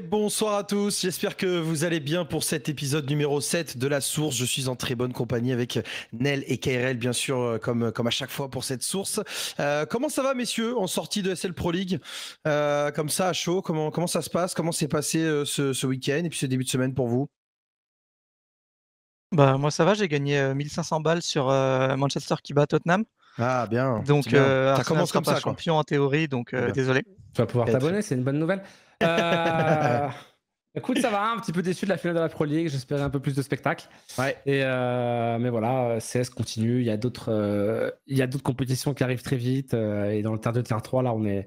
bonsoir à tous, j'espère que vous allez bien pour cet épisode numéro 7 de La Source. Je suis en très bonne compagnie avec Nel et KRL, bien sûr, euh, comme, euh, comme à chaque fois pour cette source. Euh, comment ça va, messieurs, en sortie de SL Pro League Comme ça, à chaud, comment, comment ça se passe Comment s'est passé ce, week-end et puis ce début de semaine pour vous bah, Moi, ça va, j'ai gagné 1500 balles sur Manchester qui bat Tottenham. Ah bien. Donc euh, ça commence comme ça, champion en théorie, donc euh, eh ben. désolé. Tu vas pouvoir t'abonner, c'est une bonne nouvelle. Euh, écoute, ça va, un petit peu déçu de la finale de la Pro League, j'espérais un peu plus de spectacle. Ouais. Et mais voilà, CS continue, il y a d'autres il y a d'autres compétitions qui arrivent très vite et dans le terrain de tier 3 là, on est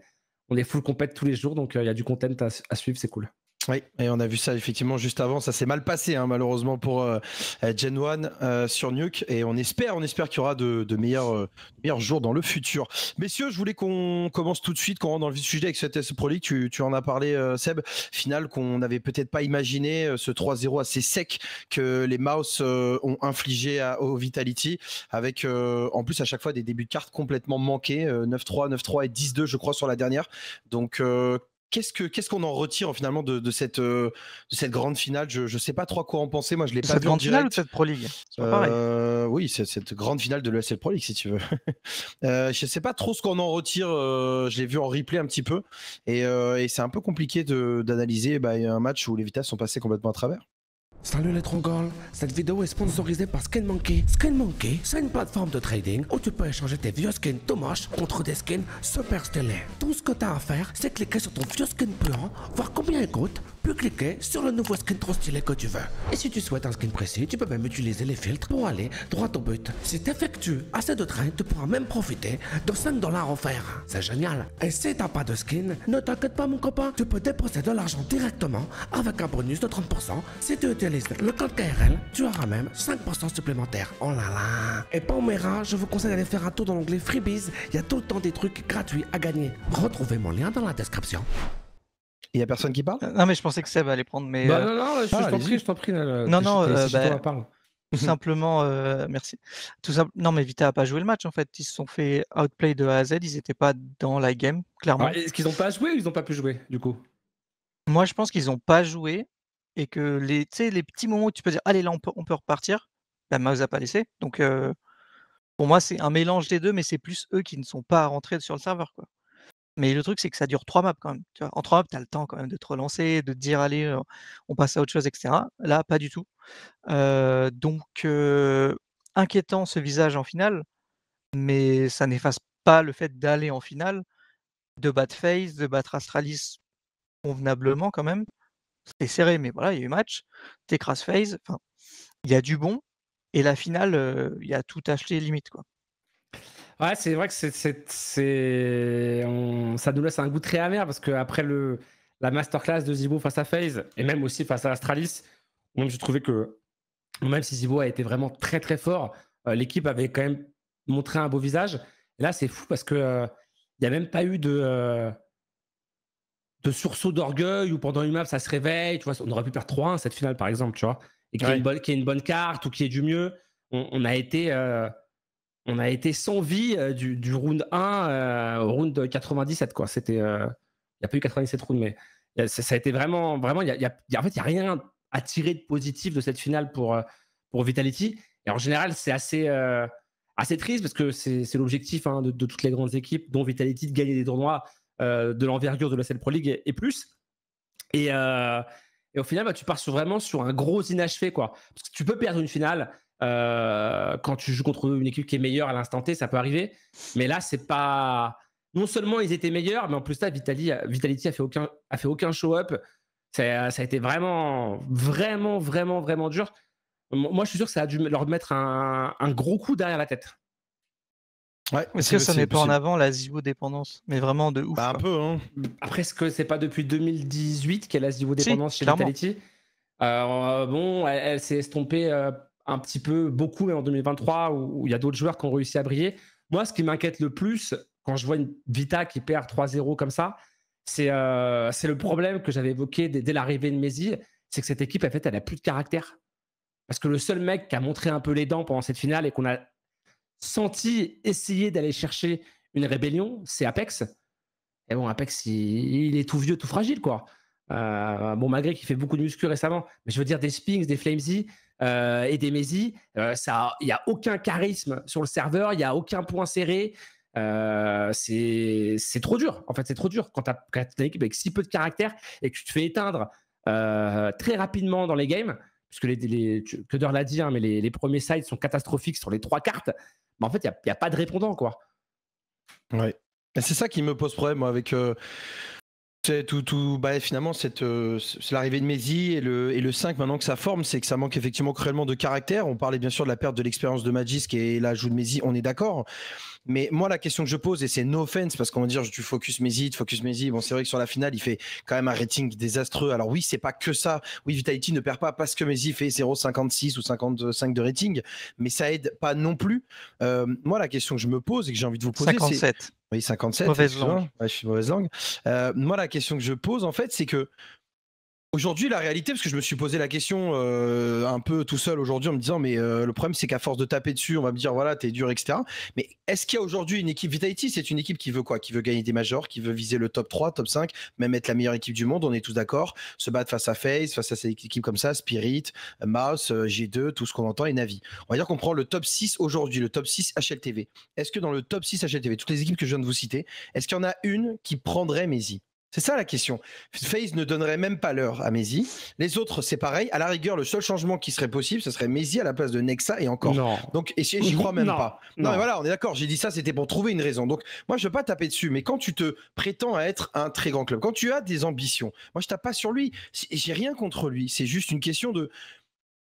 on est full compète tous les jours donc il y a du content à suivre, c'est cool. Oui, et on a vu ça effectivement juste avant. Ça s'est mal passé hein, malheureusement pour euh, euh, Gen 1 euh, sur Nuke. Et on espère, on espère qu'il y aura de, meilleurs, meilleurs jours dans le futur. Messieurs, je voulais qu'on commence tout de suite, qu'on rentre dans le sujet avec cette S Pro League. Tu, en as parlé, Seb. Finale qu'on n'avait peut-être pas imaginé, ce 3-0 assez sec que les Mouse ont infligé à, au Vitality, avec en plus à chaque fois des débuts de cartes complètement manqués, 9-3, 9-3 et 10-2 je crois sur la dernière. Donc Qu'est-ce que qu'est-ce qu'on en retire finalement de, de cette euh, de cette grande finale Je ne sais pas trop quoi en penser. Moi, je l'ai pas cette vu grande en finale ou de cette Pro League. Euh, oui, c'est cette grande finale de l'ESL Pro League si tu veux. euh, je ne sais pas trop ce qu'on en retire. Euh, je l'ai vu en replay un petit peu et, euh, et c'est un peu compliqué d'analyser bah, un match où les vitesses sont passées complètement à travers. Salut les trongols, cette vidéo est sponsorisée par SkinMonkey. SkinMonkey, c'est une plateforme de trading où tu peux échanger tes vieux skins tout moches contre des skins super stylés. Tout ce que tu as à faire, c'est cliquer sur ton vieux skin puant, voir combien il coûte, puis cliquer sur le nouveau skin trop stylé que tu veux. Et si tu souhaites un skin précis, tu peux même utiliser les filtres pour aller droit au but. Si tu effectues assez de trades, tu pourras même profiter de 5 dollars offerts. C'est génial. Et si t'as pas de skin, ne t'inquiète pas mon copain, tu peux déposer de l'argent directement avec un bonus de 30% si tu utilises le code KRL, tu auras même 5% supplémentaire. Oh là là Et pas Omera, je vous conseille d'aller faire un tour dans l'onglet Freebies, il y a tout le temps des trucs gratuits à gagner. Retrouvez mon lien dans la description. Il y a personne qui parle Non mais je pensais que Seb allait prendre mes... Bah, euh, non, non, je, ah, t'en prie, je t'en prie. non, non, euh, bah... Tout simplement, euh, merci. Tout simple, non, mais Vita n'a pas joué le match en fait. Ils se sont fait outplay de A à Z. Ils n'étaient pas dans la game, clairement. Ah, est-ce qu'ils n'ont pas joué ou ils n'ont pas pu jouer du coup Moi, je pense qu'ils n'ont pas joué et que les, les petits moments où tu peux dire allez là on peut, on peut repartir, la Mouse n'a pas laissé. Donc pour moi c'est un mélange des deux, mais c'est plus eux qui ne sont pas rentrés sur le serveur. Quoi. Mais le truc c'est que ça dure trois maps quand même. En trois maps, tu as le temps quand même de te relancer, de te dire allez, on passe à autre chose, etc. Là, pas du tout. donc inquiétant ce visage en finale, mais ça n'efface pas le fait d'aller en finale, de battre Face, de battre Astralis convenablement quand même. C'est serré, mais voilà, il y a eu match. t'écrases Phase, il y a du bon. Et la finale, il y a tout acheté limite. Quoi. Ouais, c'est vrai que c'est, On... ça nous laisse un goût très amer parce qu'après le... la masterclass de Zibo face à phase et même aussi face à Astralis, même j'ai trouvé que même si Zibo a été vraiment très très fort, l'équipe avait quand même montré un beau visage. là, c'est fou parce que il n'y a même pas eu de de sursaut d'orgueil ou pendant une map ça se réveille. Tu vois, on aurait pu perdre 3-1 cette finale par exemple, tu vois, et qu'il y, ait une bonne carte ou qui y du mieux. On, a été, euh, on a été sans vie euh, du, round 1 euh, au round 97 quoi. C'était, il n'y a pas eu 97 rounds, mais ça, a été vraiment, vraiment, y en fait il y a rien à tirer de positif de cette finale pour pour Vitality. Et en général c'est assez assez triste parce que c'est l'objectif hein, de, de, toutes les grandes équipes, dont Vitality, de gagner des tournois. Euh, de l'envergure de la Pro League et, plus. Et, euh, et, au final, bah, tu pars vraiment sur un gros inachevé. Quoi. Parce que tu peux perdre une finale, euh, quand tu joues contre une équipe qui est meilleure à l'instant T, ça peut arriver. Mais là, c'est pas. Non seulement ils étaient meilleurs, mais en plus là, Vitality a fait aucun, a fait aucun show-up. Ça, a été vraiment, vraiment, vraiment, vraiment dur. Moi, je suis sûr que ça a dû leur mettre un gros coup derrière la tête. Est-ce que ça met pas en avant la zivodépendance dépendance Mais vraiment de ouf. Bah, un peu. Hein. Après, ce que c'est pas depuis 2018 qu'elle a zivodépendance dépendance chez Vitality euh, Bon, elle, s'est estompée euh, un petit peu, beaucoup, mais en 2023, où il y a d'autres joueurs qui ont réussi à briller. Moi, ce qui m'inquiète le plus, quand je vois une Vita qui perd 3-0 comme ça, euh, c'est le problème que j'avais évoqué dès, l'arrivée de Messi c'est que cette équipe, en fait, elle a plus de caractère. Parce que le seul mec qui a montré un peu les dents pendant cette finale et qu'on a senti essayer d'aller chercher une rébellion, c'est Apex. Et bon, Apex, il, est tout vieux, tout fragile, quoi. Euh, bon, malgré qu'il fait beaucoup de muscu récemment, mais je veux dire, des Spinks, des Flamesy euh, et des Maisy, euh, ça, il n'y a aucun charisme sur le serveur, il n'y a aucun point serré. c'est trop dur. En fait, c'est trop dur quand tu as, une équipe avec si peu de caractère et que tu te fais éteindre très rapidement dans les games puisque les, les, l'a dit, hein, mais les, premiers sites sont catastrophiques sur les trois cartes. Mais en fait, il n'y a, pas de répondant, quoi. Ouais. C'est ça qui me pose problème, moi, avec. Euh, tout, tout, bah, finalement, euh, c'est l'arrivée de Mehdi et le, et le 5, maintenant que ça forme, c'est que ça manque effectivement cruellement de caractère. On parlait bien sûr de la perte de l'expérience de Magis qui est l'ajout de Messi. on est d'accord. Mais moi, la question que je pose, et c'est no offense, parce qu'on va dire, tu focus Mézi, focus Mézi. Bon, c'est vrai que sur la finale, il fait quand même un rating désastreux. Alors oui, c'est pas que ça. Oui, Vitality ne perd pas parce que Messi fait 0,56 ou 55 de rating, mais ça aide pas non plus. Euh, moi, la question que je me pose et que j'ai envie de vous poser, 57. Oui, 57. Mauvaise langue. je suis mauvaise langue. moi, la question que je pose, en fait, c'est que Aujourd'hui, la réalité, parce que je me suis posé la question euh, un peu tout seul aujourd'hui en me disant, mais euh, le problème, c'est qu'à force de taper dessus, on va me dire, voilà, t'es dur, etc. Mais est-ce qu'il y a aujourd'hui une équipe Vitality C'est une équipe qui veut quoi Qui veut gagner des majors, qui veut viser le top 3, top 5, même être la meilleure équipe du monde, on est tous d'accord. Se battre face à FaZe, face à ces équipes comme ça, Spirit, euh, Mouse, G2, tout ce qu'on entend, et Navi. On va dire qu'on prend le top 6 aujourd'hui, le top 6 HLTV. Est-ce que dans le top 6 HLTV, toutes les équipes que je viens de vous citer, est-ce qu'il y en a une qui prendrait Maisy c'est ça la question. FaZe ne donnerait même pas l'heure à Messi. Les autres, c'est pareil. À la rigueur, le seul changement qui serait possible, ce serait Messi à la place de Nexa et encore. Non. Donc, j'y crois même pas. Non, mais voilà, on est d'accord. J'ai dit ça, c'était pour trouver une raison. Donc, moi, je ne veux pas taper dessus. Mais quand tu te prétends à être un très grand club, quand tu as des ambitions, moi, je ne tape pas sur lui. J'ai rien contre lui. C'est juste une question de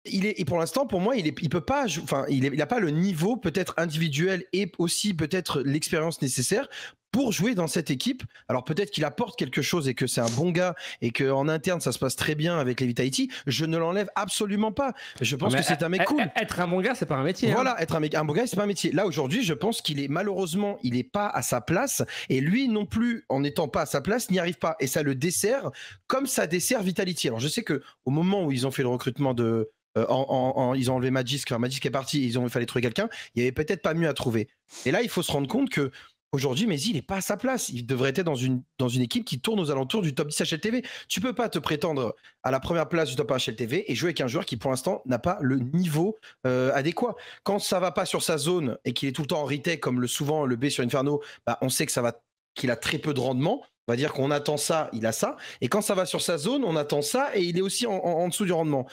il est, et pour l'instant, pour moi, il est, il peut pas, enfin, il n'a pas le niveau peut-être individuel et aussi peut-être l'expérience nécessaire pour jouer dans cette équipe. Alors peut-être qu'il apporte quelque chose et que c'est un bon gars et que en interne ça se passe très bien avec les Vitality. Je ne l'enlève absolument pas. Je pense que c'est un e-, mec e-, cool. Être un bon gars, c'est pas un métier. Hein. Voilà, être un, un bon gars, c'est pas un métier. Là aujourd'hui, je pense qu'il est malheureusement, il est pas à sa place et lui non plus, en n'étant pas à sa place, n'y arrive pas et ça le dessert comme ça dessert Vitality. Alors je sais que au moment où ils ont fait le recrutement de euh, en, ils ont enlevé Magisk, Magisk est parti, ils ont il fallait trouver quelqu'un, il y avait peut-être pas mieux à trouver. Et là, il faut se rendre compte que Aujourd'hui, mais il n'est pas à sa place. Il devrait être dans une, équipe qui tourne aux alentours du top 10 HLTV. Tu ne peux pas te prétendre à la première place du top 1 HLTV et jouer avec un joueur qui, pour l'instant, n'a pas le niveau euh, adéquat. Quand ça ne va pas sur sa zone et qu'il est tout le temps en retake, comme le souvent le B sur Inferno, bah, on sait que ça va qu'il a très peu de rendement. On va dire qu'on attend ça, il a ça. Et quand ça va sur sa zone, on attend ça et il est aussi en dessous du rendement.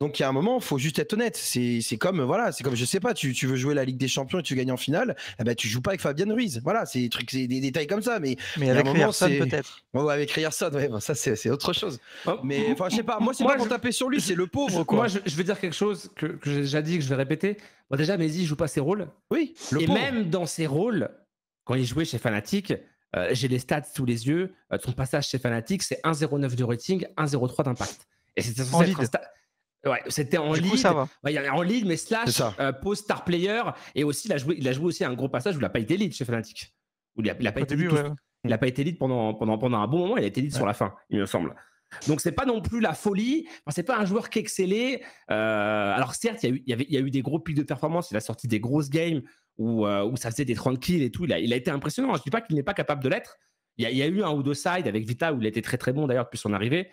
Donc il y a un moment, faut juste être honnête. C'est comme voilà, c'est comme je sais pas, tu, veux jouer la Ligue des Champions et tu gagnes en finale, eh ben tu joues pas avec Fabien Ruiz. Voilà, c'est des c'est des détails comme ça. Mais, mais avec Ryerson peut-être. avec ouais, ça c'est autre chose. Oh. Mais enfin, je sais pas. Moi, c'est pas pour taper sur lui, c'est le pauvre. Moi, je, je, dire quelque chose que, j'ai déjà dit que je vais répéter. Bon, déjà, Messi joue pas ses rôles. Oui. et même dans ses rôles, quand il jouait chez Fanatic, euh, j'ai les stats sous les yeux. Euh, son passage chez Fanatic, c'est 1,09 de rating, 1,03 d'impact. Et c'était Ouais, c'était en Ligue, lead. en mais slash euh, star player. Et aussi, il a, joué, il a joué aussi un gros passage où il n'a pas été lead chez Fnatic. il a, pas été début, il pas été lead pendant, pendant, pendant un bon moment. Il a été lead sur la fin, il me semble. Donc c'est pas non plus la folie. Ce c'est pas un joueur qui excellait. Euh, alors certes, il y, a eu, y, y a eu des gros pics de performance. Il a sorti des grosses games où, euh, où ça faisait des 30 kills et tout. Il a, il a été impressionnant. Je dis pas qu'il n'est pas capable de l'être. Il y, y, a eu un ou deux sides avec Vita où il était très très bon d'ailleurs depuis son arrivée.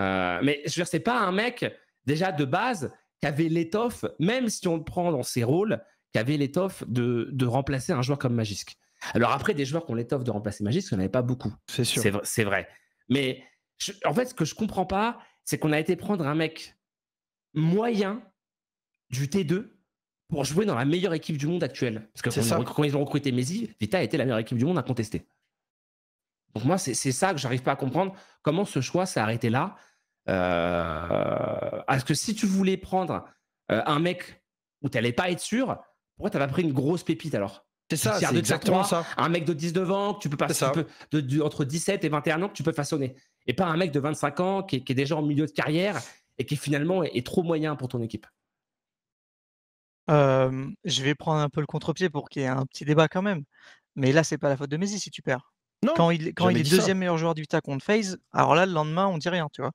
Euh, mais je veux dire, c'est pas un mec déjà de base, qu'avait l'étoffe, même si on le prend dans ses rôles, qu'avait l'étoffe de, remplacer un joueur comme Magisk. Alors après, des joueurs qui ont l'étoffe de remplacer Magisk, on avait pas beaucoup. C'est vrai. Mais en fait, ce que je comprends pas, c'est qu'on a été prendre un mec moyen du T2 pour jouer dans la meilleure équipe du monde actuelle. Parce que quand, Ils ont, recruté Messi, Vita a été la meilleure équipe du monde à contester. Donc moi, c'est ça que j'arrive pas à comprendre. Comment ce choix s'est arrêté là parce euh, que si tu voulais prendre euh, un mec où tu n'allais pas être sûr, pourquoi tu n'as pris une grosse pépite alors c'est ça, c'est exactement ça. Un mec de 19 ans que tu peux passer de, entre 17 et 21 ans que tu peux façonner. Et pas un mec de 25 ans qui est, déjà en milieu de carrière et qui finalement est, trop moyen pour ton équipe. Euh, je vais prendre un peu le contre-pied pour qu'il y ait un petit débat quand même. Mais là, c'est pas la faute de Messi si tu perds. Non, quand il, quand le est deuxième meilleur joueur du tacon contre FaZe, alors là, le lendemain, on dit rien, tu vois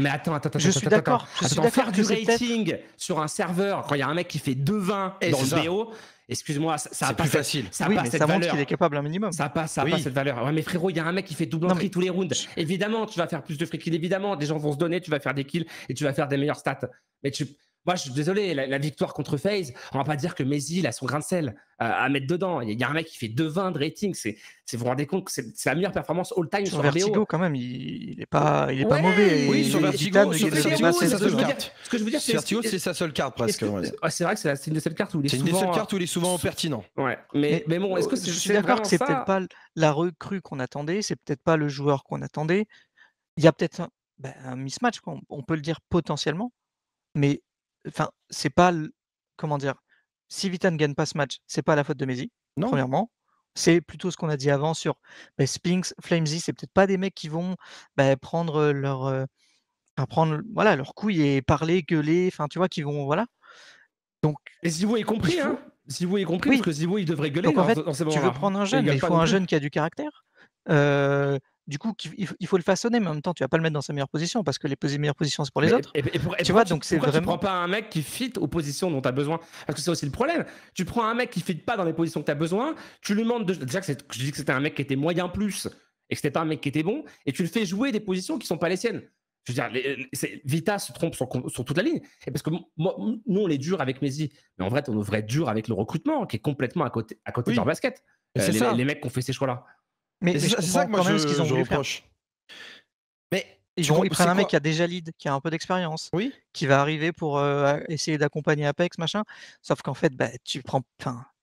mais attends, attends, attends, je suis d'accord. faire du rating sur un serveur quand il y a un mec qui fait 2-20 eh, dans le BO, excuse-moi, ça, n'a pas facile. Ça, cette valeur. montre est capable un minimum. Ça passe, ça passe pas cette valeur. Ouais, mais frérot, il y a un mec qui fait double entry tous les rounds. Évidemment, tu vas faire plus de free kills. Évidemment, des gens vont se donner, tu vas faire des kills et tu vas faire des meilleures stats. Mais tu, moi, je suis désolé, la, victoire contre FaZe, on va pas dire que Maisy il a son grain de sel euh, à, mettre dedans. Il y, a un mec qui fait 2-20 de rating. C'est, vous vous rendez compte que c'est, la meilleure performance all-time sur, Vertigo, quand même, il n'est pas, il est pas mauvais. Oui, sur Vertigo, c'est sa seule carte. c'est, Vertigo, c'est sa seule carte presque. C'est vrai que c'est, une des seules cartes où il est souvent. C'est une souvent euh, pertinent. Ouais, mais, mais bon, est-ce que Je suis d'accord que c'est peut-être pas la recrue qu'on attendait, c'est peut-être pas le joueur qu'on attendait. Il y a peut-être un, ben, mismatch, on peut le dire potentiellement. Mais Enfin, c'est pas. Comment dire Si Vita ne gagne pas ce match, c'est pas la faute de Messi, non. premièrement. C'est plutôt ce qu'on a dit avant sur bah, Spinks, Flamesy, c'est peut-être pas des mecs qui vont bah, prendre euh, leur. Euh, prendre voilà, leur couille et parler, gueuler, enfin, tu vois, qui vont. Voilà. Donc, et Zivo hein. est compris, hein Zivo est compris, parce que Zivo, il devrait gueuler. Donc, en hein, fait, tu veux hein. prendre un jeune, il faut un jeune qui a du caractère. Euh, du coup, il faut le façonner, mais en même temps, tu vas pas le mettre dans sa meilleure position parce que les meilleures positions, c'est pour les autres. tu vois, donc c'est vraiment. prends pas un mec qui fit aux positions dont tu as besoin Parce que c'est aussi le problème. Tu prends un mec qui fit pas dans les positions que tu as besoin, tu lui demandes. Déjà que je dis que c'était un mec qui était moyen plus et que c'était pas un mec qui était bon, et tu le fais jouer des positions qui sont pas les siennes. Je veux dire, Vita se trompe sur, toute la ligne. Et parce que nous, on est dur avec Messi, mais en vrai, on devrait être dur avec le recrutement qui est complètement à côté, à côté de leur basket. Euh, c'est les mecs qui ont fait ces choix-là. Mais c'est ça que moi ce qu'ils ont Mais ils, prennent un mec qui a déjà lead, qui a un peu d'expérience, oui qui va arriver pour euh, essayer d'accompagner Apex, machin. Sauf qu'en fait, bah, tu prends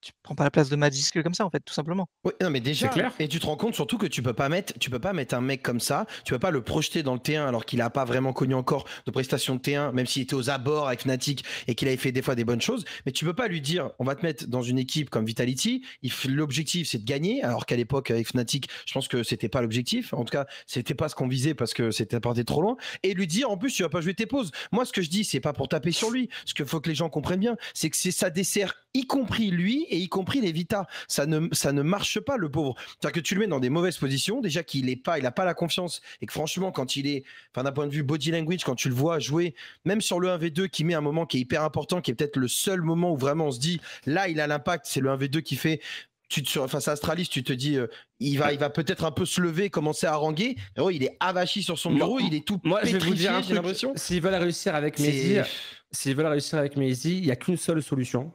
tu prends pas la place de Madisque comme ça en fait tout simplement. Oui, non mais déjà clair. et tu te rends compte surtout que tu peux pas mettre tu peux pas mettre un mec comme ça, tu peux pas le projeter dans le T1 alors qu'il a pas vraiment connu encore de prestations de T1 même s'il était aux abords avec Fnatic et qu'il avait fait des fois des bonnes choses, mais tu peux pas lui dire on va te mettre dans une équipe comme Vitality, l'objectif c'est de gagner alors qu'à l'époque avec Fnatic, je pense que c'était pas l'objectif, en tout cas, c'était pas ce qu'on visait parce que c'était à parti trop loin et lui dire en plus tu vas pas jouer tes pauses. Moi ce que je dis c'est pas pour taper sur lui, ce que faut que les gens comprennent bien, c'est que c'est ça dessert y compris lui et y compris les Vita. Ça ne, ça ne marche pas, le pauvre. C'est-à-dire que tu le mets dans des mauvaises positions, déjà qu'il est pas, il n'a pas la confiance, et que franchement, quand il est, enfin, d'un point de vue body language, quand tu le vois jouer, même sur le 1v2 qui met un moment qui est hyper important, qui est peut-être le seul moment où vraiment on se dit, là, il a l'impact, c'est le 1v2 qui fait, tu te, face à Astralis, tu te dis, euh, il va, il va peut-être un peu se lever, commencer à haranguer. Oh, il est avachi sur son bureau, il est tout Moi, pétrifié, je vais vous dire un truc. S'ils veulent réussir avec Maisie, euh, s'ils veulent réussir avec Maisie, il n'y a qu'une seule solution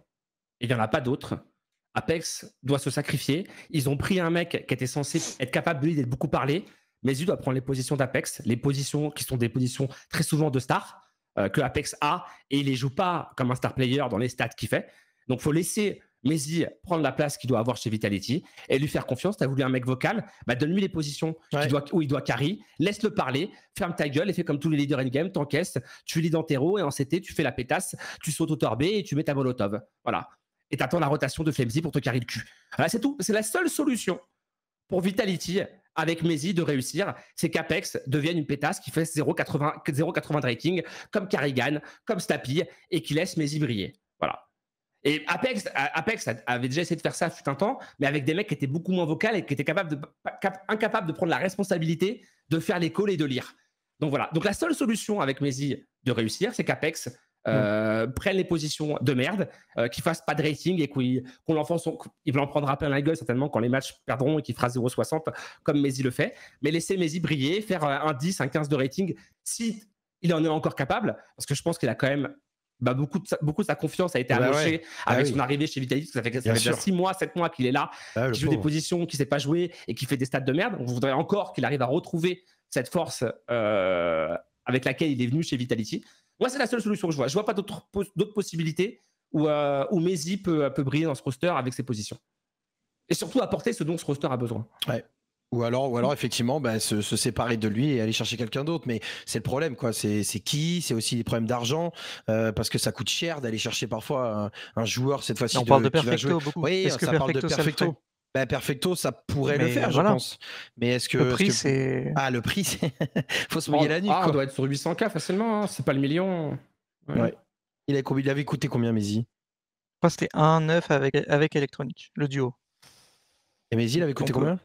il n'y en a pas d'autres. Apex doit se sacrifier. Ils ont pris un mec qui était censé être capable de lui d'être beaucoup parlé, mais il doit prendre les positions d'Apex, les positions qui sont des positions très souvent de star euh, que Apex a, et il les joue pas comme un star player dans les stats qu'il fait. Donc faut laisser mesy prendre la place qu'il doit avoir chez Vitality et lui faire confiance. Tu as voulu un mec vocal, bah donne-lui les positions où il doit carry, laisse-le parler, ferme ta gueule et fais comme tous les leaders in-game, t'encaisses, tu lis dans tes et en CT, tu fais la pétasse, tu sautes au torbé et tu mets ta molotov. Voilà et t'attends la rotation de Flemzy pour te carrer le cul. Voilà, c'est tout. C'est la seule solution pour Vitality avec Maisy, de réussir, c'est qu'Apex devienne une pétasse qui fait 0,80 de comme Carrigan, comme Stapi, et qui laisse Maisy briller. Voilà. Et Apex, Apex avait déjà essayé de faire ça fut un temps, mais avec des mecs qui étaient beaucoup moins vocaux et qui étaient de, incapables de prendre la responsabilité de faire les calls et de lire. Donc voilà. Donc la seule solution avec Maisy de réussir, c'est qu'Apex euh, prennent les positions de merde, euh, qu'ils fassent pas de rating et qu'on qu l'enfant, il en prendra plein la gueule certainement quand les matchs perdront et qu'il fera 0,60 comme Messi le fait. Mais laisser Messi briller, faire euh, un 10, un 15 de rating si il en est encore capable, parce que je pense qu'il a quand même bah, beaucoup, de sa, beaucoup sa confiance a été bah arrachée ah avec son arrivée chez Vitality Ça fait, ça 6 mois, 7 mois qu'il est là, ah, qui joue des positions, qui ne sait pas jouer et qui fait des stats de merde. On voudrait encore qu'il arrive à retrouver cette force euh, avec laquelle il est venu chez Vitality. Moi, c'est la seule solution que je vois. Je vois pas d'autres possibilités où, euh, où Messi peut, peut briller dans ce roster avec ses positions. Et surtout apporter ce dont ce roster a besoin. Ou alors, ou alors effectivement, bah, se, séparer de lui et aller chercher quelqu'un d'autre. Mais c'est le problème, quoi. C'est qui C'est aussi des problèmes d'argent euh, parce que ça coûte cher d'aller chercher parfois un, joueur cette fois-ci. On parle de perfecto beaucoup. Oui, est parle de perfecto bah, Perfecto, ça pourrait le faire, je pense. Mais est-ce que. Le prix, c'est. Ah, le prix, c'est. faut se mouiller la nuit. Ah, on doit être sur 800K facilement, hein. c'est pas le million. Ouais. Il, a... il, avait coûté combien, Maisy Je crois que c'était 1,9 avec, avec Electronic, le duo. Et Maisy, il avait coûté combien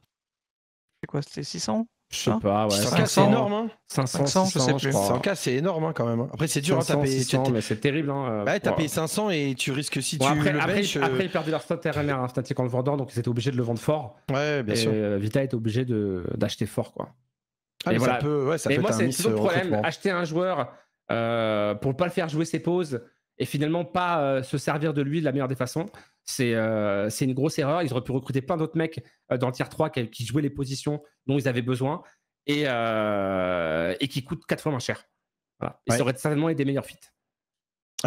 C'est quoi C'était 600 je sais hein pas, ouais. 500, c'est énorme, hein 500, 500 je sais plus. 100K, c'est énorme hein, quand même. Hein. Après, c'est dur, à hein, payé, mais c'est terrible. Hein, bah, t'as payé 500 et tu risques si tu après, le après, euh, après ils perdent leur stat RMR, hein, statique en le vendant, donc ils étaient obligés de le vendre fort. Ouais, bien et sûr. Euh, Vita était obligé d'acheter fort, quoi. Ah, et voilà. ça peut, ouais, ça et mais moi, c'est le euh, problème. Acheter un joueur euh, pour pas le faire jouer ses pauses et finalement pas euh, se servir de lui de la meilleure des façons. Euh, c'est une grosse erreur. Ils auraient pu recruter plein d'autres mecs euh, dans le tier 3 qui, jouaient les positions dont ils avaient besoin et, qui coûtent quatre fois moins cher. Voilà. Ils certainement été des meilleurs feats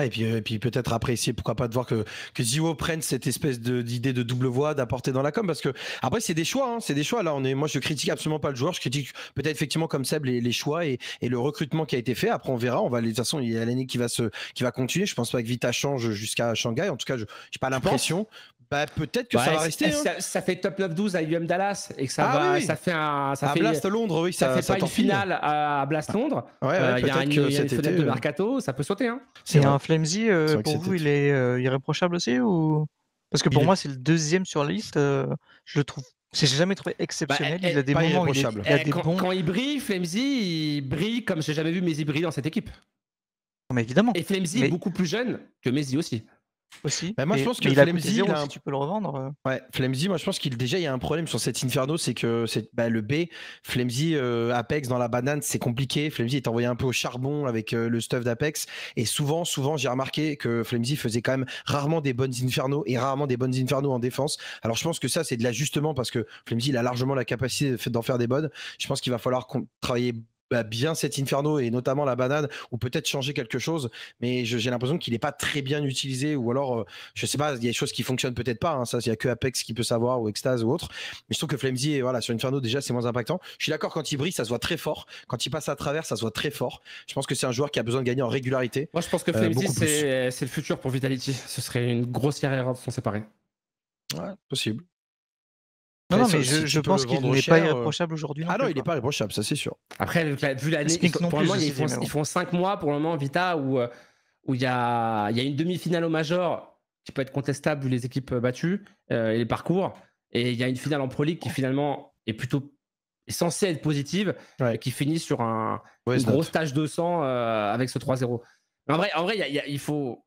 et puis, euh, puis peut-être apprécier, pourquoi pas, de voir que, que prenne cette espèce d'idée de, double voix, d'apporter dans la com, parce que après, c'est des choix, hein, c'est des choix. Là, on est, moi, je critique absolument pas le joueur, je critique peut-être effectivement comme Seb les, choix et, le recrutement qui a été fait. Après, on verra, on va, de toute façon, il y a l'année qui va qui va continuer. Je pense pas que Vita change jusqu'à Shanghai. En tout cas, je n'ai pas l'impression. Bah, peut-être que bah, ça va rester. Hein. Ça, ça, fait top 9-12 à UM Dallas et ça, ah va, ça fait un. Ça à ah, fait, Blast Londres, ça, fait pas une finale à, Blast ah. Londres. Euh, il y a une, que de euh, mercato, ça peut sauter. Hein. C'est un Flamesy, euh, pour vous, il est irréprochable aussi ou... Parce que pour moi, c'est le deuxième sur la liste. je le trouve j'ai jamais trouvé exceptionnel. Bah, il a des moments eh, il, a des quand, quand, il brille, Flemzy, il brille comme j'ai jamais vu Maisy briller dans cette équipe. Mais évidemment. Et Flemzy est beaucoup plus jeune que Maisy aussi. Bah, moi, je pense que Flemzy, tu peux le revendre. Euh. Ouais, Flemzy, moi, je pense qu'il déjà il y a un problème sur cet Inferno, c'est que c'est bah, le B, Flemzy euh, Apex dans la banane, c'est compliqué. Flemzy est envoyé un peu au charbon avec euh, le stuff d'Apex, et souvent, souvent, j'ai remarqué que Flemzy faisait quand même rarement des bonnes Inferno et rarement des bonnes Inferno en défense. Alors, je pense que ça, c'est de l'ajustement parce que Flemzy, il a largement la capacité d'en faire des bonnes. Je pense qu'il va falloir travailler bah, bien cet Inferno et notamment la banane ou peut-être changer quelque chose, mais j'ai l'impression qu'il n'est pas très bien utilisé ou alors euh, je sais pas, il y a des choses qui fonctionnent peut-être pas, hein, il y a que Apex qui peut savoir ou Extase ou autre, mais je trouve que Flamzy voilà sur Inferno déjà c'est moins impactant. Je suis d'accord quand il brille ça se voit très fort, quand il passe à travers ça se voit très fort. Je pense que c'est un joueur qui a besoin de gagner en régularité. Moi je pense que euh, Flamzy c'est le futur pour Vitality, ce serait une grossière erreur de s'en séparer. Ouais, possible. Non, non, mais je, pense qu'il n'est pas euh. irréprochable aujourd'hui. Ah non, il n'est pas irréprochable, ça c'est sûr. Après, vu l'année, pour ils, font, cinq 5 mois pour le moment, Vita, où euh, il y, a, y a une demi-finale au Major qui peut être contestable vu les équipes euh, battues et les parcours. Et il y a une finale en Pro League qui finalement est plutôt censée être positive qui finit sur un, gros stage grosse de avec ce 3-0. En vrai, en vrai il faut.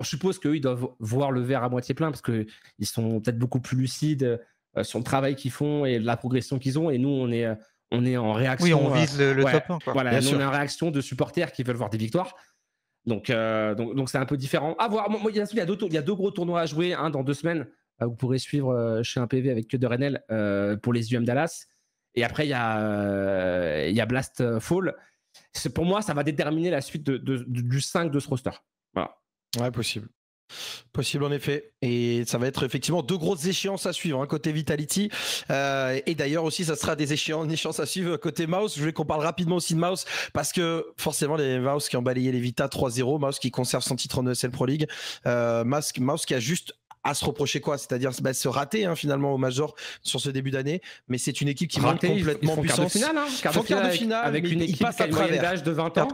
Je suppose qu'eux, ils doivent voir le verre à moitié plein parce qu'ils sont peut-être beaucoup plus lucides euh, sur le travail qu'ils font et la progression qu'ils ont. Et nous, on est, euh, on est en réaction. Oui, on vise le, euh, top Voilà, nous, on est en réaction de supporters qui veulent voir des victoires. Donc, donc, donc, c'est un peu différent. À voir. Moi, il, y a, il, deux, il, y a, deux, gros tournois à jouer, un hein, dans deux semaines. vous pourrez suivre chez un PV avec que de Renel pour les UM Dallas. Et après, il y a, il y a Blast Fall. C'est, pour moi, ça va déterminer la suite de, de, du 5 de ce roster. Voilà. Ouais, possible. Possible en effet. Et ça va être effectivement deux grosses échéances à suivre hein, côté Vitality. Euh, et d'ailleurs aussi, ça sera des échéances, à suivre côté Mouse. Je voulais qu'on parle rapidement aussi de Mouse parce que forcément, les Mouse qui ont balayé les Vita 3-0, Mouse qui conserve son titre en ESL Pro League, euh, Mouse qui a juste à se reprocher quoi C'est-à-dire bah, se rater hein, finalement au Major sur ce début d'année. Mais c'est une équipe qui manque complètement ils puissance. Hein. Quart de finale, quart de avec, une équipe passe à hein. travers. de 20 ans.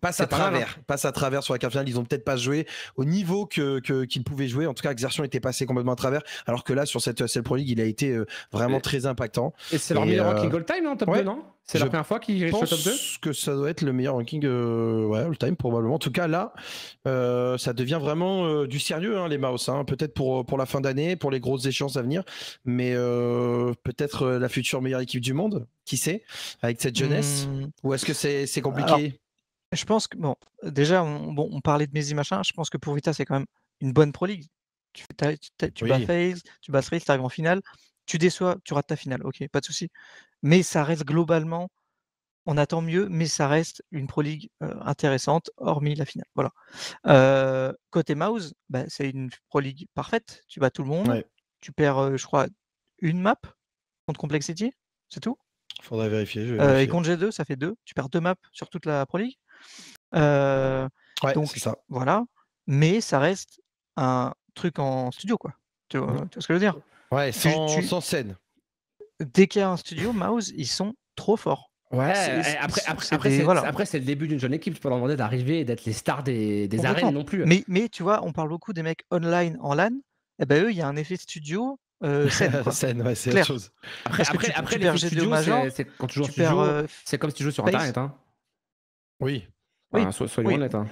passe à travers. Passe à travers sur la quart de finale. Ils ont peut-être pas joué au niveau que qu'ils pouvaient jouer. En tout cas, Exertion était passé complètement à travers. Alors que là, sur cette celle Pro League, il a été euh, vraiment très impactant. Et c'est leur meilleur euh, ranking time en top non c'est la première fois qu'il top 2 Je pense que ça doit être le meilleur ranking euh, time, probablement. En tout cas, là, euh, ça devient vraiment euh, du sérieux, hein, les Maus. Hein. Peut-être pour, pour la fin d'année, pour les grosses échéances à venir, mais euh, peut-être la future meilleure équipe du monde, qui sait, avec cette jeunesse hmm. Ou est-ce que c'est compliqué Je pense que, bon, déjà, on, parlait de Messi machin. Je pense que pour Vita, c'est quand même une bonne Pro League. Tu, tu, tu bats FaZe, tu bats tu arrives en finale, tu déçois, tu rates ta finale, ok, pas de souci mais ça reste globalement, on attend mieux, mais ça reste une Pro League intéressante, hormis la finale. Voilà. côté Mouse, bah, c'est une Pro League parfaite, tu bats tout le monde, tu perds, je crois, une map contre Complexity, c'est tout Faudrait vérifier, et contre G2, ça fait deux, tu perds deux maps sur toute la Pro League. donc, ça. voilà. Mais ça reste un truc en studio, quoi. Tu vois, mmh. ce que je veux dire Ouais, sans scène dès qu'il y a un studio, Mouse, ils sont trop forts. Ouais, après, après, c'est le début d'une jeune équipe. Tu peux leur demander d'arriver et d'être les stars des, des arènes non plus. Mais, mais tu vois, on parle beaucoup des mecs online en LAN. Et eh ben eux, il y a un effet studio. Euh, scène, ouais, c'est la chose. Après, après, après, tu c'est c'est comme si tu joues sur Internet. Hein. Oui, oui, hein.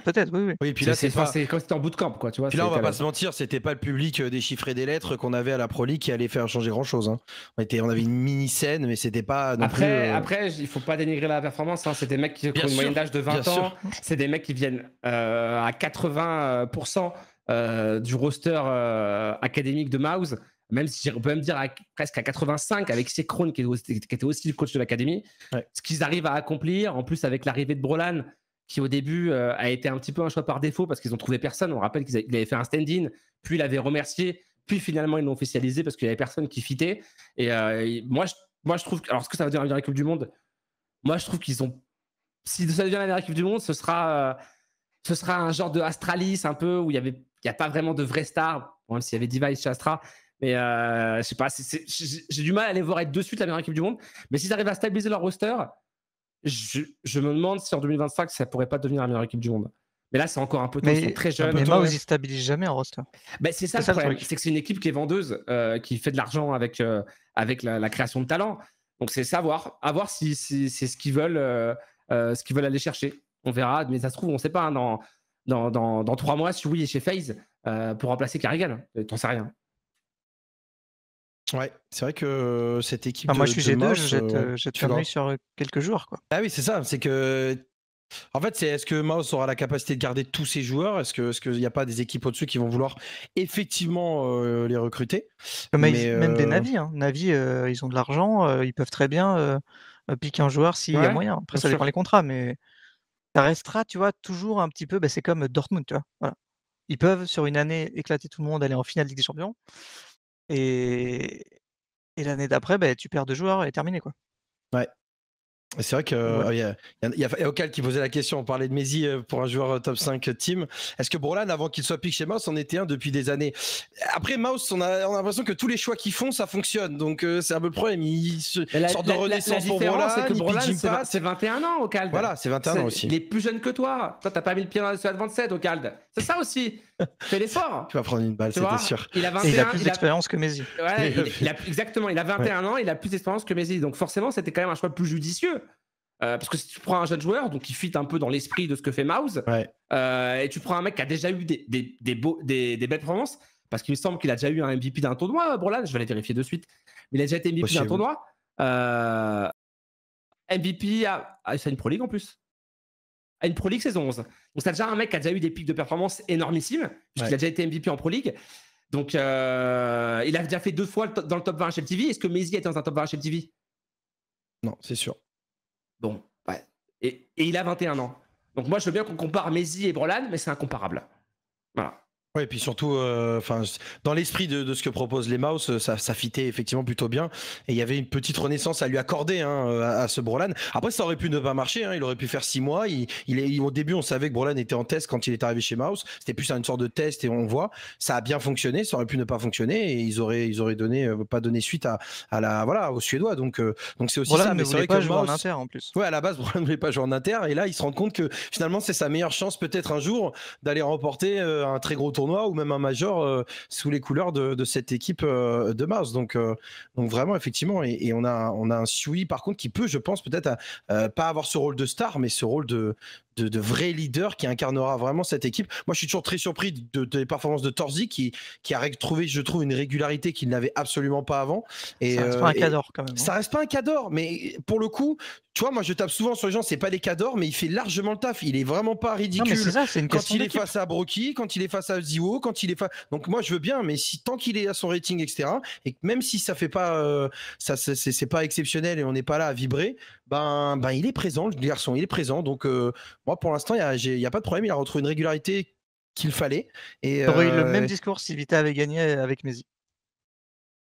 Peut-être, oui, oui. puis là, c'est pas... c'était en bootcamp, quoi. Tu vois, puis là, on va pas se mentir, c'était pas le public euh, des des lettres qu'on avait à la Pro qui allait faire changer grand-chose. Hein. On, avait une mini-scène, mais c'était pas. après, euh, après, il faut pas dénigrer la performance. Hein. C'est des mecs qui ont une moyenne d'âge de 20 ans. C'est des mecs qui viennent euh, à 80% du roster académique de Mouse. Même si on peut même dire presque à 85 avec Sekron qui, qui, était aussi le coach de l'académie, ce qu'ils arrivent à accomplir, en plus avec l'arrivée de Brolan, qui au début euh, a été un petit peu un choix par défaut parce qu'ils ont trouvé personne. On rappelle qu'il avait fait un stand-in, puis il avait remercié, puis finalement ils l'ont officialisé parce qu'il n'y avait personne qui fitait. Et, euh, moi, je, moi, je trouve. Que, alors, ce que ça veut dire la meilleure Coupe du Monde, moi, je trouve qu'ils ont. Si ça devient la meilleure équipe du Monde, ce sera, euh, ce sera un genre de Astralis un peu où il n'y avait il a pas vraiment de vraie star, même s'il y avait Device chez Astra. Mais je sais pas, j'ai du mal à aller voir être de suite la meilleure équipe du monde. Mais s'ils arrivent à stabiliser leur roster, je, me demande si en 2025, ça pourrait pas devenir la meilleure équipe du monde. Mais là, c'est encore un peu très jeune. Mais moi, ils ne stabilisent jamais en roster. Ben, c'est ça, le ça, problème, c'est que c'est une équipe qui est vendeuse, euh, qui fait de l'argent avec, euh, avec la, création de talent. Donc c'est savoir, à voir si, c'est ce qu'ils veulent, euh, ce qu'ils veulent aller chercher. On verra, mais ça se trouve, on ne sait pas. Hein, dans, trois mois, si oui, est chez FaZe pour remplacer Carrigan, t'en sais rien. Ouais, c'est vrai que euh, cette équipe. moi, je suis G2, je jette, euh, euh, sur quelques joueurs. Quoi. Ah oui, c'est ça. C'est que. En fait, c'est est-ce que Maos aura la capacité de garder tous ses joueurs Est-ce qu'il est n'y a pas des équipes au-dessus qui vont vouloir effectivement les recruter Même des navis. Hein. Navi, ils ont de l'argent, ils peuvent très bien piquer un joueur s'il y a moyen. Après, ça dépend les contrats, mais ça restera, tu vois, toujours un petit peu. Bah, c'est comme Dortmund, tu vois. Ils peuvent, sur une année, éclater tout le monde, aller en finale de Ligue des Champions. Et, l'année d'après, bah, tu perds deux joueurs et terminé. Quoi. Ouais. C'est vrai qu'il euh, y, a, Ocal qui posait la question. On parlait de Messi euh, pour un joueur euh, top 5 team. Est-ce que Brolan, avant qu'il soit pique chez Mouse, en était un depuis des années Après Mouse, on a, l'impression que tous les choix qu'ils font, ça fonctionne. Donc c'est un peu le problème. Il se, la, de renaissance pour Brolan. C'est que Brolan, c'est 21 ans, Ocal Voilà, c'est 21 ans aussi. Il est plus jeune que toi. Toi, t'as pas mis le pied dans le 27, Ocal C'est ça aussi. Fais l'effort. Hein. Tu vas prendre une balle, c'était sûr. Il a, 21, il a plus d'expérience que Messi. Ouais, il, a, exactement, il a 21 ans, il a plus d'expérience que Messi. Donc forcément, c'était quand même un choix plus judicieux. Euh, parce que si tu prends un jeune joueur, donc il fit un peu dans l'esprit de ce que fait Mouse, euh, et tu prends un mec qui a déjà eu des, des, des, beaux, des, belles performances, parce qu'il me semble qu'il a déjà eu un MVP d'un tournoi, euh, là, je vais aller vérifier de suite, mais il a déjà été MVP d'un tournoi. MVP à, c'est une Pro League en plus à une Pro League saison 11. Donc, c'est déjà un mec qui a déjà eu des pics de performance énormissimes, puisqu'il a déjà été MVP en Pro League. Donc, euh, il a déjà fait deux fois dans le top 20 TV. Est-ce que Messi est dans un top 20 TV Non, c'est sûr. Bon, ouais. Et, il a 21 ans. Donc, moi, je veux bien qu'on compare Messi et Brolan, mais c'est incomparable. Voilà. Ouais, et puis surtout, euh, enfin, dans l'esprit de, ce que proposent les Maus euh, ça, ça fitait effectivement plutôt bien. Et il y avait une petite renaissance à lui accorder hein, euh, à, ce Brolan. Après, ça aurait pu ne pas marcher. Hein. il aurait pu faire six mois. Il, il, au début, on savait que Brolan était en test quand il est arrivé chez Maus C'était plus une sorte de test et on voit. Ça a bien fonctionné. Ça aurait pu ne pas fonctionner et ils auraient, ils auraient donné, pas donné suite à, à, la, voilà, aux Suédois. Donc, donc c'est aussi ça. Mais c'est vrai pas que en inter en plus. Ouais, à la base, Brolan ne voulait pas jouer en inter. Et là, il se rend compte que finalement, c'est sa meilleure chance peut-être un jour d'aller remporter un très gros tour ou même un major euh, sous les couleurs de, cette équipe euh, de Mars. Donc, euh, donc vraiment, effectivement, et, on, a, on a un Sui par contre qui peut, je pense, peut-être pas avoir ce rôle de star, mais ce rôle de, de, de, vrai leader qui incarnera vraiment cette équipe. Moi, je suis toujours très surpris de, des performances de Torzi qui, qui a retrouvé, je trouve, une régularité qu'il n'avait absolument pas avant. Et, ça reste euh, pas un cador quand même. Hein. Ça reste pas un cador, mais pour le coup, tu vois, moi, je tape souvent sur les gens, c'est pas des cadors, mais il fait largement le taf. Il est vraiment pas ridicule. quand il est face à Brocky, quand il est face à Zio, quand il est face. Donc moi, je veux bien, mais si tant qu'il est à son rating, etc., et même si ça fait pas, euh, ça, c'est pas exceptionnel et on n'est pas là à vibrer, ben, ben, il est présent, le garçon, il est présent. Donc, euh, moi, pour l'instant, il n'y a, pas de problème. Il a retrouvé une régularité qu'il fallait. Et, eu le euh, même discours si Vita avait gagné avec Messi.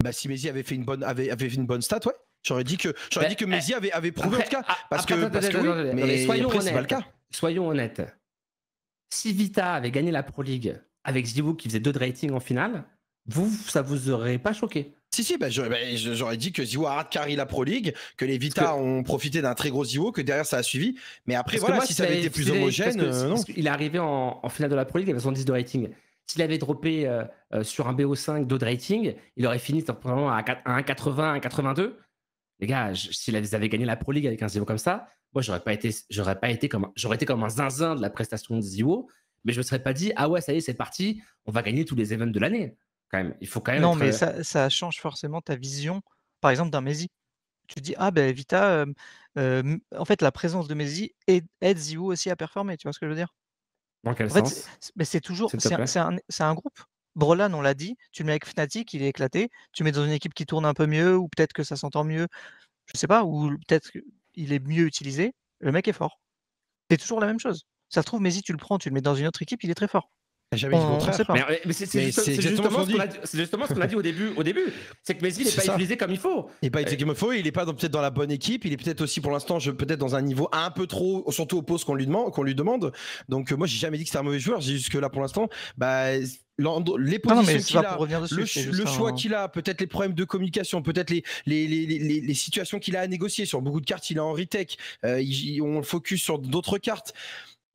Bah, si Messi avait fait une bonne, avait, une bonne stat, ouais. J'aurais dit que, j'aurais bah, dit que Messi eh, avait, prouvé en tout cas. Ah, parce que, mais, soyons honnêtes. le cas. Soyons honnêtes. Si Vita avait gagné la Pro League avec Zivou qui faisait deux de rating en finale, vous, ça vous aurait pas choqué. Si, si, bah, bah, j'aurais dit que Ziwo a carry la Pro League, que les Vita ont profité d'un très gros Ziwo, que derrière ça a suivi. Mais après, voilà, si ça avait été plus homogène. Euh, il est arrivé en, finale de la Pro League avec 70 de rating. S'il avait droppé euh, euh, sur un BO5 de rating, il aurait fini probablement à 1,80, 1,82. Les gars, s'il avait gagné la Pro League avec un Ziwo comme ça, moi, j'aurais pas été, j'aurais pas été comme, j'aurais été comme un zinzin de la prestation de Ziwo, mais je me serais pas dit, ah ouais, ça y est, c'est parti, on va gagner tous les events de l'année il faut quand même. Non, mais ça, change forcément ta vision, par exemple, d'un Messi. Tu dis, ah ben Vita, en fait, la présence de Messi aide, Ziou aussi à performer, tu vois ce que je veux dire Dans en Mais c'est toujours, c'est un, groupe. Brolan, on l'a dit, tu le mets avec Fnatic, il est éclaté. Tu le mets dans une équipe qui tourne un peu mieux, ou peut-être que ça s'entend mieux, je sais pas, ou peut-être qu'il est mieux utilisé. Le mec est fort. C'est toujours la même chose. Ça se trouve, Messi, tu le prends, tu le mets dans une autre équipe, il est très fort. Jamais c'est justement, ce qu'on a dit au début. Au début, c'est que Messi n'est pas utilisé comme il faut. Il n'est pas euh, utilisé comme il faut. Il n'est pas peut-être dans la bonne équipe. Il est peut-être aussi pour l'instant, peut-être dans un niveau un peu trop, surtout au poste qu'on lui demande. Qu'on lui demande. Donc euh, moi, j'ai jamais dit que c'est un mauvais joueur. J'ai juste que là, pour l'instant, bah, les positions qu'il a, le, choix qu'il a, peut-être les problèmes de communication, peut-être les, les, les, les, situations qu'il a à négocier sur beaucoup de cartes. Il est en retech. Euh, on le focus sur d'autres cartes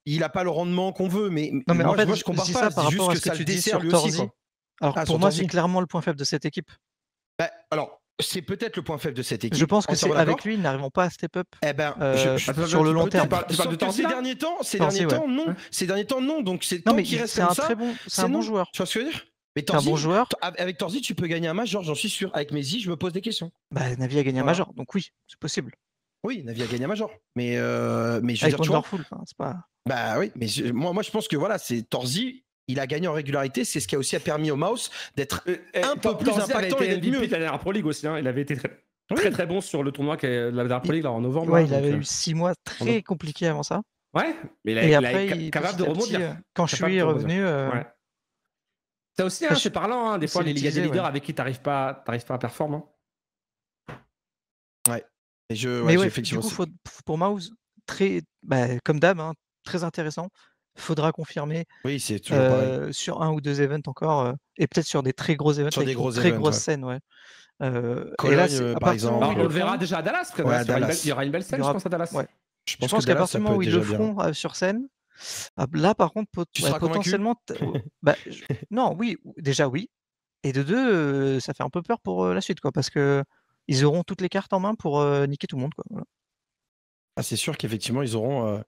il n'a pas le rendement qu'on veut, mais, non, mais en fait, je compare pas, ça par rapport à ce que, tu le sur Aussi, Alors ah, pour moi, c'est clairement le point faible de cette équipe. Bah, alors, c'est peut-être le point faible de cette équipe. Je pense que c'est avec lui, ils n'arriveront pas à step up eh ben, euh, sur le long terme. de ces derniers temps, ces derniers temps, non. Hein ces derniers temps, non. Donc c'est tant reste comme un Très bon, c'est un bon joueur. Tu vois ce que je veux dire mais un bon joueur. Avec Torzi, tu peux gagner un major j'en suis sûr. Avec Messi, je me pose des questions. Bah, Navi a gagné un major, donc oui, c'est possible. Oui, Navi a gagné un major. Mais, euh, mais je veux c'est pas. Bah oui, mais moi, moi je pense que voilà, c'est Torzi, il a gagné en régularité, c'est ce qui a aussi permis au Mouse d'être euh, eh, un peu plus impactant et d'être mieux. la dernière Pro League aussi, hein, il avait été très, très très bon sur le tournoi de la dernière Pro League là, en novembre. Ouais, hein, il avait eu six mois euh, très compliqués avant ça. Ouais, mais il a, été capable de remonter. Euh, quand je suis revenu. Ça aussi, un hein, c'est parlant, hein, des fois, les ligas des leaders avec qui tu n'arrives pas, t'arrives pas à performer. Ouais. Et je, ouais, mais ouais, du pour Mouse, très, bah, comme d'hab, très intéressant. Faudra confirmer sur un ou deux events encore, et peut-être sur des très gros events, sur des très grosses scènes. Ouais. et là, euh, bah, on le verra déjà à Dallas. il y aura une belle scène, je pense, à Dallas. Je pense, qu'à partir du moment où ils le feront sur scène, ah, là, par contre, tu potentiellement. Bah, non, oui, déjà, oui. Et de deux, ça fait un peu peur pour la suite, quoi, parce que ils auront toutes les cartes en main pour niquer tout le monde, quoi. Voilà. Ah, c'est sûr qu'effectivement, ils auront euh,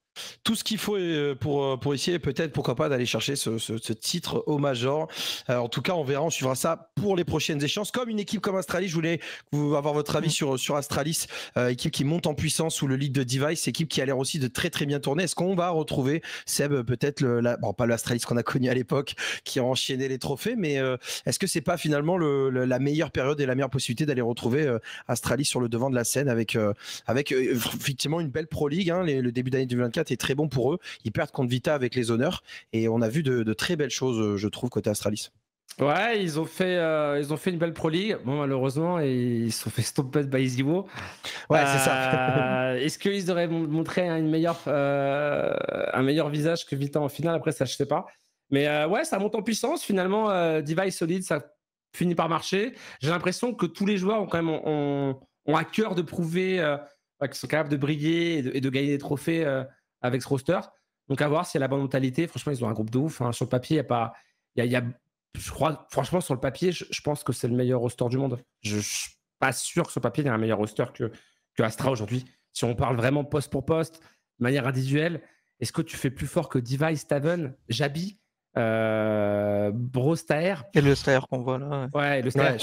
tout ce qu'il faut euh, pour, euh, pour essayer, peut-être, pourquoi pas, d'aller chercher ce, titre au Major. en tout cas, on verra, on suivra ça pour les prochaines échéances. Comme une équipe comme Astralis, je voulais vous avoir votre avis mmh. sur, sur Astralis, équipe qui monte en puissance sous le lead de Device, équipe qui a l'air aussi de très très bien tourner. Est-ce qu'on va retrouver, Seb, peut-être, bon, pas l'Astralis qu'on a connu à l'époque, qui a enchaîné les trophées, mais est-ce que c'est pas finalement le, la meilleure période et la meilleure possibilité d'aller retrouver Astralis sur le devant de la scène avec, avec effectivement une belle Pro League. Hein. le début d'année 2024 est très bon pour eux. Ils perdent contre Vita avec les honneurs. Et on a vu de, très belles choses, euh, je trouve, côté Astralis. Ouais, ils ont fait, euh, ils ont fait une belle Pro League. Bon, malheureusement, ils se sont fait stopper by Zivo. Ouais, c'est ça. Euh, est-ce qu'ils auraient montré une meilleure, un meilleur visage que Vita en finale Après, ça, je sais pas. Mais ouais, ça monte en puissance. Finalement, Device solide, ça finit par marcher. J'ai l'impression que tous les joueurs ont quand même ont, ont à cœur de prouver qui sont capables de briller et de, gagner des trophées euh, avec ce roster. Donc à voir s'il y a la bonne mentalité. Franchement, ils ont un groupe de ouf. Hein. Sur le papier, il y a pas. je crois, franchement, sur le papier, je, pense que c'est le meilleur roster du monde. Je, ne suis pas sûr que sur le papier, il y a un meilleur roster que, Astra aujourd'hui. Si on parle vraiment poste pour poste, de manière individuelle, est-ce que tu fais plus fort que Device, Taven, Jabi euh, Broster. Et le Steyer qu'on voit là. Ouais, le Steyer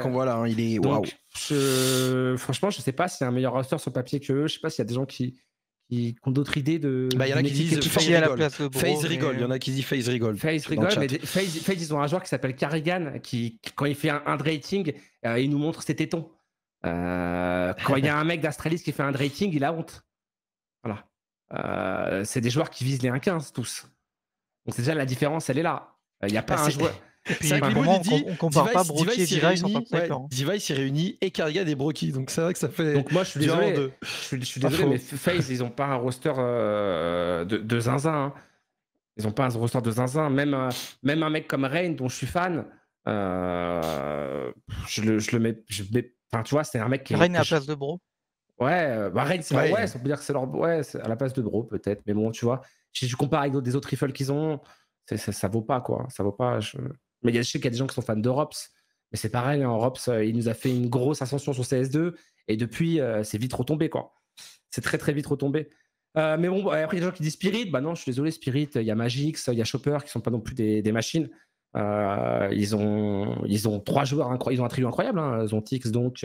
qu'on voit là. Hein, il est waouh. Je... Franchement, je sais pas s'il y a un meilleur roster sur papier que eux. Je sais pas s'il y a des gens qui, qui, ont d'autres idées de. il y en a qui disent Face rigole. Face rigole. Il y en a qui disent Face rigole. Face rigole. Mais Face, ils ont un joueur qui s'appelle Carrigan qui, quand il fait un, drating, euh, il nous montre ses tétons. Euh, quand il y a un mec d'Astralis qui fait un drating, il a honte. Voilà. Euh, c'est des joueurs qui visent les 1-15 tous. Donc c'est déjà la différence, elle est là. Euh, il n'y a pas bah, un joueur. Puis, on, dit, on compare pas Brocky et Divice, sont pas hein. ouais, est réuni et Carga et Brocky, donc c'est vrai que ça fait. Donc moi je suis désolé, je, suis désolé, mais FaZe ils n'ont pas un roster euh, de, zinzin. Hein. Ils n'ont pas un roster de zinzin. Même, euh, même un mec comme Rain dont je suis fan, je, le, je le mets. enfin tu vois, c'est un mec qui. Rain est à la place de Bro. Ouais, bah Rain, c'est ouais. ouais, on peut dire que c'est leur. Ouais, à la place de Bro peut-être, mais bon, tu vois. Si tu compares avec des autres rifles qu'ils ont, ça, ça, vaut pas, quoi. Ça vaut pas. Mais je sais qu'il y a des gens qui sont fans de mais c'est pareil, en hein, euh, il nous a fait une grosse ascension sur CS2, et depuis, euh, c'est vite retombé, quoi. C'est très, très vite retombé. Euh, mais bon, après, il y a des gens qui disent Spirit. Bah non, je suis désolé, Spirit, il y a Magix, il y a Chopper, qui sont pas non plus des, machines. ils, ont, ils ont trois joueurs incroyables, ils ont un trio incroyable, hein, Tix donc,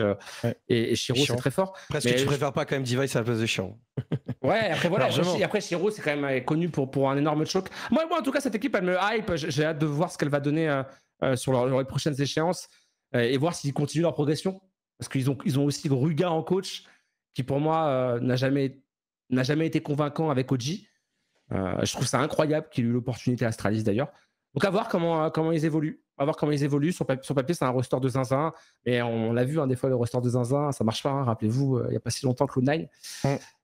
et, et, Shiro, c'est très fort. Presque que tu je... préfères pas quand même Device à la place de Shiro. Ouais, après voilà, après Siro, c'est quand même euh, connu pour, pour un énorme choc. Moi, en tout cas, cette équipe, elle me hype. J'ai hâte de voir ce qu'elle va donner euh, euh, sur les prochaines échéances et voir s'ils continuent leur progression. Parce qu'ils ont, ils ont aussi Ruga en coach, qui pour moi n'a jamais, jamais été convaincant avec Oji. je trouve ça incroyable qu'il ait eu l'opportunité à Astralis d'ailleurs. Donc à voir comment, comment ils évoluent. On va voir comment ils évoluent. Sur, papier, c'est un roster de zinzin. Mais on, l'a vu, hein, des fois, le roster de zinzin, ça marche pas. Hein, rappelez-vous, euh, il n'y a pas si longtemps que Cloud9.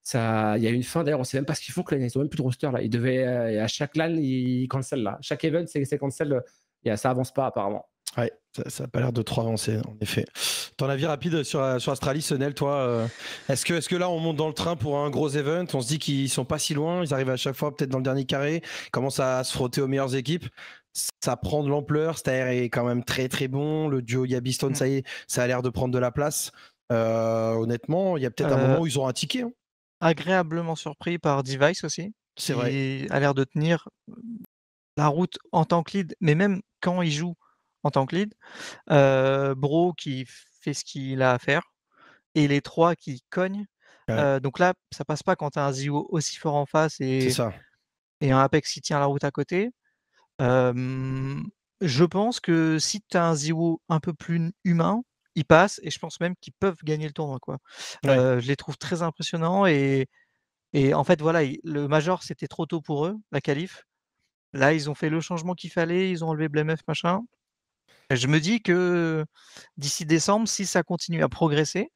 Ça, il y a une fin. D'ailleurs, on ne sait même pas ce qu'ils font. Cloud9, ils n'ont même plus de roster. Là. Ils devaient, euh, à chaque LAN, ils cancel. Là. Chaque event, c'est cancel. Euh, et, ça avance pas, apparemment. Ouais, ça n'a pas l'air de trop avancer, en effet. Ton avis rapide sur, sur Astralis, Sonel, toi, est-ce que, est que là, on monte dans le train pour un gros event On se dit qu'ils sont pas si loin, ils arrivent à chaque fois peut-être dans le dernier carré, commencent à se frotter aux meilleures équipes ça prend de l'ampleur. Stair est quand même très très bon. Le duo Yabistone, mm. ça y est, ça a l'air de prendre de la place. Euh, honnêtement, il y a peut-être un moment euh, où ils ont un ticket. Hein. Agréablement surpris par Device aussi. C'est vrai. Il a l'air de tenir la route en tant que lead, mais même quand il joue en tant que lead. Euh, Bro qui fait ce qu'il a à faire. Et les trois qui cognent. donc là, ça passe pas quand tu un Zio aussi fort en face et, ça. et un Apex qui tient la route à côté je pense que si tu as un Zio un peu plus humain, il passe et je pense même qu'ils peuvent gagner le tournoi. Quoi. je les trouve très impressionnants et, en fait, voilà, le Major, c'était trop tôt pour eux, la qualif. Là, ils ont fait le changement qu'il fallait, ils ont enlevé Blemef, machin. Je me dis que d'ici décembre, si ça continue à progresser,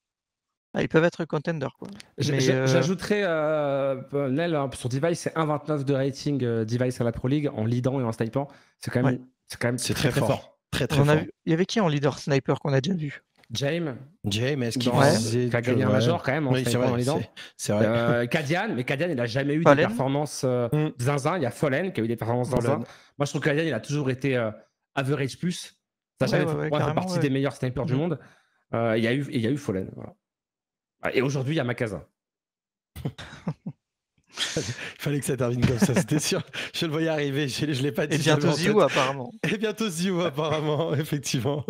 ah, ils peuvent être contenders. Euh, j'ajouterais, euh... Nel, hein, sur Device, c'est 1,29 de rating euh, Device à la Pro League en leadant et en snipant. C'est quand même, c'est quand même très, très, fort. Très, très fort. Il y avait qui en leader sniper qu'on a déjà vu James. James, est-ce qu'il a gagné un major quand même en oui, snipant C'est vrai. Euh, Kadian, mais Kadian, il n'a jamais eu des performances euh, mm. zinzin. Il y a Fallen qui a eu des performances zinzin. Moi, je trouve que Kadian, il a toujours été average plus. Ça fait partie des meilleurs snipers du mm. monde. Il y a eu Fallen, Voilà. Ah, et aujourd'hui, il y a Macasin. il fallait que ça termine comme ça, c'était sûr. Je le voyais arriver, je, ne l'ai pas dit. Et bientôt Zio, apparemment. Et bientôt Zio, apparemment, effectivement.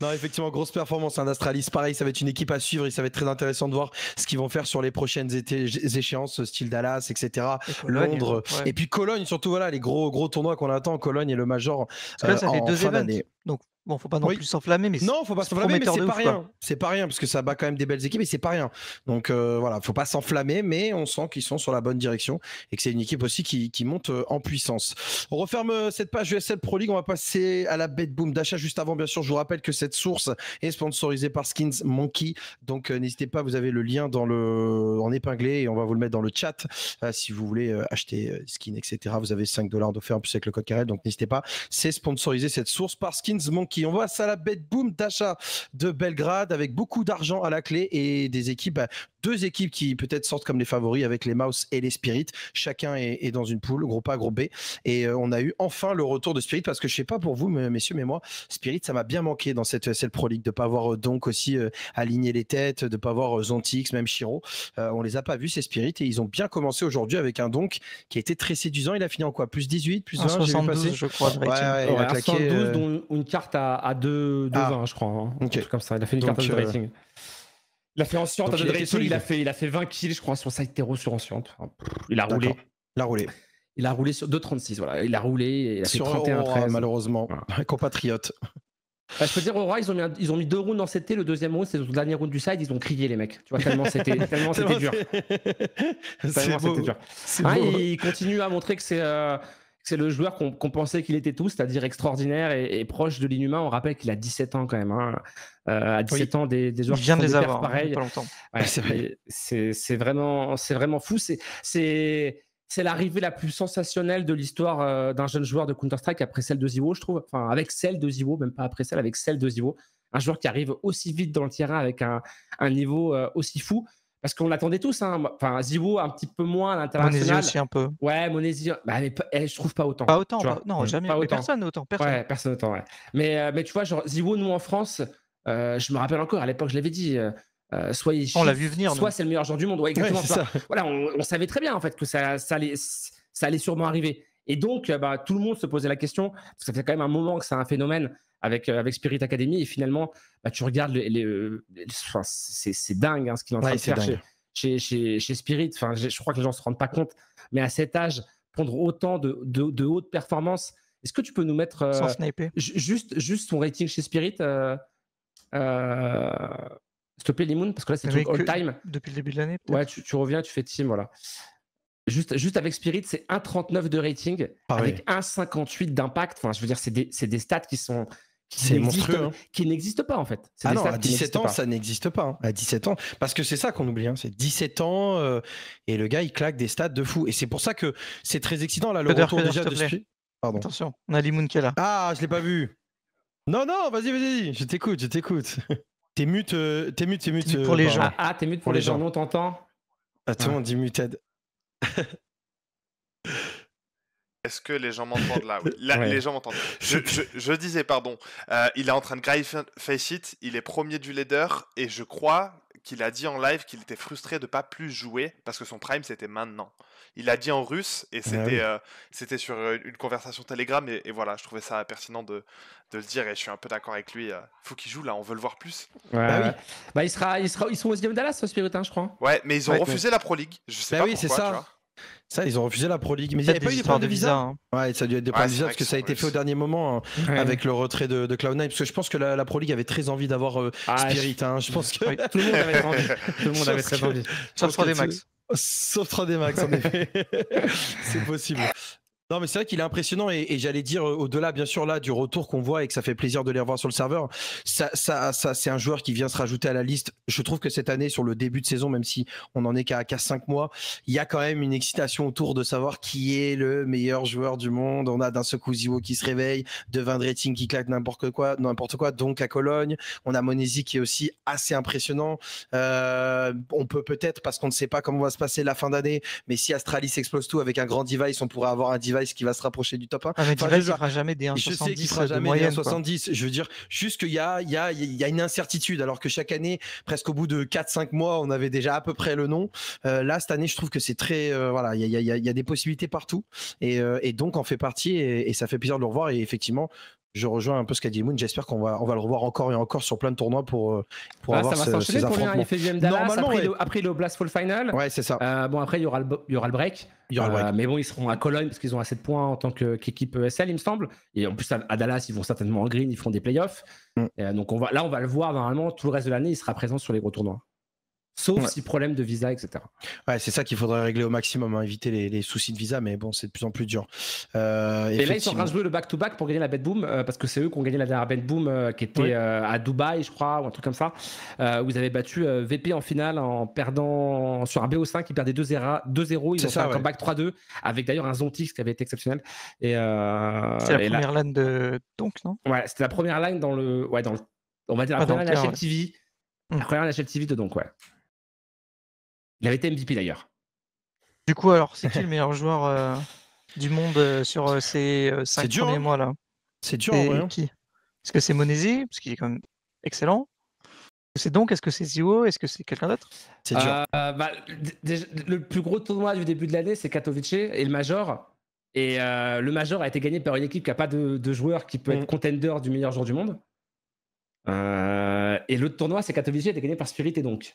Non, effectivement, grosse performance Un d'Astralis. Pareil, ça va être une équipe à suivre et ça va être très intéressant de voir ce qu'ils vont faire sur les prochaines échéances, style Dallas, etc. Londres. Et puis Cologne, surtout, voilà, les gros, gros tournois qu'on attend, Cologne et le Major. Parce que là, euh, ça fait deux événements. Donc, Bon, faut pas non plus s'enflammer, mais non, faut pas s'enflammer, mais c'est pas rien. C'est pas rien parce que ça bat quand même des belles équipes mais c'est pas rien. Donc il euh, voilà, faut pas s'enflammer, mais on sent qu'ils sont sur la bonne direction et que c'est une équipe aussi qui, monte euh, en puissance. On referme euh, cette page USL Pro League. On va passer à la bête boom d'achat juste avant. Bien sûr, je vous rappelle que cette source est sponsorisée par Skins Monkey. Donc n'hésitez pas, vous avez le lien dans le en épinglé et on va vous le mettre dans le chat si vous voulez acheter skins, etc. Vous avez 5 dollars d'offert en plus avec le code donc n'hésitez pas. C'est sponsorisé cette source par Skins Monkey ça la bête Boom d'achat de Belgrade avec beaucoup d'argent à la clé et des équipes, bah, deux équipes qui peut-être sortent comme les favoris avec les Mouse et les Spirit. Chacun est, dans une poule, groupe A, groupe B. Et euh, on a eu enfin le retour de Spirit parce que je sais pas pour vous, messieurs, mais moi, Spirit, ça m'a bien manqué dans cette SL Pro League de pas avoir euh, donc aussi euh, aligné les têtes, de pas voir Zontix, même Chiro. on les a pas vus ces Spirit et ils ont bien commencé aujourd'hui avec un donc qui a été très séduisant. Il a fini en quoi Plus 18, plus 20, je crois. une carte à, 2 2,20, ah. je crois. Hein, comme ça. Il a fait une carte euh, de rating. Il a fait en il, il, a fait, il a fait 20 kills, je crois, sur site terro sur en Il a roulé. Il a roulé. Il a roulé sur 2,36, voilà. Il a roulé. sur fait 31 malheureusement. Compatriote. Bah, je peux dire, Aurora, ils ont mis, ils ont mis deux rounds en CT. Le deuxième round, c'est le dernier round du side. Ils ont crié, les mecs. Tu vois, tellement c'était dur. tellement c'était dur. Hein, il continue à montrer que c'est. Euh, c'est le joueur qu'on pensait qu'il était tout, c'est-à-dire extraordinaire et, proche de l'inhumain. On rappelle qu'il a 17 ans quand même. Hein. Euh, à 17 ans, des, des joueurs qui les avoir, hein, pareil. Ouais, c'est vraiment, c'est vraiment fou. C'est, l'arrivée la plus sensationnelle de l'histoire euh, d'un jeune joueur de Counter-Strike après celle de Zivo, je trouve. avec celle de Zivo, même pas après celle, avec celle de Zivo. Un joueur qui arrive aussi vite dans le terrain avec un, niveau euh, aussi fou. Parce qu'on l'attendait tous. Hein. Enfin, Zibo, un petit peu moins à l'international. aussi un peu. Ouais, Monésie. Bah, je trouve pas autant. Pas autant. Bah, non, mm, jamais. Personne autant. Personne. autant. Ouais. Mais, euh, mais tu vois, genre, Zibo, nous en France, euh, je me rappelle encore, à l'époque, je l'avais dit. Euh, soit on l'a vu venir. Soit c'est le meilleur joueur du monde. exactement. Voilà, on, savait très bien en fait que ça, ça, allait, sûrement arriver. Et donc, bah, tout le monde se posait la question. Parce que ça fait quand même un moment que c'est un phénomène avec, euh, avec Spirit Academy. Et finalement, bah, tu regardes, les, euh, c'est dingue hein, ce qu'il est en train de faire chez, chez, chez, Spirit. Enfin, je, crois que les gens ne se rendent pas compte. Mais à cet âge, prendre autant de, de, de hautes performances, est-ce que tu peux nous mettre euh, Sans juste, juste ton rating chez Spirit euh, euh, parce que là, c'est tout all-time. Depuis le début de l'année Ouais, tu, tu, reviens, tu fais team, voilà. Juste, juste avec Spirit, c'est 1,39 de rating, ah avec 1,58 d'impact. Enfin, je veux dire, c'est des, des, stats qui sont, Hein. Hein. qui n'existe pas en fait. Ah non, à 17 ans, ça n'existe pas. Hein. À 17 ans, parce que c'est ça qu'on oublie. C'est 17 ans euh, et le gars il claque des stats de fou. Et c'est pour ça que c'est très excitant là le retour déjà de Pardon. Attention, on a Limoun qui là. Ah, je ne l'ai pas vu. Non, non, vas-y, vas-y, je t'écoute, je t'écoute. Euh, t'es mute, t'es mute, t'es mute. mute euh, pour les gens. Ah, t'es mute pour, les gens. Non, t'entends Attends, Ah, dit muted. Est-ce que les gens m'entendent là, Les gens m'entendent. Je, disais, pardon, euh, il est en train de grind face il est premier du leader, et je crois qu'il a dit en live qu'il était frustré de pas plus jouer, parce que son prime c'était maintenant. Il a dit en russe, et ah c'était euh, c'était sur euh, une conversation Telegram, et, voilà, je trouvais ça pertinent de, de, le dire, et je suis un peu d'accord avec lui. il faut qu'il joue là, on veut le voir plus. bah, oui. Bah, il sera, sera, ils sont au Dallas, Spirit, hein, je crois. Ouais, mais ils ont refusé la Pro League, je sais bah pas oui, pourquoi, ça. Tu vois. Ça, ils ont refusé la Pro League. Mais il n'y avait pas eu des de visa. Hein. Ouais, ça a dû être des points de visa parce que ça a été fait au dernier moment hein, avec le retrait de, Cloud9. Parce que je pense que la, Pro League avait très envie d'avoir euh, ah, Spirit. Hein. Je... pense que. tout le monde avait envie. Tout le monde avait très envie. Sauf 3D Max. Sauf 3D Max, en effet. c'est possible. Non, mais c'est vrai qu'il est impressionnant et, j'allais dire euh, au-delà, bien sûr, là du retour qu'on voit et que ça fait plaisir de les revoir sur le serveur. Ça, ça, c'est un joueur qui vient se rajouter à la liste. Je trouve que cette année, sur le début de saison, même si on en est qu'à 5 mois, il y a quand même une excitation autour de savoir qui est le meilleur joueur du monde. On a d'un Ziwo qui se réveille, de Vendretting qui claque n'importe quoi, n'importe quoi. Donc à Cologne, on a Monesi qui est aussi assez impressionnant. Euh, on peut peut-être parce qu'on ne sait pas comment va se passer la fin d'année, mais si Astralis explose tout avec un grand device, on pourrait avoir un device est-ce qui va se rapprocher du top 1. Ah, jamais des 1,70. Je sais qu'il jamais des Je veux dire, juste qu'il y a, il y, a, y a une incertitude, alors que chaque année, presque au bout de 4-5 mois, on avait déjà à peu près le nom. Euh, là, cette année, je trouve que c'est très. voilà, il y a, des possibilités partout. Et, euh, donc, on fait partie et, ça fait plaisir de le revoir. Et effectivement, je rejoins un peu ce qu'a dit Moon. J'espère qu'on va, on va le revoir encore et encore sur plein de tournois pour, euh, pour bah, avoir ça va Il fait Dallas, Normalement, après, le, après Blast Final. Ouais, c'est ça. Euh, bon, après, il y aura le, y aura le break. y aura euh, mais bon, ils seront à Cologne parce qu'ils ont assez de points en tant qu'équipe ESL, il me semble. Et en plus, à, Dallas, ils vont certainement en green, ils feront des playoffs. Mm. donc on va, là, on va le voir normalement tout le reste de l'année. Il sera présent sur les gros tournois. Sauf si problème de visa, etc. Ouais, c'est ça qu'il faudrait régler au maximum, hein, éviter les, soucis de visa, mais bon, c'est de plus en plus dur. Euh, et là, ils sont en train de jouer le back-to-back pour gagner la bet boom, euh, parce que c'est eux qui ont gagné la dernière bet boom euh, qui était à Dubaï, je crois, ou un truc comme ça, où ils avaient battu VP en finale en perdant sur un BO5, ils perdaient 2-0, ils ont fait un comeback 3-2, avec d'ailleurs un Zontix qui avait été exceptionnel. c'est la première là... de donc, non Ouais, c'était la première line dans le. Ouais, dans On va dire la ah, première line HLTV. La première HLTV de donc, ouais. Il avait été MVP d'ailleurs. Du coup, alors, c'est qui le meilleur joueur euh, du monde euh, sur euh, ces 5 dur, hein. mois là C'est dur, Est-ce que c'est Monesi Parce qu'il est quand même excellent. C'est donc, est-ce que c'est Zio Est-ce que c'est quelqu'un d'autre C'est bah, le plus gros tournoi du début de l'année, c'est Katowice et le Major. Et le Major a été gagné par une équipe qui n'a pas de, joueur qui peut être mm. contender du meilleur joueur du monde. et l'autre tournoi, c'est Katowice, a été gagné par Spirit et donc.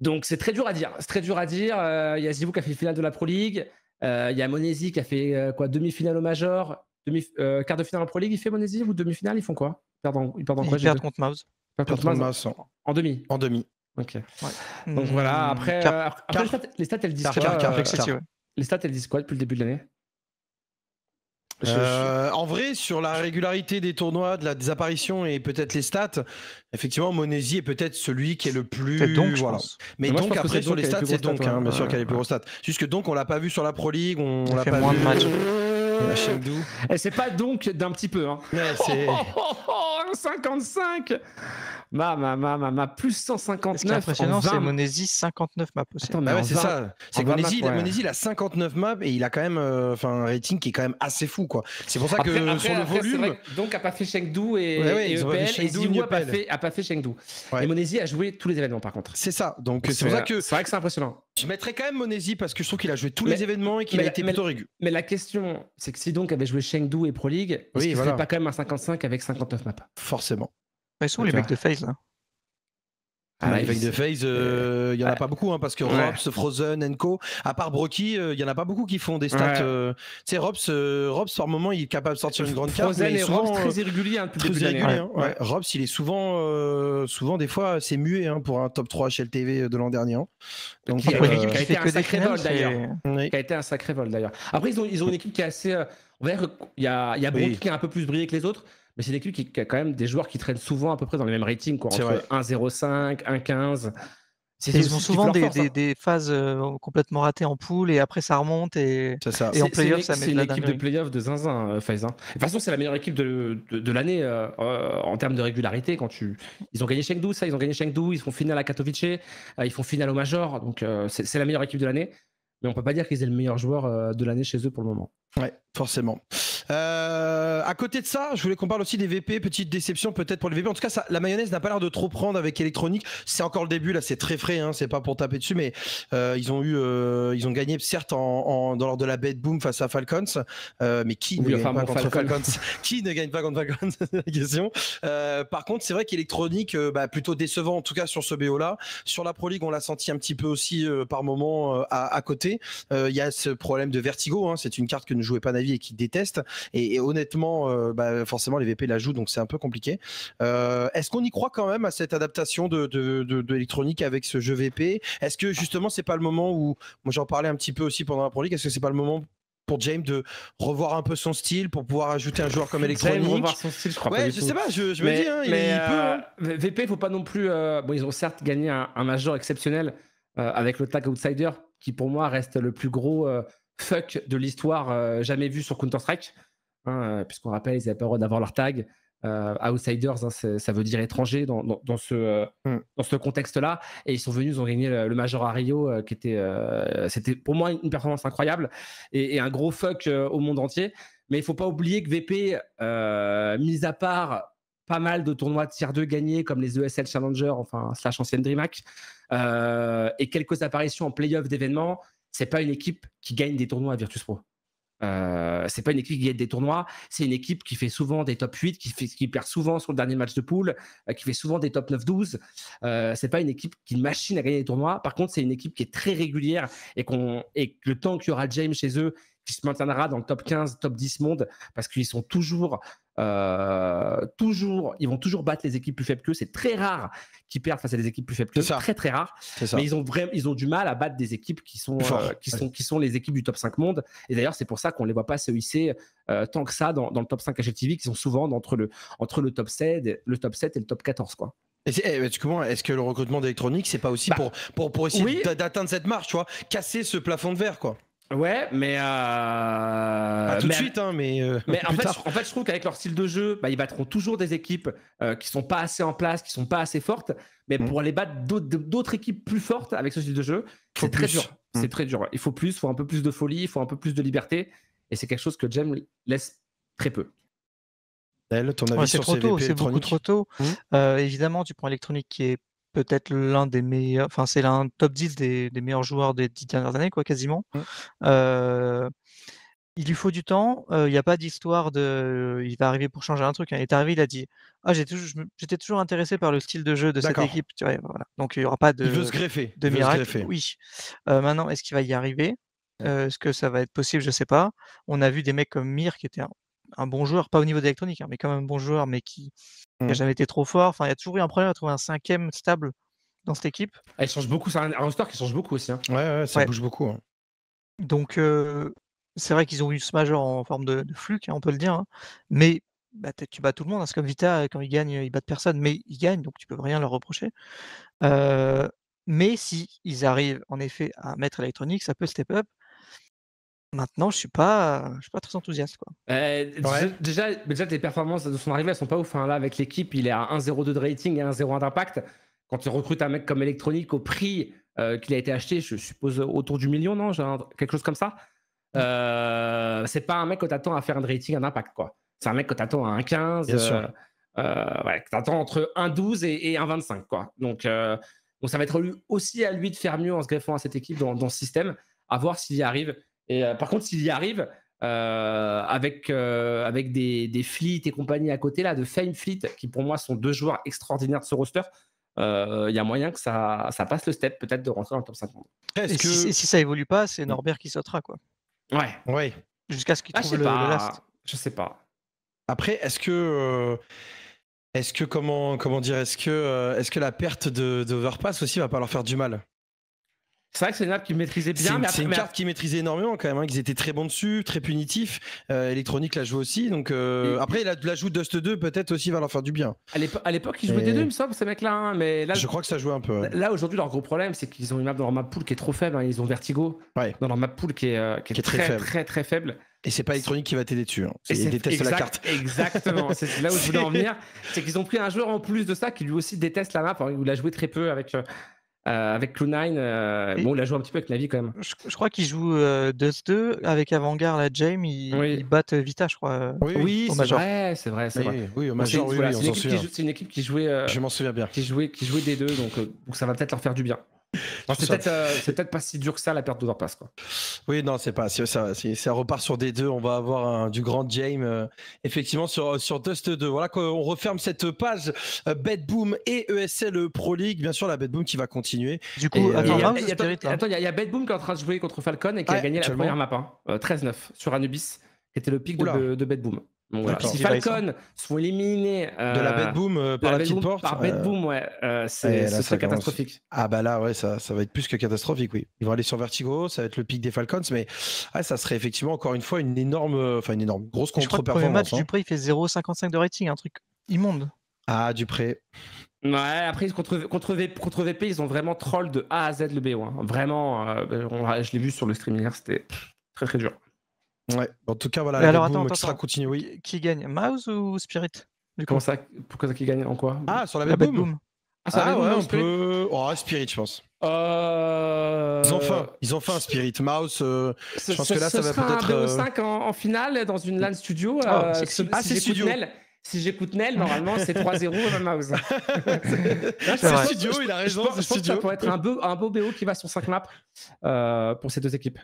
Donc c'est très dur à dire. C'est très dur à dire. Euh, il y a Zivou qui a fait finale de la Pro League. Euh, il y a Monesi qui a fait euh, quoi demi-finale au Major, demi quart de finale en Pro League. Il fait Monesi ou demi-finale Ils font quoi Ils perdent, en, quoi Ils perdent contre Mouse. en... demi. En demi. Ok. Donc voilà, hmm. après, les, stats, elles disent Les stats, elles disent quoi depuis le début de l'année euh, en vrai, sur la régularité des tournois, de la, des et peut-être les stats, effectivement, Monesi est peut-être celui qui est le plus. voilà. Mais, donc, après, sur les stats, c'est donc, hein, bien sûr, qu'elle est plus gros stats. Juste que donc, on l'a pas vu sur la Pro League, on, l'a pas moins vu. De et euh, eh, c'est pas donc d'un petit peu. Hein. Ouais, c'est... Oh, oh, oh, 55 Ma, ma, ma, ma, ma, plus 159. Ce qui impressionnant, c'est Monésie 59 maps Attends, ah ouais, c'est ça. C'est que Monesi, maps, il a 59 maps et il a quand même euh, enfin un rating qui est quand même assez fou. quoi. C'est pour ça que sur le volume. donc, a pas fait Chengdu et, ouais, et EPL. Et a, pas fait, Chengdu. Et Monesi a joué tous les événements par contre. C'est ça. Donc, c'est, c'est pour ça que. C'est vrai que c'est impressionnant. Je mettrais quand même Monesi parce que je trouve qu'il a joué tous les événements et qu'il a été plutôt régulier. Mais la question, c'est que si donc avait joué Chengdu et Pro League, il serait pas quand même un 55 avec 59 maps Forcément. Mais sont les mecs de FaZe là ah de Phase, euh, euh, il n'y en a pas beaucoup, hein, parce que Robs, Frozen, Enco, à part Brocky, euh, il y n'y en a pas beaucoup qui font des stats. tu sais, Robs, Robs, par moment, il est capable de sortir une grande carte. Frozen et Robs, très irrégulier. Hein, début hein. Robs, il est souvent, souvent des fois, c'est muet pour un top 3 HLTV de l'an dernier. Donc, qui, a, été un sacré vol, d'ailleurs. a été un sacré vol, d'ailleurs. Après, ils ont, une équipe qui est assez. on va dire y a, y a qui est un peu plus brillé que les autres mais c'est des qui, a quand même des joueurs qui traînent souvent à peu près dans les mêmes ratings, quoi, entre 1,05, 1,15. Ils ont souvent hein. des, des, phases euh, complètement ratées en poule et après ça remonte et, en C'est une équipe de play-off de zinzin, euh, hein. De toute façon, c'est la meilleure équipe de, de, l'année euh, euh, en termes de régularité. Quand tu... Ils ont gagné Chengdu, ça, ils ont gagné Chengdu, ils font finale à Katowice, ils font finale au Major. Donc c'est la meilleure équipe de l'année. Mais on peut pas dire qu'ils aient le meilleur joueur de l'année chez eux pour le moment. Ouais, forcément. Euh, à côté de ça, je voulais qu'on parle aussi des VP. Petite déception peut-être pour les VP. En tout cas, la mayonnaise n'a pas l'air de trop prendre avec électronique. C'est encore le début là, c'est très frais. Hein, c'est pas pour taper dessus, mais euh, ils ont eu, euh, ils ont gagné certes dans l'ordre de la bête boom face à Falcons. mais qui ne gagne pas contre Falcons, Qui ne gagne pas la question. par contre, c'est vrai qu'électronique, bah, plutôt décevant en tout cas sur ce BO là. Sur la Pro League, on l'a senti un petit peu aussi par moment à, côté. Il y a ce problème de vertigo. Hein, c'est une carte que nous jouait pas Navi et qui déteste. Et, honnêtement, euh, bah, forcément, les VP la jouent, donc c'est un peu compliqué. Euh, est-ce qu'on y croit quand même à cette adaptation de, de, de, avec ce jeu VP Est-ce que justement, c'est pas le moment où, moi j'en parlais un petit peu aussi pendant la Pro League, est-ce que c'est pas le moment pour James de revoir un peu son style pour pouvoir ajouter un joueur comme électronique. revoir son style, je crois pas du je sais pas, je, me dis, hein, il, peut. Hein. Euh, VP, faut pas non plus. bon, ils ont certes gagné un, major exceptionnel avec le tag outsider, qui pour moi reste le plus gros fuck de l'histoire euh, jamais vue sur Counter-Strike. Hein, euh, puisqu'on rappelle, ils avaient pas le droit d'avoir leur tag. Euh, outsiders, hein, ça veut dire étranger dans, ce, hmm. ce contexte-là. Et ils sont venus, ils ont gagné le, Major à Rio, qui était, c'était pour moi une performance incroyable et, un gros fuck au monde entier. Mais il faut pas oublier que VP, mis à part pas mal de tournois de tier 2 gagnés, comme les ESL Challenger, enfin, slash ancienne DreamHack, et quelques apparitions en playoff d'événements, c'est pas une équipe qui gagne des tournois à Virtus Pro. Euh, c'est pas une équipe qui gagne des tournois, c'est une équipe qui fait souvent des top 8, qui, perd souvent sur le dernier match de poule, euh, qui fait souvent des top 9-12. Ce euh, c'est pas une équipe qui machine à gagner des tournois. Par contre, c'est une équipe qui est très régulière et, qu'on, et le temps qu'il y aura James chez eux, qui se maintiendra dans le top 15, top 10 monde, parce qu'ils sont toujours euh, toujours, ils vont toujours battre les équipes plus faibles qu'eux. C'est très rare qu'ils perdent face à des équipes plus faibles qu'eux. C'est très très rare. Mais ils ont vraiment, ils ont du mal à battre des équipes qui sont, euh, qui sont, qui sont les équipes du top 5 monde. Et d'ailleurs, c'est pour ça qu'on les voit pas se hisser euh, tant que ça dans, dans, le top 5 HFTV qui sont souvent entre le, entre le top 7, le top 7 et le top 14, quoi. Eh, est-ce que, le recrutement d'électronique, c'est pas aussi bah, pour, pour, pour essayer d'atteindre cette marche, vois, casser ce plafond de verre, quoi Ouais, mais. Euh, pas tout de suite, hein, mais. Euh, mais en, fait, je, trouve qu'avec leur style de jeu, bah, ils battront toujours des équipes euh, qui sont pas assez en place, qui sont pas assez fortes. Mais mm. pour aller battre d'autres équipes plus fortes avec ce style de jeu, c'est très dur. Mm. C'est très dur. Il faut plus, il faut un peu plus de folie, il faut un peu plus de liberté. Et c'est quelque chose que Jem laisse très peu. c'est trop tôt, c'est beaucoup trop tôt. Mm. évidemment, tu prends Electronic qui est peut-être l'un des meilleurs, enfin c'est l'un top 10 des, meilleurs joueurs des dix dernières années, quoi, quasiment. Mmh. il lui faut du temps, il n'y a pas d'histoire de il va arriver pour changer un truc. Hein. Il est arrivé, il a dit Ah, j'étais toujours, toujours intéressé par le style de jeu de cette équipe. Tu Donc il n'y aura pas de, il se greffer. de miracle. Oui. maintenant, est-ce qu'il va y arriver Est-ce que ça va être possible Je ne sais pas. On a vu des mecs comme Mir qui était un, bon joueur, pas au niveau d'électronique, hein, mais quand même un bon joueur, mais qui il n'a mmh. jamais été trop fort. Enfin, il y a toujours eu un problème à trouver un cinquième stable dans cette équipe. Ah, il change beaucoup. C'est un roster qui change beaucoup aussi. Hein. Ouais, ça bouge beaucoup. Hein. Donc, euh, c'est vrai qu'ils ont eu ce major en forme de, flux. Hein, on peut le dire. Mais bah, tu bats tout le monde. C'est comme Vita, quand ils gagnent, ils battent personne. Mais ils gagnent, donc tu peux rien leur reprocher. Euh, mais si ils arrivent en effet à mettre l'électronique, ça peut step up. Maintenant, je suis pas, je suis pas très enthousiaste quoi. Bah, déjà, déjà tes performances de son arrivée, elles sont pas ouf. Hein. Là, avec l'équipe, il est à 1,02 de rating et 1,01 d'impact. Quand tu recrutes un mec comme électronique au prix euh, qu'il a été acheté, je suppose autour du million, non Quelque chose comme ça. Mm. Euh, c'est pas un mec que attends à faire un rating, un impact quoi. C'est un mec que attends à 1,15. 15 euh, euh, Ouais, que t'attends entre 1,12 et, et 1,25 quoi. Donc, ça va être aussi à lui de faire mieux en se greffant à cette équipe dans, dans ce système. À voir s'il y arrive. Euh, par contre, s'il y arrive, euh, avec, euh, avec des, des et compagnie à côté là, de Fame Fleet, qui pour moi sont deux joueurs extraordinaires de ce roster, il y a moyen que ça, passe le step peut-être de rentrer dans le top 50. si, ça évolue pas, c'est mm. Norbert qui sautera quoi. Ouais. Ouais. Jusqu'à ce qu'il ah, trouve le, last. Je sais pas. Après, est-ce que est-ce que comment comment dire, est-ce que est que la perte de, de Overpass aussi va pas leur faire du mal c'est vrai que c'est une map qu'ils maîtrisaient bien. C'est une, carte qui maîtrisait énormément quand même. Hein, ils étaient très bons dessus, très punitifs. Électronique euh, la joue aussi. Donc euh, après, l'ajout la Dust 2 peut-être aussi va leur faire du bien. À l'époque, ils jouaient et... des deux, il me semble, ces mecs-là. Hein, mais je crois que ça jouait un peu. Là, aujourd'hui, leur gros problème, c'est qu'ils ont une map dans leur map pool qui est trop faible. Hein, ils ont Vertigo dans leur map pool qui est, euh, est, très, très, faible. très, faible. Et c'est pas électronique qui va t'aider dessus. Ils détestent la carte. Exactement. c'est là où je voulais en venir. C'est qu'ils ont pris un joueur en plus de ça qui lui aussi déteste la map. il a joué très peu avec euh, avec clou 9 euh, bon, il a joué un petit peu avec la vie quand même. Je, crois qu'il joue euh, dust 2 avec Avant-Garde, la James, ils, battent Vita, je crois. Oui, c'est vrai, c'est vrai, c'est Oui, c'est une, une, équipe qui jouait. je m'en souviens bien. Qui jouait, qui jouait des deux, donc ça va peut-être leur faire du bien. Euh, c'est peut-être pas si dur que ça la perte d'overpass. Oui, non, c'est pas. Ça, ça repart sur des deux. On va avoir du grand James, euh, effectivement, sur, euh, sur Dust 2. Voilà, on referme cette page Bedboom et ESL Pro League. Bien sûr, la Bedboom qui va continuer. Du coup, il y, a, qui est en train de jouer contre Falcon et qui a gagné la première map 13-9 hein. sur Anubis, qui était le pic de, de Bedboom. Et Si Falcon se font éliminer euh, de la bed boom euh, par la, petite porte, par ouais, serait catastrophique. Ah bah là, ouais, ça, ça va être plus que catastrophique, oui. Ils vont aller sur Vertigo, ça va être le pic des Falcons, mais ah, ça serait effectivement encore une fois une énorme, enfin une énorme grosse contre-performance. Le match, hein. Dupré, il fait 0,55 de rating, un truc immonde. Ah Dupré. Ouais, après contre, contre, contre VP, ils ont vraiment troll de A à Z le BO. Hein. Vraiment, euh, je l'ai vu sur le stream hier, c'était très très dur. Ouais, en tout cas, voilà. Alors, attends, euh, attends, qui sera continué, oui. Qui gagne Mouse ou Spirit Comment ça Pourquoi ça qui gagne en quoi Ah, sur la, la boom. Ah, ah ouais, on peut. Oh, Spirit, je pense. Euh, ils ont faim, ils ont faim, Spirit Mouse. Euh, je pense que là, ça va peut-être. Un bo 5 en, finale dans une LAN studio. Oh, si, ah, c'est studio. Nel, si j'écoute Nel, normalement, c'est 3-0 Mouse. c'est studio, il a raison. Je, je pense, studio. que ça pourrait être un beau, un beau BO qui va sur 5 maps pour ces deux équipes.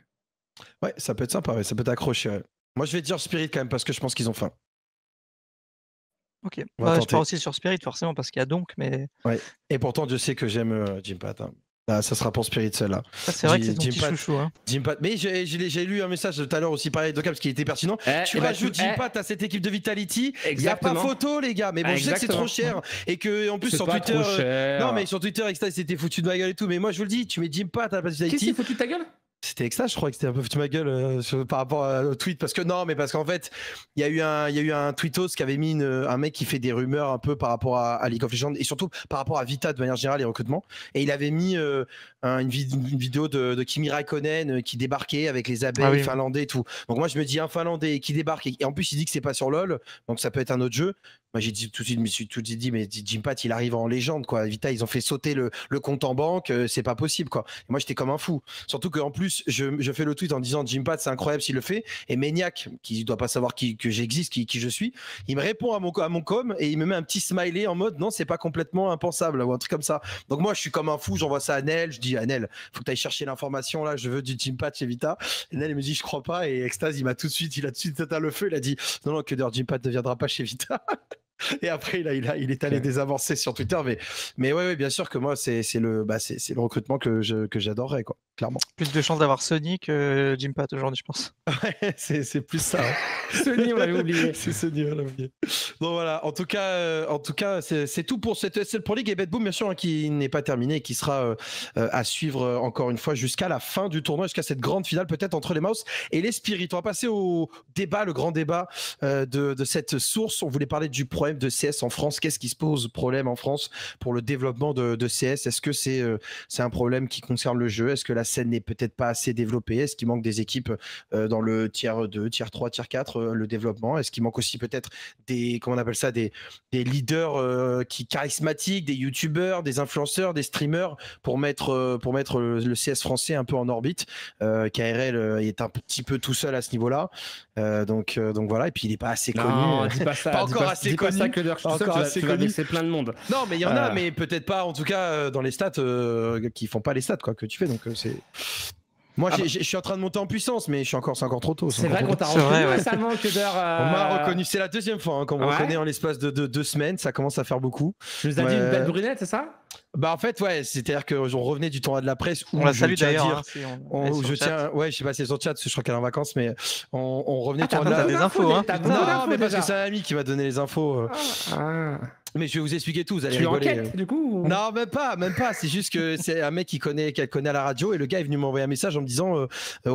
Ouais, ça peut être sympa, ça peut t'accrocher. Moi, je vais dire Spirit quand même parce que je pense qu'ils ont faim. Ok. Bah, je pars aussi sur Spirit forcément parce qu'il y a donc, mais. Et pourtant, je sais que j'aime euh, Jim Pat. Hein. Ah, ça sera pour Spirit celle-là. Ah, c'est vrai que c'est ton chouchou. Hein. Jim Pat. Mais j'ai lu un message tout à l'heure aussi pareil de parce qu'il était pertinent. Eh, tu eh bah, rajoutes Jim eh. Pat à cette équipe de Vitality. Il n'y a pas photo les gars. Mais bon, ah, je sais que c'est trop cher et que en plus sur Twitter, euh, non mais sur Twitter, etc. C'était foutu de ma gueule et tout. Mais moi je vous le dis, tu mets Jim Pat à la place de Vitality. Qu'est-ce foutu de ta gueule c'était que ça, je crois que c'était un peu foutu ma gueule euh, par rapport au tweet. Parce que non, mais parce qu'en fait, il y, a eu un, y a eu un tweetos qui avait mis un mec qui fait des rumeurs un peu par rapport à, League of Legends et surtout par rapport à Vita de manière générale et recrutement. Et il avait mis euh, une, vidéo de, Kimi Raikkonen euh, qui débarquait avec les abeilles ah finlandais et tout. Donc moi, je me dis un Finlandais qui débarque et, et en plus, il dit que c'est pas sur LoL, donc ça peut être un autre jeu. Moi, j'ai dit tout de suite, tout de dit, mais Jim Pat, il arrive en légende, quoi. Vita, ils ont fait sauter le, le compte en banque, euh, c'est pas possible, quoi. moi, j'étais comme un fou. Surtout qu'en plus, je, je, fais le tweet en disant, Jim Pat, c'est incroyable s'il le fait. Et Méniac qui doit pas savoir qui, que j'existe, qui, qui, je suis, il me répond à mon, à mon com et il me met un petit smiley en mode, non, c'est pas complètement impensable, ou un truc comme ça. Donc, moi, je suis comme un fou, j'envoie ça à Nel, je dis, à Nel, faut que tu ailles chercher l'information, là, je veux du Jim Pat chez Vita. Nel, il me dit, je crois pas. Et Extase, il m'a tout de suite, il a tout de suite atteint le feu, il a dit, non, non, que d'ailleurs, Jim Pat ne viendra pas chez Vita. Et après, là, il, a, il est allé des désavancer sur Twitter. Mais, mais ouais, ouais, bien sûr que moi, c'est le, bah, c'est le recrutement que j'adorerais. Que quoi clairement. Plus de chances d'avoir Sony que Jim Pat aujourd'hui, je pense. c'est plus ça. Hein. Sony, on l'avait oublié. C'est Sony, on l'avait oublié. voilà, en tout cas, euh, en tout cas, c'est tout pour cette SL Pro League et Betboom, bien sûr, hein, qui n'est pas terminé et qui sera euh, euh, à suivre encore une fois jusqu'à la fin du tournoi, jusqu'à cette grande finale peut-être entre les Mouse et les Spirit. On va passer au débat, le grand débat de, cette source. On voulait parler du problème de CS en France. Qu'est-ce qui se pose problème en France pour le développement de, CS Est-ce que c'est c'est un problème qui concerne le jeu Est-ce que la scène n'est peut-être pas assez développée Est-ce qu'il manque des équipes euh, dans le tiers 2, tiers 3, tiers 4, euh, le développement Est-ce qu'il manque aussi peut-être des, comment on appelle ça, des, leaders euh, qui charismatiques, des youtubeurs, des influenceurs, des streamers pour mettre, pour mettre le, CS français un peu en orbite KRL est un petit peu tout seul à ce niveau-là. donc, donc voilà, et puis il n'est pas assez connu. pas, pas encore assez connu. encore assez C'est plein de monde. Non, mais il y en a, mais peut-être pas, en tout cas, dans les stats, qui qui font pas les stats quoi, que tu fais. Donc, c'est moi, ah bah. je suis en train de monter en puissance, mais je encore, c'est encore trop tôt. C'est vrai qu'on t'a reconnu récemment que euh, On m'a reconnu, c'est la deuxième fois hein, qu'on me en l'espace de, deux semaines, ça commence à faire beaucoup. Je vous avais dit une belle brunette, c'est ça bah en fait ouais c'est-à-dire que on revenait du tournoi de la presse où on la salue d'ailleurs hein, je tiens ouais je sais pas si c'est sur le chat je crois qu'elle est en vacances mais on, on revenait ah, du tournoi des infos hein. non mais parce que c'est un ami qui m'a donné les infos euh. ah, ah. Mais je vais vous expliquer tout, vous allez tu Enquêtes, euh. du coup Non, même pas, même pas. C'est juste que c'est un mec qui connaît, qui connaît à la radio et le gars est venu m'envoyer un message en me disant euh, euh,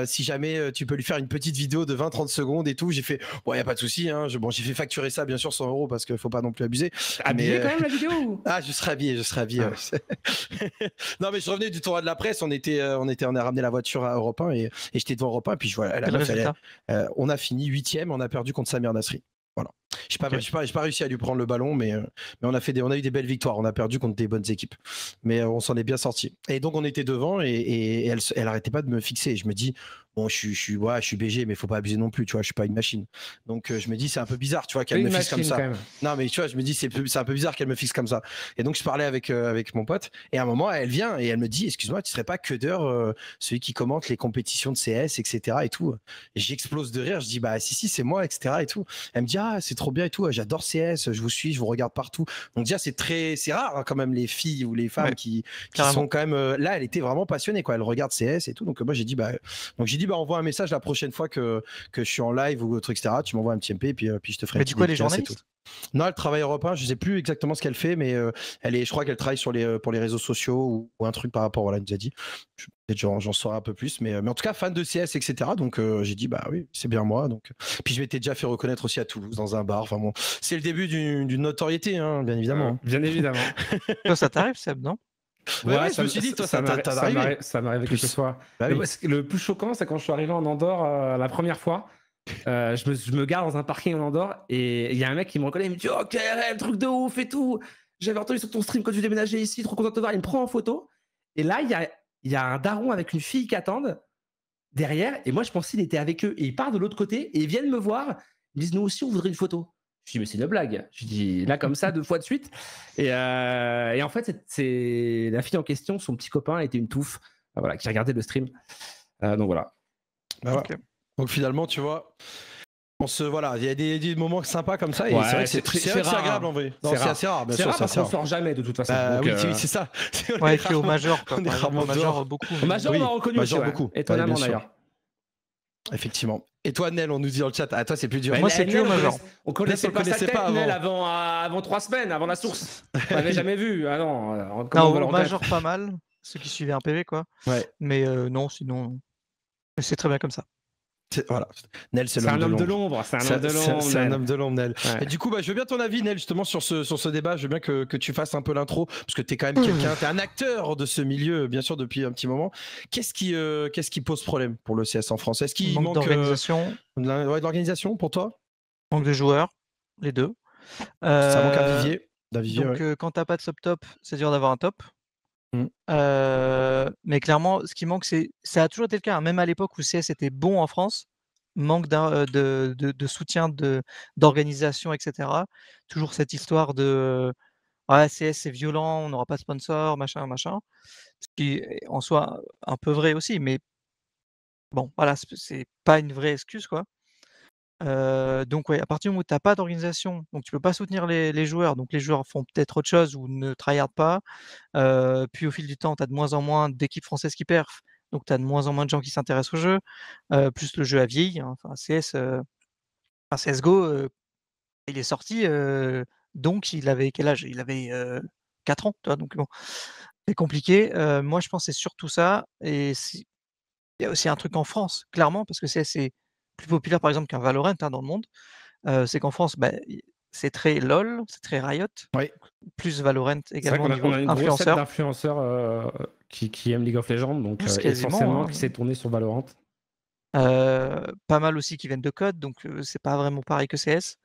Ouais, si jamais tu peux lui faire une petite vidéo de 20-30 secondes et tout. J'ai fait Bon, y a pas de souci. Hein. bon, j'ai fait facturer ça, bien sûr, 100 euros parce qu'il faut pas non plus abuser. Ah, mais, quand même la vidéo Ah, je serais habillé, je serais habillé. Ah. non, mais je revenais du tournoi de la presse. On était, on était, on a ramené la voiture à Europe 1 et, j'étais devant Europe 1. Et puis je vois, la elle, on a fini 8 on a perdu contre Samir Nasri. Voilà. Je n'ai pas, pas, réussi à lui prendre le ballon, mais, euh, mais on, a fait on a eu des belles victoires. On a perdu contre des bonnes équipes. Mais euh, on s'en est bien sorti. Et donc, on était devant et, elle, elle pas de me fixer. Je me dis, bon, je, suis, je, mais ouais, je suis BG, mais faut pas abuser non plus. Tu vois, je suis pas une machine. Donc, euh, je me dis, c'est un peu bizarre, tu vois, qu'elle me fixe comme ça. Non, mais tu vois, je me dis, c'est un peu bizarre qu'elle me fixe comme ça. Et donc, je parlais avec, avec mon pote. Et à un moment, elle vient et elle me dit, excuse-moi, tu ne serais pas que d'heure celui qui commente les compétitions de CS, etc. et tout. J'explose de rire. Je dis, bah, si, si, c'est moi, etc. et tout. Elle me dit, ah, c'est trop bien et tout. J'adore CS, je vous suis, je vous regarde partout. Donc déjà, c'est très, c'est rare hein, quand même les filles ou les femmes qui, qui sont quand même euh, là. Elle était vraiment passionnée quoi. Elle regarde CS et tout. Donc euh, moi j'ai dit bah, donc j'ai dit bah envoie un message la prochaine fois que que je suis en live ou autre etc. Tu m'envoies un petit MP et euh, puis je te ferai. Mais du coup les tout non, elle travaille européen, je ne sais plus exactement ce qu'elle fait, mais euh, elle est, je crois qu'elle travaille sur les, euh, pour les réseaux sociaux ou, un truc par rapport, voilà, elle nous a dit. Peut-être j'en saurai un peu plus, mais, euh, en tout cas, fan de CS, etc. Donc j'ai dit, bah oui, c'est bien moi. Donc. Puis je m'étais déjà fait reconnaître aussi à Toulouse dans un bar. Enfin c'est le début d'une notoriété, hein, bien évidemment. bien évidemment. toi, ça t'arrive, Seb, non Ouais, je me suis dit, toi, ça, ça m'arrive ce Bah, le, le plus choquant, c'est quand je suis arrivé en Andorre la première fois. Euh, je, me, je, dans un parking en Andorre et il y a un mec qui me reconnaît, il me dit Ok, oh, le truc de ouf et tout. J'avais entendu sur ton stream quand tu déménageais ici, trop content de te voir. Il me prend en photo. Et là, il y a, y a un daron avec une fille qui attendent derrière. Et moi, je pensais qu'il était avec eux. Et il part de l'autre côté et ils viennent me voir. Ils me disent Nous aussi, on voudrait une photo. Je dis Mais c'est une blague. Je dis Là, comme ça, deux fois de suite. Et, euh, en fait, c'est la fille en question, son petit copain était une touffe voilà, qui regardait le stream. Euh, donc voilà. voilà. Bah donc finalement, tu vois, on se voilà, il y a des, moments sympas comme ça c'est très c'est, hein. agréable en vrai. c'est assez rare, bien sûr, rare parce qu'on sort jamais de toute façon. Bah euh, oui, c'est ça. ouais, est au majeur. on est rarement au major beaucoup. Au major, on a reconnu major beaucoup. Étonnamment d'ailleurs. Effectivement. Et toi, Nel, on nous dit dans le chat, à ah, toi c'est plus dur. Moi, c'est dur, major. On connaissait, pas sa avant, euh, avant trois semaines, avant la source. On l'avait jamais vu. Ah non, euh, non major pas mal, ceux qui suivaient un PV, quoi. Ouais. Mais non, sinon, c'est très bien comme ça. Nel, c'est un homme de l'ombre. C'est un homme de l'ombre. Nel. du coup, bah, je veux bien ton avis, Nel, justement, sur ce, sur ce débat. Je veux bien que, tu fasses un peu l'intro, parce que tu es quand même mmh. quelqu'un, tu es un acteur de ce milieu, bien sûr, depuis un petit moment. Qu'est-ce qui, euh, quest qui pose problème pour le CS en France Est-ce qu'il manque, d'organisation euh, D'organisation pour toi Manque de joueurs, les deux. Ça manque euh, un vivier. donc, euh, quand tu pas de sub-top, c'est dur d'avoir un top. Mmh. mais clairement, ce qui manque, c'est ça a toujours été le cas, hein. même à l'époque où CS était bon en France, manque de, de, soutien d'organisation, etc. Toujours cette histoire de «Ah, CS c'est violent, on n'aura pas de sponsor, machin, machin. Ce qui est en soi un peu vrai aussi, mais bon, voilà, c'est pas une vraie excuse quoi donc ouais, à partir du moment où tu n'as pas d'organisation, donc tu peux pas soutenir les, joueurs, donc les joueurs font peut-être autre chose ou ne tryhardent pas. puis au fil du temps, tu as de moins en moins d'équipes françaises qui perf, donc tu as de moins en moins de gens qui s'intéressent au jeu. plus le jeu a vieilli, hein, enfin CS, enfin, CSGO, il est sorti, donc il avait quel âge Il avait 4 ans, toi, donc bon, c'est compliqué. moi je pense c'est surtout ça, et il y a aussi un truc en France, clairement, parce que c'est plus populaire par exemple qu'un Valorant hein, dans le monde, c'est qu'en France, bah, c'est très LOL, c'est très Riot, plus Valorant également. Vrai qu'on a, influenceur. qui, qui aiment League of Legends, donc essentiellement hein. qui s'est tourné sur Valorant. pas mal aussi qui viennent de code, donc c'est pas vraiment pareil que CS.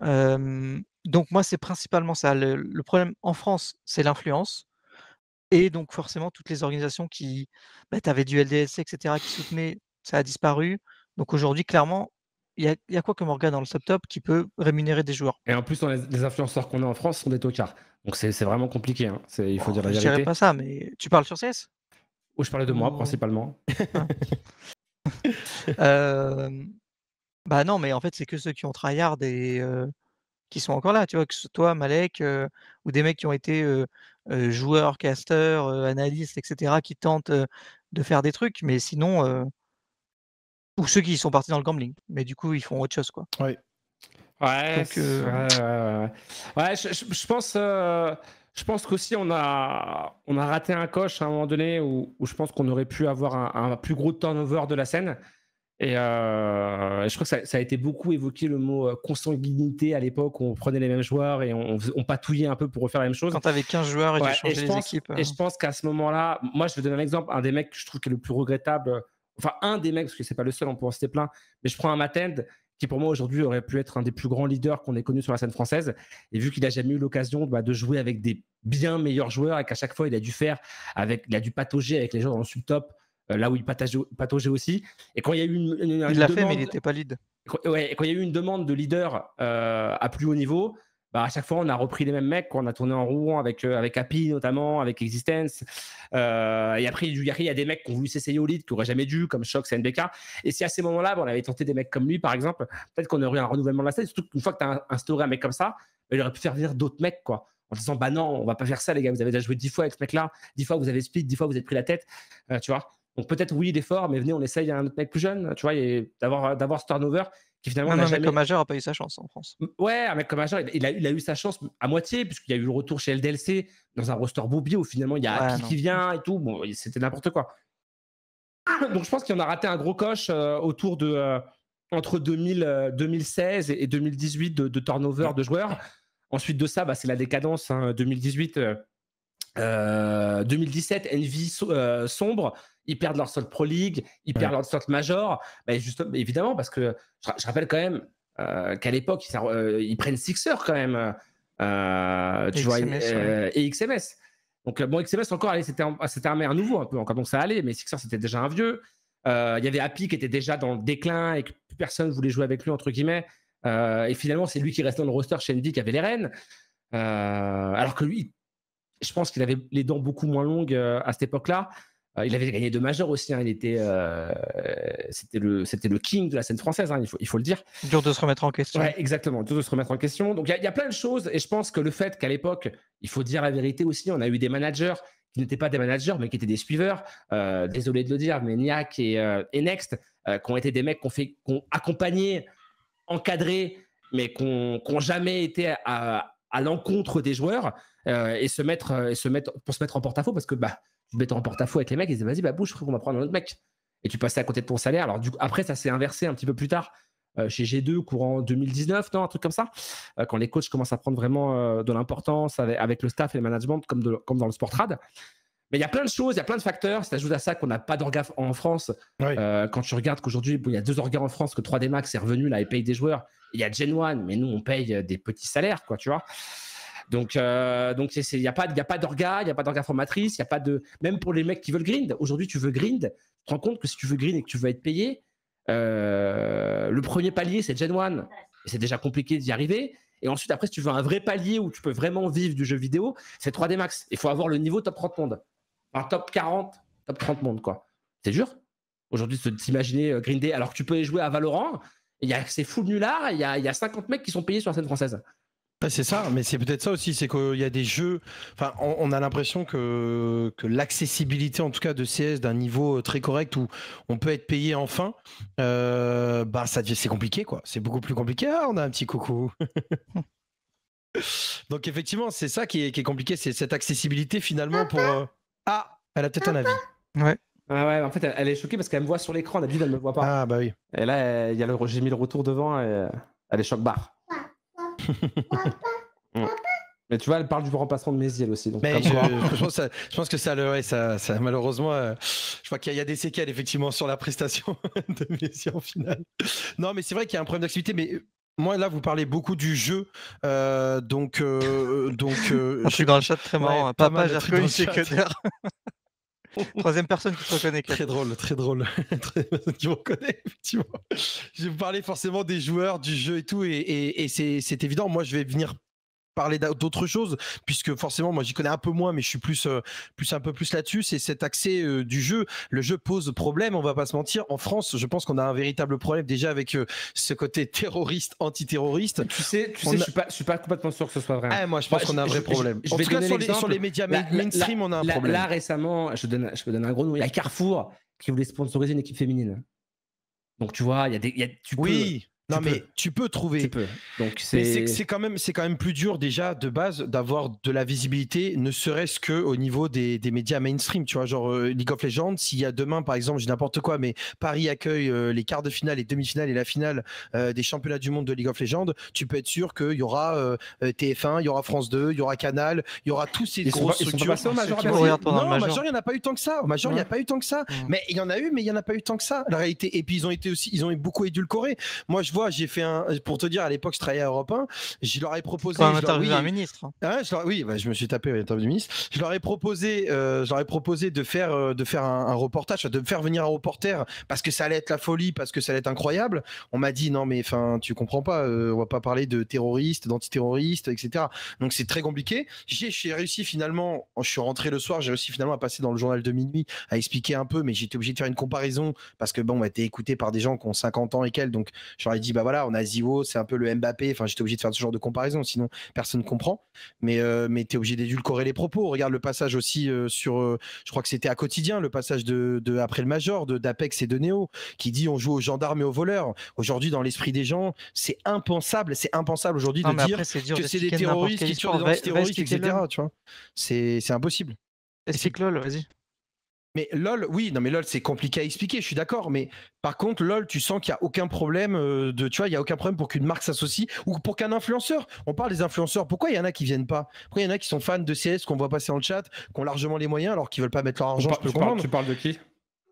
donc moi c'est principalement ça. Le, problème en France c'est l'influence et donc forcément toutes les organisations qui, bah, t'avais du LDSC etc qui soutenaient, ça a disparu. Donc aujourd'hui, clairement, il y, a, quoi que Morgane dans le sub-top qui peut rémunérer des joueurs Et en plus, les, influenceurs qu'on a en France sont des tocards. Donc c'est vraiment compliqué. Hein. Il faut oh, dire la Je pas ça, mais tu parles sur CS Ou oh, je parlais de moi, oh. principalement. Euh, bah non, mais en fait, c'est que ceux qui ont tryhard et euh, qui sont encore là. Tu vois, que ce toi, Malek, euh, ou des mecs qui ont été joueurs, casters, analystes, etc., qui tentent de faire des trucs. Mais sinon, ou ceux qui sont partis dans le gambling, mais du coup, ils font autre chose, quoi. Euh, ouais, ouais, Je, je, je, pense, euh, je pense qu'aussi on a, on a raté un coche à un moment donné où, je pense qu'on aurait pu avoir un, plus gros turnover de la scène. Et euh, je crois que ça, a été beaucoup évoqué le mot euh, consanguinité à l'époque où on prenait les mêmes joueurs et on, patouillait un peu pour refaire la même chose. Quand t'avais 15 joueurs et tu changeais les équipes. Et je pense qu'à ce moment-là, moi je vais donner un exemple, un des mecs que je trouve qui est le plus regrettable enfin un des mecs, parce que c'est pas le seul, on peut en citer plein, mais je prends un Matend qui pour moi aujourd'hui aurait pu être un des plus grands leaders qu'on ait connu sur la scène française. Et vu qu'il a jamais eu l'occasion bah, de jouer avec des bien meilleurs joueurs et qu'à chaque fois il a dû faire avec, il a dû patauger avec les gens dans le sub-top, euh, là où il pataugeait aussi. Et quand il y a eu une, l'a fait, mais il n'était pas lead. il y a eu une demande de leader euh, à plus haut niveau, bah, à chaque fois, on a repris les mêmes mecs. on a tourné en roue avec, euh, avec Happy, notamment, avec Existence. Euh, et après, il y a des mecs qui ont voulu s'essayer au lead, qui n'auraient jamais dû, comme Shock, CNBK, Et si à ces moments-là, on avait tenté des mecs comme lui, par exemple, peut-être qu'on aurait eu un renouvellement de la scène. Surtout qu'une fois que tu as instauré un mec comme ça, bah, il aurait pu faire venir d'autres mecs, quoi. En disant, bah non, on va pas faire ça, les gars. Vous avez déjà joué 10 fois avec ce mec-là, 10 fois vous avez split, dix fois vous avez pris la tête. Euh, tu vois Donc peut-être, oui, il est fort, mais venez, on essaye un autre mec plus jeune, tu vois, d'avoir ce turnover finalement. un mec comme Major a pas eu sa chance en France. Ouais, un mec comme Majeur, il, a, eu sa chance à moitié, puisqu'il y a eu le retour chez LDLC dans un roster Bobby où finalement il y a qui vient et tout. Bon, c'était n'importe quoi. Donc je pense qu'il en a raté un gros coche euh, autour de. Euh, entre 2000, 2016 euh, et, 2018 de, turnover de joueurs. Ensuite de ça, bah, c'est la décadence. 2018, hein, 2017, Envy sombre ils perdent leur solde Pro League, ils perdent leur solde Major. Bah, justement, évidemment, parce que je, rappelle quand même euh, qu'à l'époque, euh, ils, prennent Sixer quand même. Euh, tu vois, et XMS. Donc, bon, XMS encore, c'était un, ah, un maire nouveau un peu encore, donc ça allait, mais Sixer, c'était déjà un vieux. Il y avait Happy qui était déjà dans le déclin et que plus personne voulait jouer avec lui, entre guillemets. et finalement, c'est lui qui restait dans le roster chez qui avait les rênes. alors que lui, je pense qu'il avait les dents beaucoup moins longues à cette époque-là. Euh, il avait gagné deux Majors aussi. Hein. il était, euh, c'était le, c'était le king de la scène française. Hein, il faut, il faut le dire. Dur de se remettre en question. exactement. Dur de se remettre en question. Donc il y, a plein de choses, et je pense que le fait qu'à l'époque, il faut dire la vérité aussi, on a eu des managers qui n'étaient pas des managers, mais qui étaient des suiveurs. Euh, désolé de le dire, mais Niak et, Next, qui ont été des mecs qu'on fait, qu'on accompagné, encadré, mais qu'on, qu'on jamais été à, l'encontre des joueurs et se mettre, se mettre pour se mettre en porte-à-faux parce que bah tu te en porte-à-faux avec les mecs, ils disaient vas-y, bah bouge, qu'on va prendre un autre mec. Et tu passais à côté de ton salaire. Alors, du coup, après, ça s'est inversé un petit peu plus tard euh, chez G2, courant 2019, non, un truc comme ça, euh, quand les coachs commencent à prendre vraiment euh, de l'importance avec, le staff et le management, comme, dans le sport trad. Mais il y a plein de choses, il y a plein de facteurs. Ça ajoute à ça qu'on n'a pas d'orgas en France. quand tu regardes qu'aujourd'hui, il y a deux orgas en France, que 3D Max est revenu là et paye des joueurs. Il y a Gen 1, mais nous, on paye des petits salaires, quoi, tu vois. Donc, euh, donc il n'y a pas, y a pas d'orga, il n'y a pas d'orga formatrice, il y a pas de. Même pour les mecs qui veulent grind, aujourd'hui, tu veux grind, tu te rends compte que si tu veux grind et que tu veux être payé, euh, le premier palier, c'est Gen 1. c'est déjà compliqué d'y arriver. Et ensuite, après, si tu veux un vrai palier où tu peux vraiment vivre du jeu vidéo, c'est 3D Max. Il faut avoir le niveau top 30 monde. un top 40, top 30 monde, quoi. C'est dur. Aujourd'hui, t'imaginer s'imaginer euh, grinder alors que tu peux jouer à Valorant, c'est de nulard, il y a, y a 50 mecs qui sont payés sur la scène française. Bah, c'est ça, mais c'est peut-être ça aussi, c'est qu'il y a des jeux. Enfin, on, a l'impression que, l'accessibilité, en tout cas, de CS d'un niveau euh, très correct où on peut être payé enfin, euh, bah ça c'est compliqué, quoi. C'est beaucoup plus compliqué. Ah, on a un petit coucou. Donc effectivement, c'est ça qui est, compliqué, c'est cette accessibilité finalement pour. Euh, ah, elle a peut-être un avis. Ouais. ouais, en fait, elle, est choquée parce qu'elle me voit sur l'écran. dit elle me voit pas. Ah bah oui. Et là, a le, j'ai mis le retour devant. Et elle est choc barre. Mm. Mais tu vois, elle parle du remplacement de Méziel aussi. Donc je, pense que ça malheureusement, euh, je crois qu'il y, a des séquelles effectivement sur la prestation de Méziel en finale. Non, mais c'est vrai qu'il y a un problème d'activité, mais euh, moi là vous parlez beaucoup du jeu euh, donc donc je suis dans le chat très marrant hein. papa j'ai reconnu Troisième personne qui se reconnaît. Très drôle, très drôle. Troisième personne qui me reconnaît, Je vais vous parler forcément des joueurs, du jeu et tout, et, et c'est évident. Moi, je vais venir parler d'autres choses puisque forcément, moi, j'y connais un peu moins, mais je suis plus, euh, plus un peu plus là-dessus. C'est cet accès euh, du jeu. Le jeu pose problème, on va pas se mentir. En France, je pense qu'on a un véritable problème déjà avec euh, ce côté terroriste, antiterroriste. Tu sais, tu sais, je suis pas, je suis pas complètement sûr que ce soit vrai. Hein. Ah, moi, je pense qu'on a un vrai problème. en tout cas, sur les, médias mainstream, on a un problème. Là, récemment, je donne, je donne un gros nom. Il y a Carrefour qui voulait sponsoriser une équipe féminine. Donc tu vois, il y a des, tu oui. peux, non, mais tu peux trouver. Tu peux. Donc c'est quand même c'est quand même plus dur déjà de base d'avoir de la visibilité, ne serait-ce que au niveau des, médias mainstream. Tu vois, genre euh, League of Legends. S'il y a demain, par exemple, j'ai n'importe quoi, mais Paris accueille euh, les quarts de finale, et demi-finales et la finale euh, des championnats du monde de League of Legends, tu peux être sûr qu'il y aura TF1, il y aura France 2, il y aura Canal, il y aura tous ces grosses structures. non, major, il n'y en a pas eu tant que ça. Au major, il y a pas eu tant que ça. Mm. Mais il y en a eu, mais il n'y en a pas eu tant que ça. La réalité. Et puis ils ont été aussi, ils ont beaucoup édulcoré. Moi, je j'ai fait un. Pour te dire, à l'époque, je travaillais à Europe 1. leur ai proposé. Quand oui, un ministre. Hein, oui, bah, je me suis tapé l'interview du ministre. Je leur ai proposé, euh, proposé de faire, euh, de faire un, reportage, de faire venir un reporter parce que ça allait être la folie, parce que ça allait être incroyable. On m'a dit non, mais enfin, tu comprends pas. Euh, on va pas parler de terroristes, d'antiterroristes, etc. Donc c'est très compliqué. J'ai réussi finalement. Je suis rentré le soir. J'ai réussi finalement à passer dans le journal de minuit à expliquer un peu, mais j'étais obligé de faire une comparaison parce que bon, on a été écouté par des gens qui ont 50 ans et quels donc j'aurais dit bah voilà, on a Zivo, c'est un peu le Mbappé. Enfin, j'étais obligé de faire ce genre de comparaison, sinon personne comprend. Mais mais euh, mais t'es obligé d'édulcorer les propos. Regarde le passage aussi euh, sur, euh, je crois que c'était à quotidien, le passage de, après le major de d'Apex et de Néo qui dit on joue aux gendarmes et aux voleurs. Aujourd'hui, dans l'esprit des gens, c'est impensable, c'est impensable aujourd'hui de dire que c'est des terroristes qui tuent des terroristes, etc. Tu vois, c'est impossible. c'est LOL, vas-y. Mais LOL, oui, non, mais LOL, c'est compliqué à expliquer, je suis d'accord. Mais par contre, LOL, tu sens qu'il n'y a aucun problème euh, de, tu vois, il y a aucun problème pour qu'une marque s'associe ou pour qu'un influenceur, on parle des influenceurs, pourquoi il y en a qui viennent pas Pourquoi il y en a qui sont fans de CS, qu'on voit passer en chat, qui ont largement les moyens alors qu'ils veulent pas mettre leur argent, je tu, parles, de qui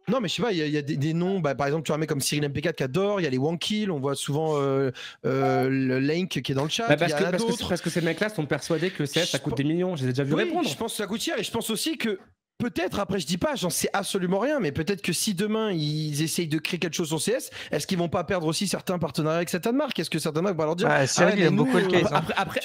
non, mais je sais pas, il y, a des, noms, bah, par exemple, tu as un mec comme Cyril MP4 qui adore, il y a les Kill, on voit souvent euh, euh, le Link qui est dans le chat. Bah, parce, que, ces mecs-là sont persuadés que CS, ça coûte des millions, j'ai déjà vu répondre. Je pense ça coûte cher et je pense aussi que Peut-être, après je dis pas, j'en sais absolument rien, mais peut-être que si demain ils essayent de créer quelque chose sur CS, est-ce qu'ils vont pas perdre aussi certains partenariats avec certaines marques Est-ce que certaines marques vont leur dire C'est vrai, il y a beaucoup de cas. Après,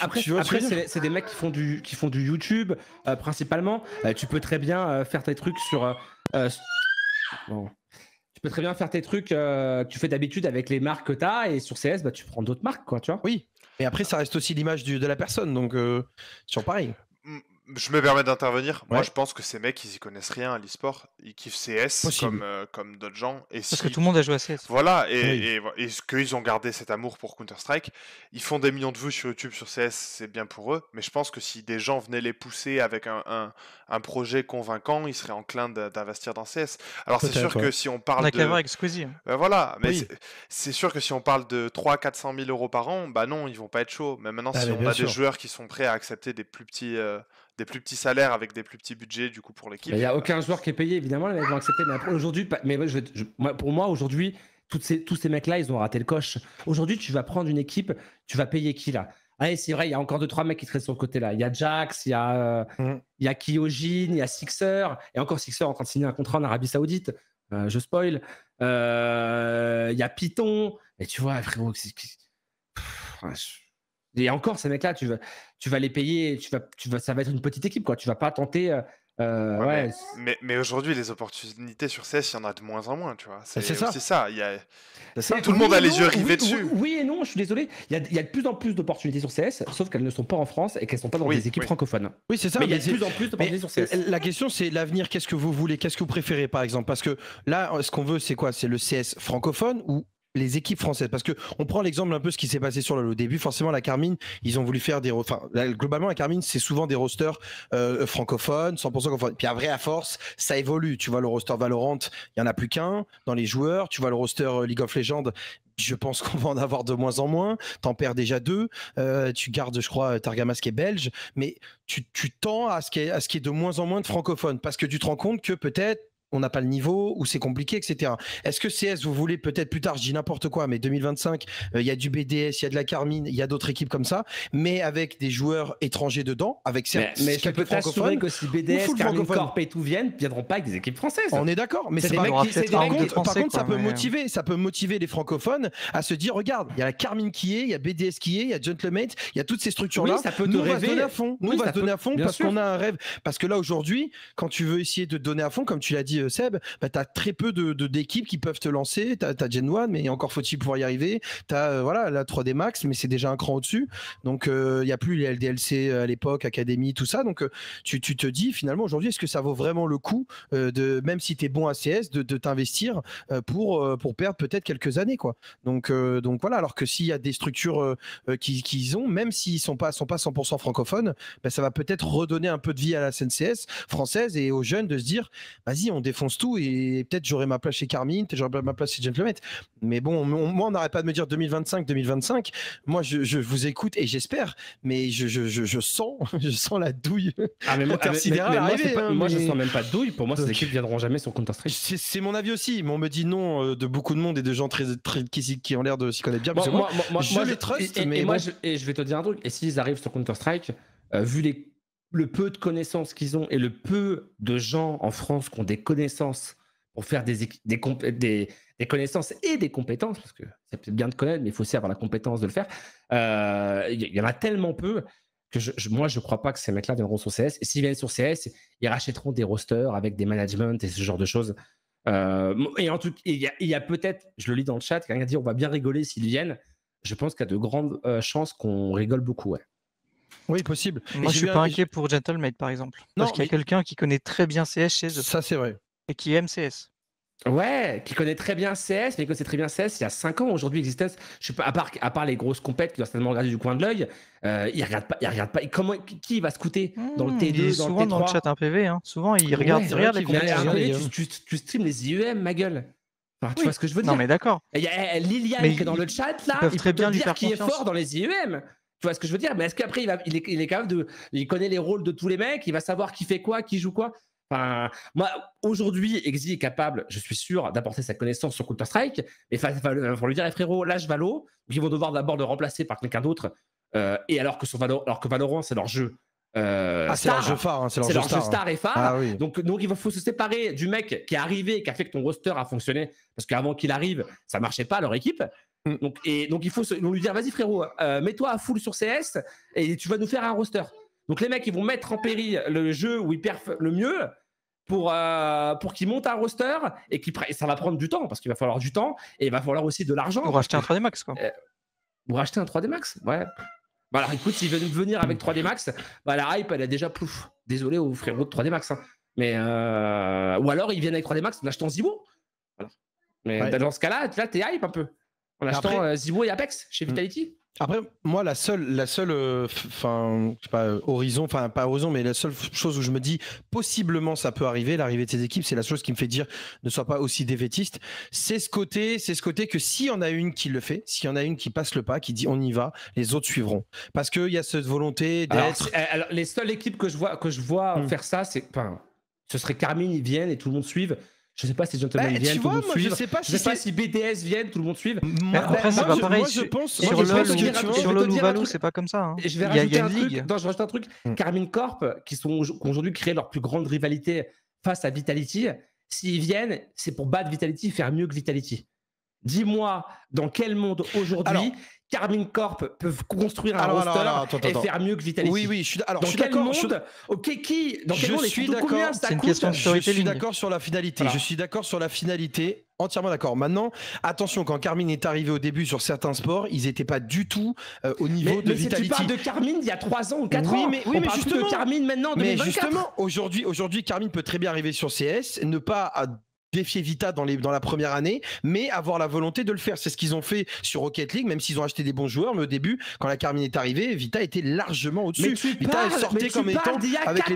c'est des mecs qui font du, qui font du YouTube principalement. tu peux très bien faire tes trucs sur. Tu peux très bien faire tes trucs que tu fais d'habitude avec les marques que tu et sur CS, bah, tu prends d'autres marques, quoi, tu vois. Oui, mais après, ça reste aussi l'image de la personne, donc sur euh, pareil. Je me permets d'intervenir. Moi, je pense que ces mecs, ils y connaissent rien à l'e-sport. Ils kiffent CS comme, euh, comme d'autres gens. Et Parce que tout le monde a joué à CS. Voilà, et, oui. et, qu'ils ont gardé cet amour pour Counter-Strike. Ils font des millions de vues sur YouTube, sur CS, c'est bien pour eux. Mais je pense que si des gens venaient les pousser avec un, un, projet convaincant, ils seraient enclins d'investir dans CS. Alors, c'est sûr que si on parle. On a de... avec hein. ben voilà, mais c'est sûr que si on parle de 300-400 000 euros par an, bah non, ils vont pas être chauds. Mais maintenant, ah, si on a des joueurs qui sont prêts à accepter des plus petits. Euh, plus petits salaires avec des plus petits budgets du coup pour l'équipe. Il n'y a aucun joueur qui est payé évidemment, les vont accepter. Mais aujourd'hui, mais pour moi aujourd'hui, ces, tous ces mecs-là, ils ont raté le coche. Aujourd'hui, tu vas prendre une équipe, tu vas payer qui là ah, c'est vrai, il y a encore deux trois mecs qui seraient sur le côté là. Il y a Jax, il y a, euh, mm. il a Kyojin, il y a Sixer, et encore Sixer en train de signer un contrat en Arabie Saoudite. Euh, je spoil. Euh, il y a Python. Et tu vois, frérot, et encore, ces mecs-là, tu vas, tu vas les payer, tu vas, tu vas, ça va être une petite équipe, quoi. Tu vas pas tenter. Euh, euh, mais, aujourd'hui, les opportunités sur CS, il y en a de moins en moins, tu vois. Bah, c'est ça. ça. ça. Tout le monde a les yeux rivés dessus. Oui, et non, je suis désolé. Il y, a, de plus en plus d'opportunités sur CS, sauf qu'elles ne sont pas en France et qu'elles ne sont pas dans des équipes francophones. Oui, c'est ça. mais il y a de plus en plus d'opportunités sur CS. La question, c'est l'avenir. Qu'est-ce que vous voulez Qu'est-ce que vous préférez, par exemple Parce que là, ce qu'on veut, c'est quoi C'est le CS francophone ou les équipes françaises Parce que on prend l'exemple un peu ce qui s'est passé sur le au début. Forcément, la Carmine, ils ont voulu faire des, enfin, globalement, la Carmine, c'est souvent des rosters euh, francophones, 100% francophones. Puis après, à force, ça évolue. Tu vois, le roster Valorant, il y en a plus qu'un dans les joueurs. Tu vois, le roster euh, League of Legends, je pense qu'on va en avoir de moins en moins. T'en perds déjà deux. Euh, tu gardes, je crois, Targamas qui est belge, mais tu, tu tends à ce qu'il à y, ait de moins en moins de francophones parce que tu te rends compte que peut-être on n'a pas le niveau ou c'est compliqué, etc. Est-ce que CS, vous voulez peut-être plus tard, je dis n'importe quoi, mais 2025, euh, il y a du BDS, il y a de la Carmine, il y a d'autres équipes comme ça, mais avec des joueurs étrangers dedans, avec certains Mais, mais je peux que si BDS, Carmine, Corp et tout viennent, viendront pas avec des équipes françaises. On est d'accord, mais c'est pas mecs des par, contre, français, par contre, ça peut euh. motiver, ça peut motiver les francophones à se dire, regarde, il y a la Carmine qui est, il y a BDS qui est, il y a Gentlemate, il y a toutes ces structures-là. ça peut nous, donner à fond. Nous, donner à fond parce qu'on a un rêve. Parce que là, aujourd'hui, quand tu veux essayer de donner à fond, comme tu l'as dit, euh, Seb, bah, tu as très peu d'équipes de, d'équipes qui peuvent te lancer. Tu as, Gen 1, mais encore faut-il pouvoir y arriver. Tu as euh, voilà, la 3D Max, mais c'est déjà un cran au-dessus. Donc, il euh, y n'y a plus les LDLC à l'époque, Académie, tout ça. Donc, tu, tu te dis finalement aujourd'hui, est-ce que ça vaut vraiment le coup, de, même si tu es bon à CS, de, de t'investir pour, pour perdre peut-être quelques années quoi. Donc, donc voilà, alors que s'il y a des structures qu'ils ont, même s'ils ne sont pas, sont pas 100% francophones, bah, ça va peut-être redonner un peu de vie à la CS française et aux jeunes de se dire, vas-y, on fonce tout et peut-être j'aurai ma place chez Carmine, peut-être j'aurai ma place chez Gentleman. Mais bon, moi, on n'arrête pas de me dire 2025, 2025. Moi, je, vous écoute et j'espère, mais je, je, sens, je sens la douille. Ah, mais moi, je sens même pas de douille. Pour moi, ces équipes viendront jamais sur Counter-Strike. C'est mon avis aussi, mais on me dit non euh, de beaucoup de monde et de gens très, qui, qui ont l'air de s'y connaître bien. Moi, je les trust, et, je vais te dire un truc. Et s'ils arrivent sur Counter-Strike, euh, vu les le peu de connaissances qu'ils ont et le peu de gens en France qui ont des connaissances pour faire des, des, connaissances et des compétences, parce que c'est peut bien de connaître, mais il faut aussi avoir la compétence de le faire, il euh, y, en a tellement peu que moi, je ne crois pas que ces mecs-là viendront sur CS. Et s'ils viennent sur CS, ils rachèteront des rosters avec des managements et ce genre de choses. Euh, et en tout il y a, peut-être, je le lis dans le chat, quelqu'un a dit on va bien rigoler s'ils viennent. Je pense qu'il y a de grandes euh, chances qu'on rigole beaucoup. Ouais. Oui, possible. Moi, ne je suis pas inquiet pour Gentleman, par exemple. Non, parce qu'il y a quelqu'un qui connaît très bien CS chez eux. Ça, c'est vrai. Et qui aime CS. Ouais, qui connaît très bien CS, mais qui connaissait très bien CS il y a 5 ans. Aujourd'hui, existence, je sais pas, à part, à part les grosses compètes qui doivent certainement regarder du coin de l'œil, euh, il regarde pas, il regarde pas. Comment, qui va se coûter dans le hmm. T2, il dans souvent le T3 dans le chat un PV, hein. Souvent, il regarde, il les compétitions. Tu, tu, tu stream les IEM, ma gueule. tu oui. vois ce que je veux dire Non, mais d'accord. Il y a eh, Liliane qui est dans le chat là. il peut très bien lui faire qui confiance. est fort dans les IEM. Tu vois ce que je veux dire Mais est-ce qu'après, il, est, capable de. Il connaît les rôles de tous les mecs, il va savoir qui fait quoi, qui joue quoi Enfin, moi, aujourd'hui, Exy est capable, je suis sûr, d'apporter sa connaissance sur Counter-Strike, mais il va, lui dire, les eh, frérot, lâche valo, ils vont devoir d'abord le remplacer par quelqu'un d'autre, euh, et alors que, son alors que Valorant, c'est leur jeu. Euh, ah, c'est leur jeu phare, hein, c'est leur, jeu star hein. et phare. Ah donc, donc, il faut se séparer du mec qui est arrivé, qui a fait que ton roster a fonctionné, parce qu'avant qu'il arrive, ça marchait pas leur équipe. Mm. Donc, et, donc il faut lui dire, vas-y frérot, euh, mets-toi à full sur CS et tu vas nous faire un roster. Donc les mecs, ils vont mettre en péril le jeu où ils perfent le mieux pour, euh, pour qu'ils montent un roster et qui ça va prendre du temps parce qu'il va falloir du temps et il va falloir aussi de l'argent. Pour acheter un 3D Max quoi. Euh, pour acheter un 3D Max, ouais. Bah alors écoute, s'ils veulent venir avec 3D Max, bah la hype elle est déjà plouf. Désolé aux frérot de 3D Max. Hein. Mais Ou alors ils viennent avec 3D Max en achetant Zibo. Mais dans ce cas-là, là, t'es hype un peu. En achetant Après... Euh, Zibo et Apex chez mm. Vitality après, moi, la seule, la seule, euh, enfin, sais pas horizon, enfin pas horizon, mais la seule chose où je me dis possiblement ça peut arriver, l'arrivée de ces équipes, c'est la chose qui me fait dire ne sois pas aussi défaitiste. C'est ce côté, c'est ce côté que s'il y en a une qui le fait, s'il y en a une qui passe le pas, qui dit on y va, les autres suivront. Parce qu'il y a cette volonté d'être. Euh, alors, les seules équipes que je vois, que je vois mm. faire ça, c'est, enfin, ce serait Carmine, ils viennent et tout le monde suive. Je sais pas si Gentleman bah, viennent, tout le monde suivre sais pas, BTS viennent, tout le monde suive. Moi, je pense, sur moi, je que sur le Valo c'est pas comme ça. Hein. Je vais y rajouter un truc. je rajoute un truc. Carmine Corp, qui sont aujourd'hui créé leur plus grande rivalité face à Vitality, s'ils viennent, c'est pour battre Vitality, faire mieux que Vitality. Dis-moi, dans quel monde aujourd'hui Carmine Corp peuvent construire un roster et faire mieux que Vitality. Oui, oui, je suis, dans je suis quel monde, ok, qui, dans quel je suis d'accord, c'est une question de Je suis d'accord sur la finalité. Je suis d'accord sur la finalité. Entièrement d'accord. Maintenant, attention, quand Carmine est arrivé au début sur certains sports, ils n'étaient pas du tout euh, au niveau de Vitality. Mais si tu parles de Carmine il y a 3 ans ou 4 oui, ans. Mais, oui, On mais parle justement, de Carmine maintenant. 2024. Mais justement, aujourd'hui, aujourd'hui, Carmine peut très bien arriver sur CS, ne pas défier Vita dans, les, dans la première année, mais avoir la volonté de le faire. C'est ce qu'ils ont fait sur Rocket League, même s'ils ont acheté des bons joueurs. Mais au début, quand la Carmine est arrivée, Vita était largement au-dessus. Vita parles, sortait comme étant avec les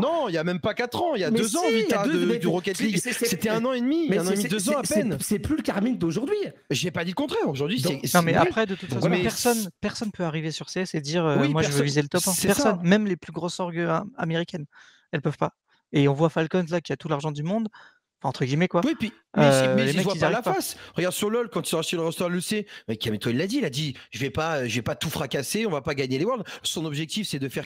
Non, il y a même pas 4 ans, il y a 2 ans, Vita de, du Rocket League. C'était un an et demi, mais un an et deux ans à peine. C'est plus le Carmine d'aujourd'hui. J'ai pas dit le contraire. Aujourd'hui, c'est. Non, mais après, de toute façon, personne, personne peut arriver sur CS et dire euh, moi je veux viser le top 1. Personne, même les plus grosses orgues euh, américaines, elles peuvent pas. Et on voit Falcons là qui a tout l'argent du monde entre guillemets quoi. Oui, puis mais, euh, pas la face. Regarde sur LoL quand ils ont acheté le roster LEC, mais il l'a dit, il a dit je vais pas je vais pas tout fracasser, on va pas gagner les Worlds. Son objectif c'est de faire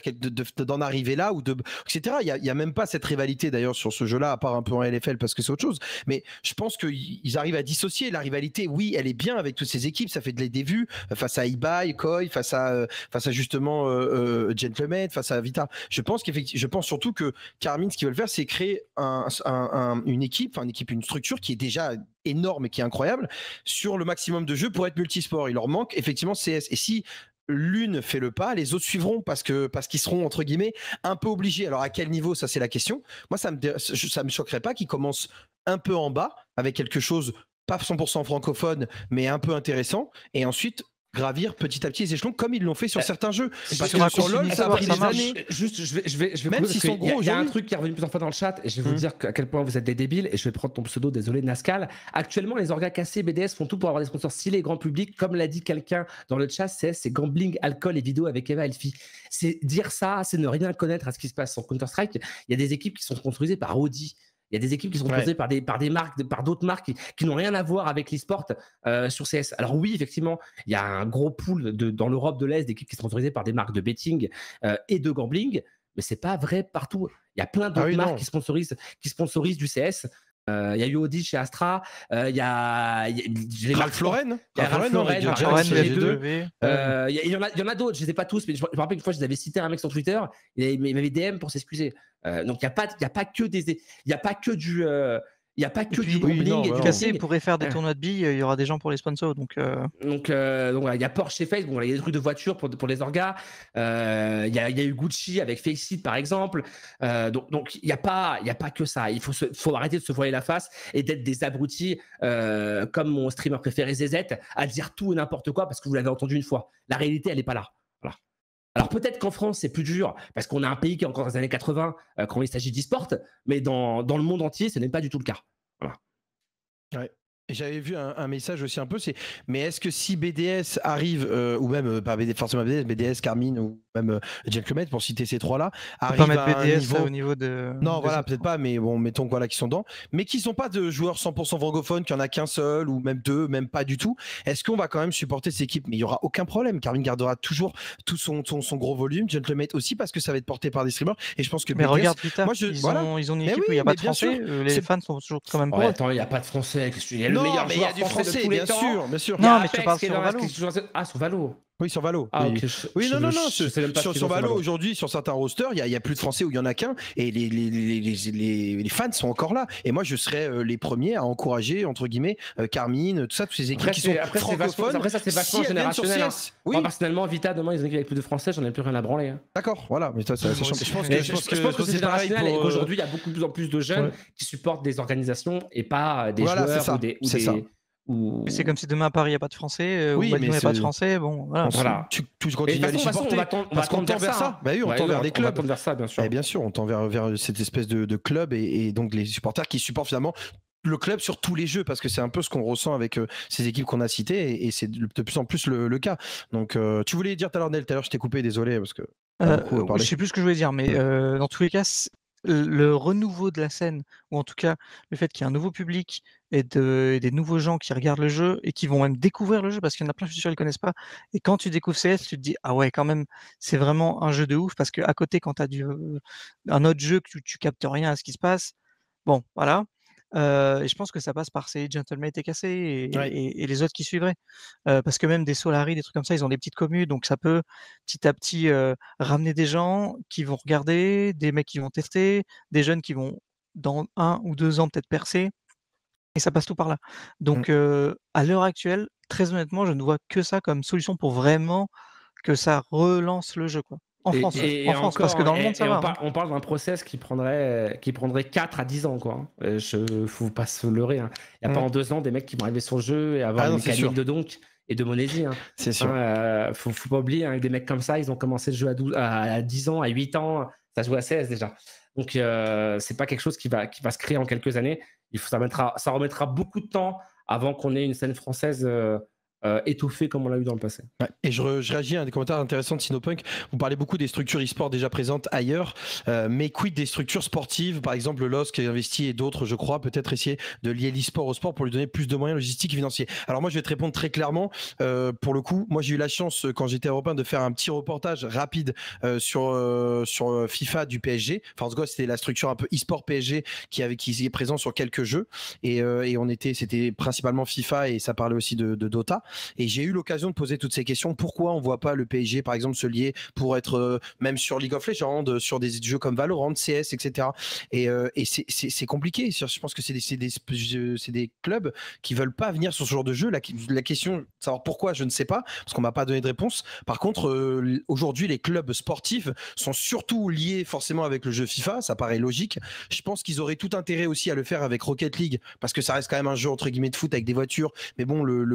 d'en arriver là ou de etc. Il y, a, même pas cette rivalité d'ailleurs sur ce jeu-là à part un peu en LFL parce que c'est autre chose. Mais je pense qu'ils arrivent à dissocier la rivalité. Oui, elle est bien avec toutes ces équipes, ça fait de des vues face à Ibai, Koi, face à euh, face à justement euh, Gentleman, face à Vita. Je pense qu'effectivement, je pense surtout que Carmine ce qu'ils veulent faire c'est créer une équipe enfin une équipe, une structure qui est déjà énorme et qui est incroyable sur le maximum de jeux pour être multisport. Il leur manque effectivement CS. Et si l'une fait le pas, les autres suivront parce que parce qu'ils seront entre guillemets un peu obligés. Alors à quel niveau ça c'est la question. Moi ça me ça me choquerait pas qu'ils commencent un peu en bas avec quelque chose pas 100% francophone mais un peu intéressant et ensuite gravir petit à petit les échelons comme ils l'ont fait sur euh, certains jeux. Parce que sur LoL, ça a pris des années. Juste, je vais, je vais, je vais Même s'ils sont gros, il y a un truc qui est revenu en fois dans le chat et je vais vous hum. dire à quel point vous êtes des débiles et je vais prendre ton pseudo, désolé Nascal. Actuellement, les orgas cassés BDS font tout pour avoir des sponsors stylés et grand public, comme l'a dit quelqu'un dans le chat, c'est gambling, alcool et vidéo avec Eva Elfi. C'est dire ça, c'est ne rien connaître à ce qui se passe sur Counter-Strike. Il y a des équipes qui sont sponsorisées par Audi. Il y a des équipes qui sont sponsorisées par des par des marques, par d'autres marques qui, n'ont rien à voir avec l'e-sport euh, sur CS. Alors oui, effectivement, il y a un gros pool de, dans l'Europe de l'Est d'équipes qui sont sponsorisées par des marques de betting euh, et de gambling, mais c'est pas vrai partout. Il y a plein ah d'autres marques qui sponsorisent qui sponsorisent du CS. Euh, il y a eu Audi chez Astra. Euh, il y a. Y a Ralph Lauren. Il y euh, a Il y en a, d'autres. Je ne les ai pas tous, mais je, me rappelle une fois, je les avais cité un mec sur Twitter. Il m'avait DM pour s'excuser. donc il n'y a, a, pas que des. Il n'y a pas que du. Il n'y a pas que du bowling et pourrait faire des euh. tournois de billes, il y aura des gens pour les sponsors. Donc, euh. donc, euh, donc il y a Porsche et Face, bon, il y a des trucs de voitures pour, pour les orgas. il, y a, y a, eu Gucci avec Faceit, par exemple. donc, donc il n'y a, pas, il y a pas que ça. Il faut, faut arrêter de se voiler la face et d'être des abrutis comme mon streamer préféré ZZ à dire tout et n'importe quoi parce que vous l'avez entendu une fois. La réalité, elle n'est pas là. Alors peut-être qu'en France, c'est plus dur, parce qu'on a un pays qui est encore dans les années 80 euh, quand il s'agit d'e-sport, mais dans, le monde entier, ce n'est pas du tout le cas. Voilà. J'avais vu un, message aussi un peu, c'est mais est-ce que si BDS arrive, euh, ou même euh, pas BDS, forcément BDS, BDS, Carmine ou même euh, pour citer ces trois-là, arrive pas mettre à BDS niveau... au niveau de. Non, voilà, peut-être pas, mais bon, mettons là qui sont dedans, mais qui sont pas de joueurs 100% francophones, qu'il n'y en a qu'un seul, ou même deux, même pas du tout. Est-ce qu'on va quand même supporter cette équipe Mais il y aura aucun problème. Carmine gardera toujours tout son, son, gros volume, Gentleman aussi, parce que ça va être porté par des streamers, et je pense que. mais regarde plus tard, moi, je... ils, ont, ils, ont, une équipe où il n'y a pas de français, euh, les fans sont toujours quand même pas. attends, il n'y a pas de français, le meilleur, a du français, bien Sûr, bien sûr. Non, mais tu parles sur Valo. Ah, sur Valo. Oui, sur Valo. Ah, oui. non, non, non. sur, sur Valo, aujourd'hui, sur certains rosters, il n'y y, a plus de Français ou il n'y en a qu'un, et les, les, les, les, fans sont encore là. Et moi, je serais euh, les premiers à encourager, entre guillemets, euh, Carmine, tout ça, tous ces équipes qui sont francophones. Après, ça, c'est vachement générationnel. Hein. Oui. Moi, personnellement, Vita, demain, ils ont avec plus de Français, j'en ai plus rien à branler. Hein. D'accord, voilà. Mais ça, Je pense que, c'est générationnel. Euh, et Aujourd'hui, il y a beaucoup plus en plus de jeunes qui supportent des organisations et pas des joueurs ou des. C'est comme si demain à Paris il n'y a pas de Français, euh, oui, ou il n'y a pas de Français. Bon, voilà. Tu, continues à les supporter. on parce qu'on tend vers ça. Bah oui, on tend vers des clubs. On vers ça, bien sûr. Et bien sûr, on tend vers, cette espèce de, de club et, donc les supporters qui supportent finalement le club sur tous les jeux parce que c'est un peu ce qu'on ressent avec euh, ces équipes qu'on a citées et, c'est de plus en plus le, le cas. Donc euh, tu voulais dire tout à l'heure Nel, tout à l'heure je t'ai coupé, désolé parce que je sais plus ce que je voulais dire mais dans tous les cas le renouveau de la scène, ou en tout cas le fait qu'il y ait un nouveau public et, de, des nouveaux gens qui regardent le jeu et qui vont même découvrir le jeu, parce qu'il y en a plein, de suis qui ne connaissent pas. Et quand tu découvres CS, tu te dis, ah ouais, quand même, c'est vraiment un jeu de ouf, parce qu'à côté, quand tu as un autre jeu que tu, tu captes rien à ce qui se passe, bon, voilà et je pense que ça passe par ces gentlemen étaient cassés et, les autres qui suivraient. parce que même des Solari, des trucs comme ça, ils ont des petites communes, donc ça peut petit à petit ramener des gens qui vont regarder, des mecs qui vont tester, des jeunes qui vont dans un ou deux ans peut-être percer. Et ça passe tout par là. Mmh. Donc à l'heure actuelle, très honnêtement, je ne vois que ça comme solution pour vraiment que ça relance le jeu. Quoi. En France, parce que dans le monde, ça va. Hein. On, parle d'un process qui prendrait, euh, qui prendrait 4 à 10 ans, quoi. Hein. Euh, je, faut pas se leurrer. Hein. Il n'y a pas mm. en 2 ans des mecs qui vont arriver sur le jeu et avoir ah une mécanique de donc et de Monésie. C'est sûr. Euh, faut, pas oublier que des mecs comme ça, ils ont commencé le jeu à, à 10 ans, à 8 ans, ça joue à 16 déjà. Donc euh, c'est pas quelque chose qui va, qui va se créer en quelques années. Il faut, ça, mettra, ça remettra beaucoup de temps avant qu'on ait une scène française euh, Étouffé comme on l'a eu dans le passé. Et je, réagis à un des commentaires intéressants de Sinopunk. Vous parlez beaucoup des structures e-sport déjà présentes ailleurs, euh, mais quid des structures sportives, par exemple LOS qui est investi et d'autres, je crois, peut-être essayer de lier l'e-sport au sport pour lui donner plus de moyens logistiques et financiers. Alors moi, je vais te répondre très clairement. Euh, pour le coup, moi, j'ai eu la chance quand j'étais européen de faire un petit reportage rapide sur sur FIFA du PSG. Force Ghost, c'était la structure un peu e-sport PSG qui avait qui est présent sur quelques jeux et, et on était, c'était principalement FIFA et ça parlait aussi de Dota. Et j'ai eu l'occasion de poser toutes ces questions. Pourquoi on ne voit pas le PSG, par exemple, se lier pour être euh, même sur League of Legends, euh, sur des jeux comme Valorant, CS, etc. Et, et euh, c'est compliqué. Je pense que c'est des, clubs qui veulent pas venir sur ce genre de jeu. La, la question, savoir pourquoi, je ne sais pas, parce qu'on m'a pas donné de réponse. Par contre, aujourd'hui, les clubs sportifs sont surtout liés forcément avec le jeu FIFA. Ça paraît logique. Je pense qu'ils auraient tout intérêt aussi à le faire avec Rocket League, parce que ça reste quand même un jeu entre guillemets de foot avec des voitures. Mais bon, le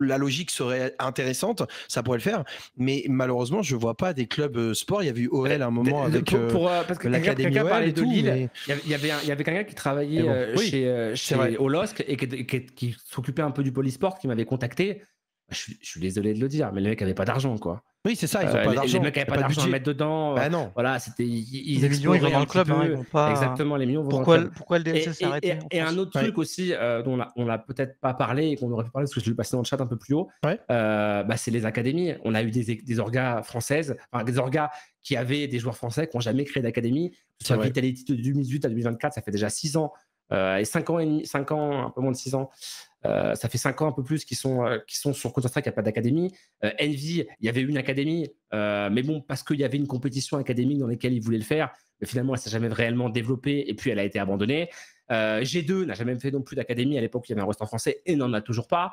la logique serait intéressante, ça pourrait le faire, mais malheureusement, je vois pas des clubs euh, sport. Il y avait eu OL à un moment avec pour, euh, euh, l'Académie et tout, de Lille. Il y avait, il y avait quelqu'un qui travaillait chez, chez Olosc et qui, s'occupait un peu du Polysport, qui m'avait contacté je suis, désolé de le dire, mais le mec n'avait pas d'argent, quoi. Oui, c'est ça, ils n'ont euh, pas d'argent. Les mecs n'avaient pas, d'argent à mettre dedans. ben non. Voilà, c'était. Ils, les millions, ils vont dans le club. Hein, Exactement, les millions vont pourquoi, le Pourquoi le DLC s'est arrêté Et, un autre truc aussi, euh, dont on n'a peut-être pas parlé et qu'on aurait pu parler parce que je l'ai passé dans le chat un peu plus haut, euh, bah, c'est les académies. On a eu des, des orgas françaises, des orgas qui avaient des joueurs français qui n'ont jamais créé d'académie. Sur Vitality de 2018 à 2024, ça fait déjà 6 ans. et 5 ans, et demi, 5 ans, un peu moins de 6 ans. Euh, ça fait 5 ans un peu plus qu'ils sont, euh, qui sont sur Counter-Strike, il n'y a pas d'académie. Euh, Envy, il y avait une académie, mais bon, parce qu'il y avait une compétition académique dans laquelle ils voulaient le faire, mais finalement, elle s'est jamais réellement développée et puis elle a été abandonnée. G2 n'a jamais fait non plus d'académie à l'époque il y avait un restaurant français et n'en a toujours pas.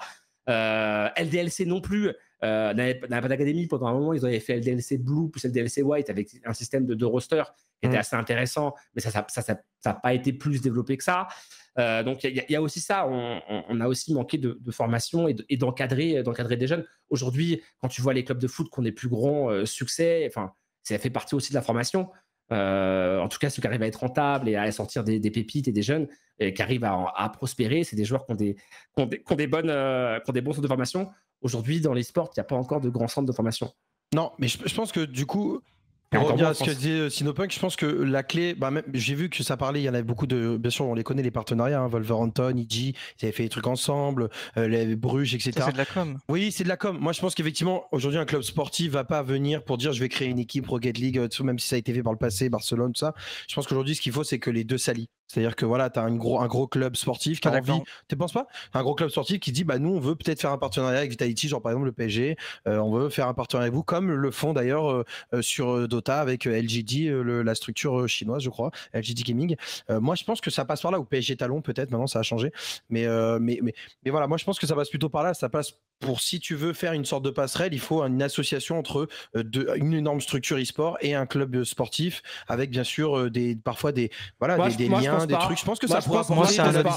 Euh, LDLC non plus. Euh, pas d'académie, pendant un moment, ils avaient fait LDLC Blue plus LDLC White avec un système de deux rosters qui était mm. assez intéressant, mais ça n'a ça, ça, pas été plus développé que ça. Euh, donc il y, a aussi ça, on, a aussi manqué de, formation et d'encadrer d'encadrer des jeunes. Aujourd'hui, quand tu vois les clubs de foot qu'on ont des plus grands euh, succès, enfin, ça fait partie aussi de la formation. Euh, en tout cas, ceux qui arrivent à être rentables et à sortir des, pépites et des jeunes et qui arrivent à, prospérer, c'est des joueurs qui ont des, des, bonnes, euh, des bons centres de formation. Aujourd'hui, dans les sports, il n'y a pas encore de grands centres de formation. Non, mais je pense que du coup, pour revenir à ce que disait euh, Sinopunk, je pense que la clé, bah, j'ai vu que ça parlait, il y en avait beaucoup de, bien sûr on les connaît les partenariats, hein, Anton, IG, e ils avaient fait des trucs ensemble, euh, les Bruges, etc. C'est de la com. Oui, c'est de la com. Moi je pense qu'effectivement aujourd'hui un club sportif va pas venir pour dire je vais créer une équipe Rocket League, euh, tout, même si ça a été fait par le passé, Barcelone, tout ça. Je pense qu'aujourd'hui ce qu'il faut c'est que les deux s'allient. C'est-à-dire que voilà, tu as un gros, club sportif qui a ah, envie. Tu penses pas Un gros club sportif qui dit bah nous on veut peut-être faire un partenariat avec Vitality, genre par exemple le PSG, euh, on veut faire un partenariat avec vous, comme le font d'ailleurs euh, euh, sur Dota avec LGD, la structure chinoise, je crois, LGD Gaming. moi je pense que ça passe par là, ou PSG Talon peut-être, maintenant ça a changé. Mais, mais, mais, voilà, moi je pense que ça passe plutôt par là. Ça passe pour si tu veux faire une sorte de passerelle, il faut une association entre une énorme structure e-sport et un club sportif avec bien sûr des, parfois des, voilà, des, liens des trucs. Je pense que ça pourrait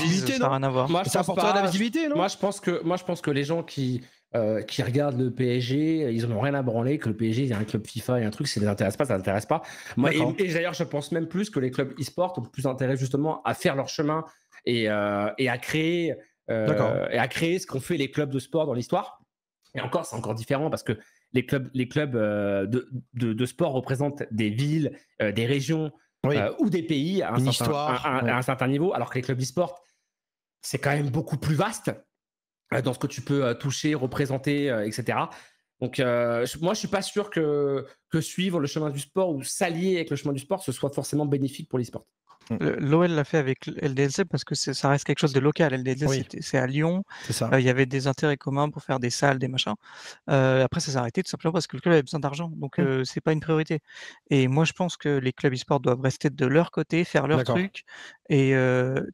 visibilité, non moi, Ça la visibilité, non Moi, je pense que moi, je pense que les gens qui euh, qui regardent le PSG, ils n'ont rien à branler que le PSG, il y a un club FIFA et un truc, ça les intéresse pas, ça les intéresse pas. Moi, et, d'ailleurs, je pense même plus que les clubs e-sport ont plus intérêt justement à faire leur chemin et, euh, à créer euh, et à créer ce qu'ont fait les clubs de sport dans l'histoire. Et encore, c'est encore différent parce que les clubs, les clubs de, de, de sport représentent des villes, des régions, euh, ou des pays à un, certain, niveau, alors que les clubs e-sport, c'est quand même beaucoup plus vaste euh, dans ce que tu peux euh, toucher, représenter, etc. Donc moi, je suis pas sûr que, que suivre le chemin du sport ou s'allier avec le chemin du sport, ce soit forcément bénéfique pour l'e-sport. Mm. L'OL l'a fait avec LDLC parce que ça reste quelque chose de local. LDLC, c'est à Lyon. Euh, il y avait des intérêts communs pour faire des salles, des machins. Euh, après, ça s'est arrêté tout simplement parce que le club avait besoin d'argent. Donc, mm. euh, c'est pas une priorité. Et moi, je pense que les clubs e-sport doivent rester de leur côté, faire leur truc. Et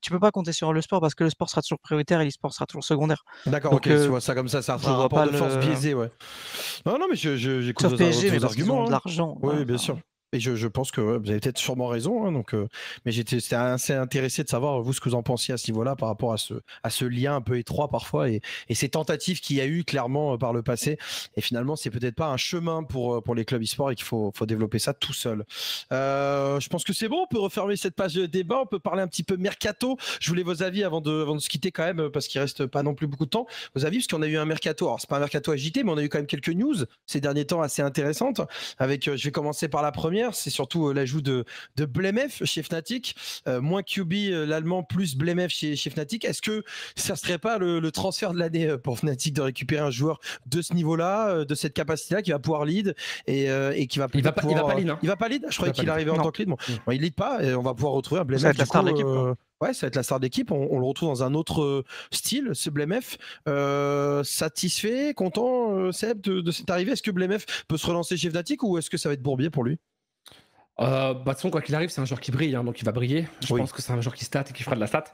tu peux pas compter sur le sport parce que le sport sera toujours prioritaire et l'e-sport sera toujours secondaire. D'accord, ok, tu vois ça comme ça, ça un rapport pas de force biaisé, ouais. Non, non, mais j'ai je, je, les arguments. de hein. l'argent. Oui, bien sûr. Et je, pense que vous avez peut-être sûrement raison. Hein, donc, euh, mais j'étais assez intéressé de savoir vous ce que vous en pensiez à ce niveau-là par rapport à ce, à ce lien un peu étroit parfois et, et ces tentatives qu'il y a eu clairement euh, par le passé. Et finalement, c'est peut-être pas un chemin pour, euh, pour les clubs e-sport et qu'il faut, faut développer ça tout seul. je pense que c'est bon. On peut refermer cette page de débat. On peut parler un petit peu mercato. Je voulais vos avis avant de, se quitter quand même parce qu'il reste pas non plus beaucoup de temps. Vos avis parce qu'on a eu un mercato. Alors c'est pas un mercato agité, mais on a eu quand même quelques news ces derniers temps assez intéressantes. Avec, je vais commencer par la première c'est surtout euh, l'ajout de, de chez Fnatic, euh, moins QB euh, l'allemand, plus Blemef chez, Fnatic. Est-ce que ça serait pas le, transfert de l'année pour Fnatic de récupérer un joueur de ce niveau-là, de cette capacité-là, qui va pouvoir lead et, qui va, il va pas lead. Hein. Il va pas lead. Je croyais qu'il arrivait en tant que lead. Mm. Bon, il lead pas et on va pouvoir retrouver un Blemef. Ça va être la star d'équipe. On, le retrouve dans un autre style, ce Blemef. satisfait, content, Seb, de, cette arrivée Est-ce que Blemef peut se relancer chez Fnatic ou est-ce que ça va être Bourbier pour lui euh, bah, de quoi qu'il arrive, c'est un joueur qui brille, hein, donc il va briller. Je pense que c'est un joueur qui stat et qui fera de la stat.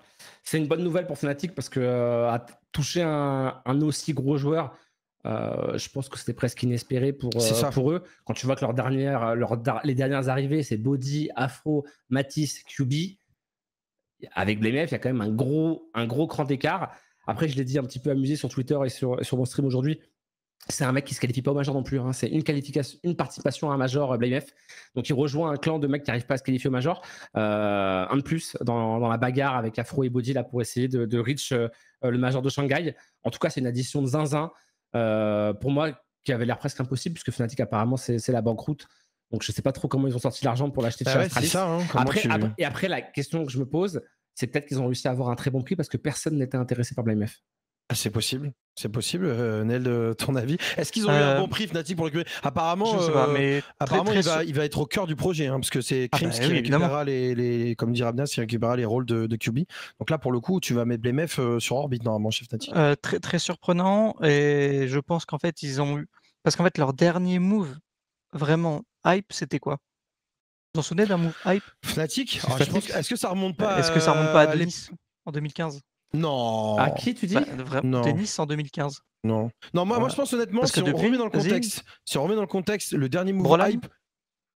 C'est une bonne nouvelle pour Fnatic parce que euh, toucher un, aussi gros joueur, euh, je pense que c'était presque inespéré pour, pour eux. Quand tu vois que leur dernière, les dernières arrivées, c'est Body, Afro, Matisse, QB. Avec Blemef, il y a quand même un gros, un gros cran d'écart. Après, je l'ai dit un petit peu amusé sur Twitter et sur mon stream aujourd'hui c'est un mec qui se qualifie pas au major non plus. Hein. C'est une qualification, une participation à un major euh, Blamef. Donc il rejoint un clan de mecs qui n'arrivent pas à se qualifier au major. Euh, un de plus dans, la bagarre avec Afro et Body là pour essayer de, reach euh, le major de Shanghai. En tout cas, c'est une addition de zinzin pour moi qui avait l'air presque impossible puisque Fnatic apparemment c'est la banqueroute. Donc je sais pas trop comment ils ont sorti l'argent pour l'acheter de bah chez Astralis hein, et après la question que je me pose, c'est peut-être qu'ils ont réussi à avoir un très bon prix parce que personne n'était intéressé par BlimeF ah, c'est possible. C'est possible, euh, Nel, ton avis Est-ce qu'ils ont eu un euh, bon prix Fnatic pour récupérer Apparemment, apparemment il, va, être au cœur du projet, hein, parce que c'est Krims ah, bah qui récupérera les, comme les rôles de, QB. Donc là, pour le coup, tu vas mettre les euh, sur orbite normalement chez Fnatic. Euh, très très surprenant, et je pense qu'en fait ils ont eu, parce qu'en fait leur dernier move vraiment hype, c'était quoi vous en souvenez d'un move hype Fnatic, ah, Est-ce que ça remonte pas Est-ce que ça remonte pas à, à en 2015 non. À qui tu dis bah, Tennis en 2015. Non. Non, moi, moi je pense honnêtement, si que on dans le contexte, si on remet dans le contexte, le dernier mouvement hype,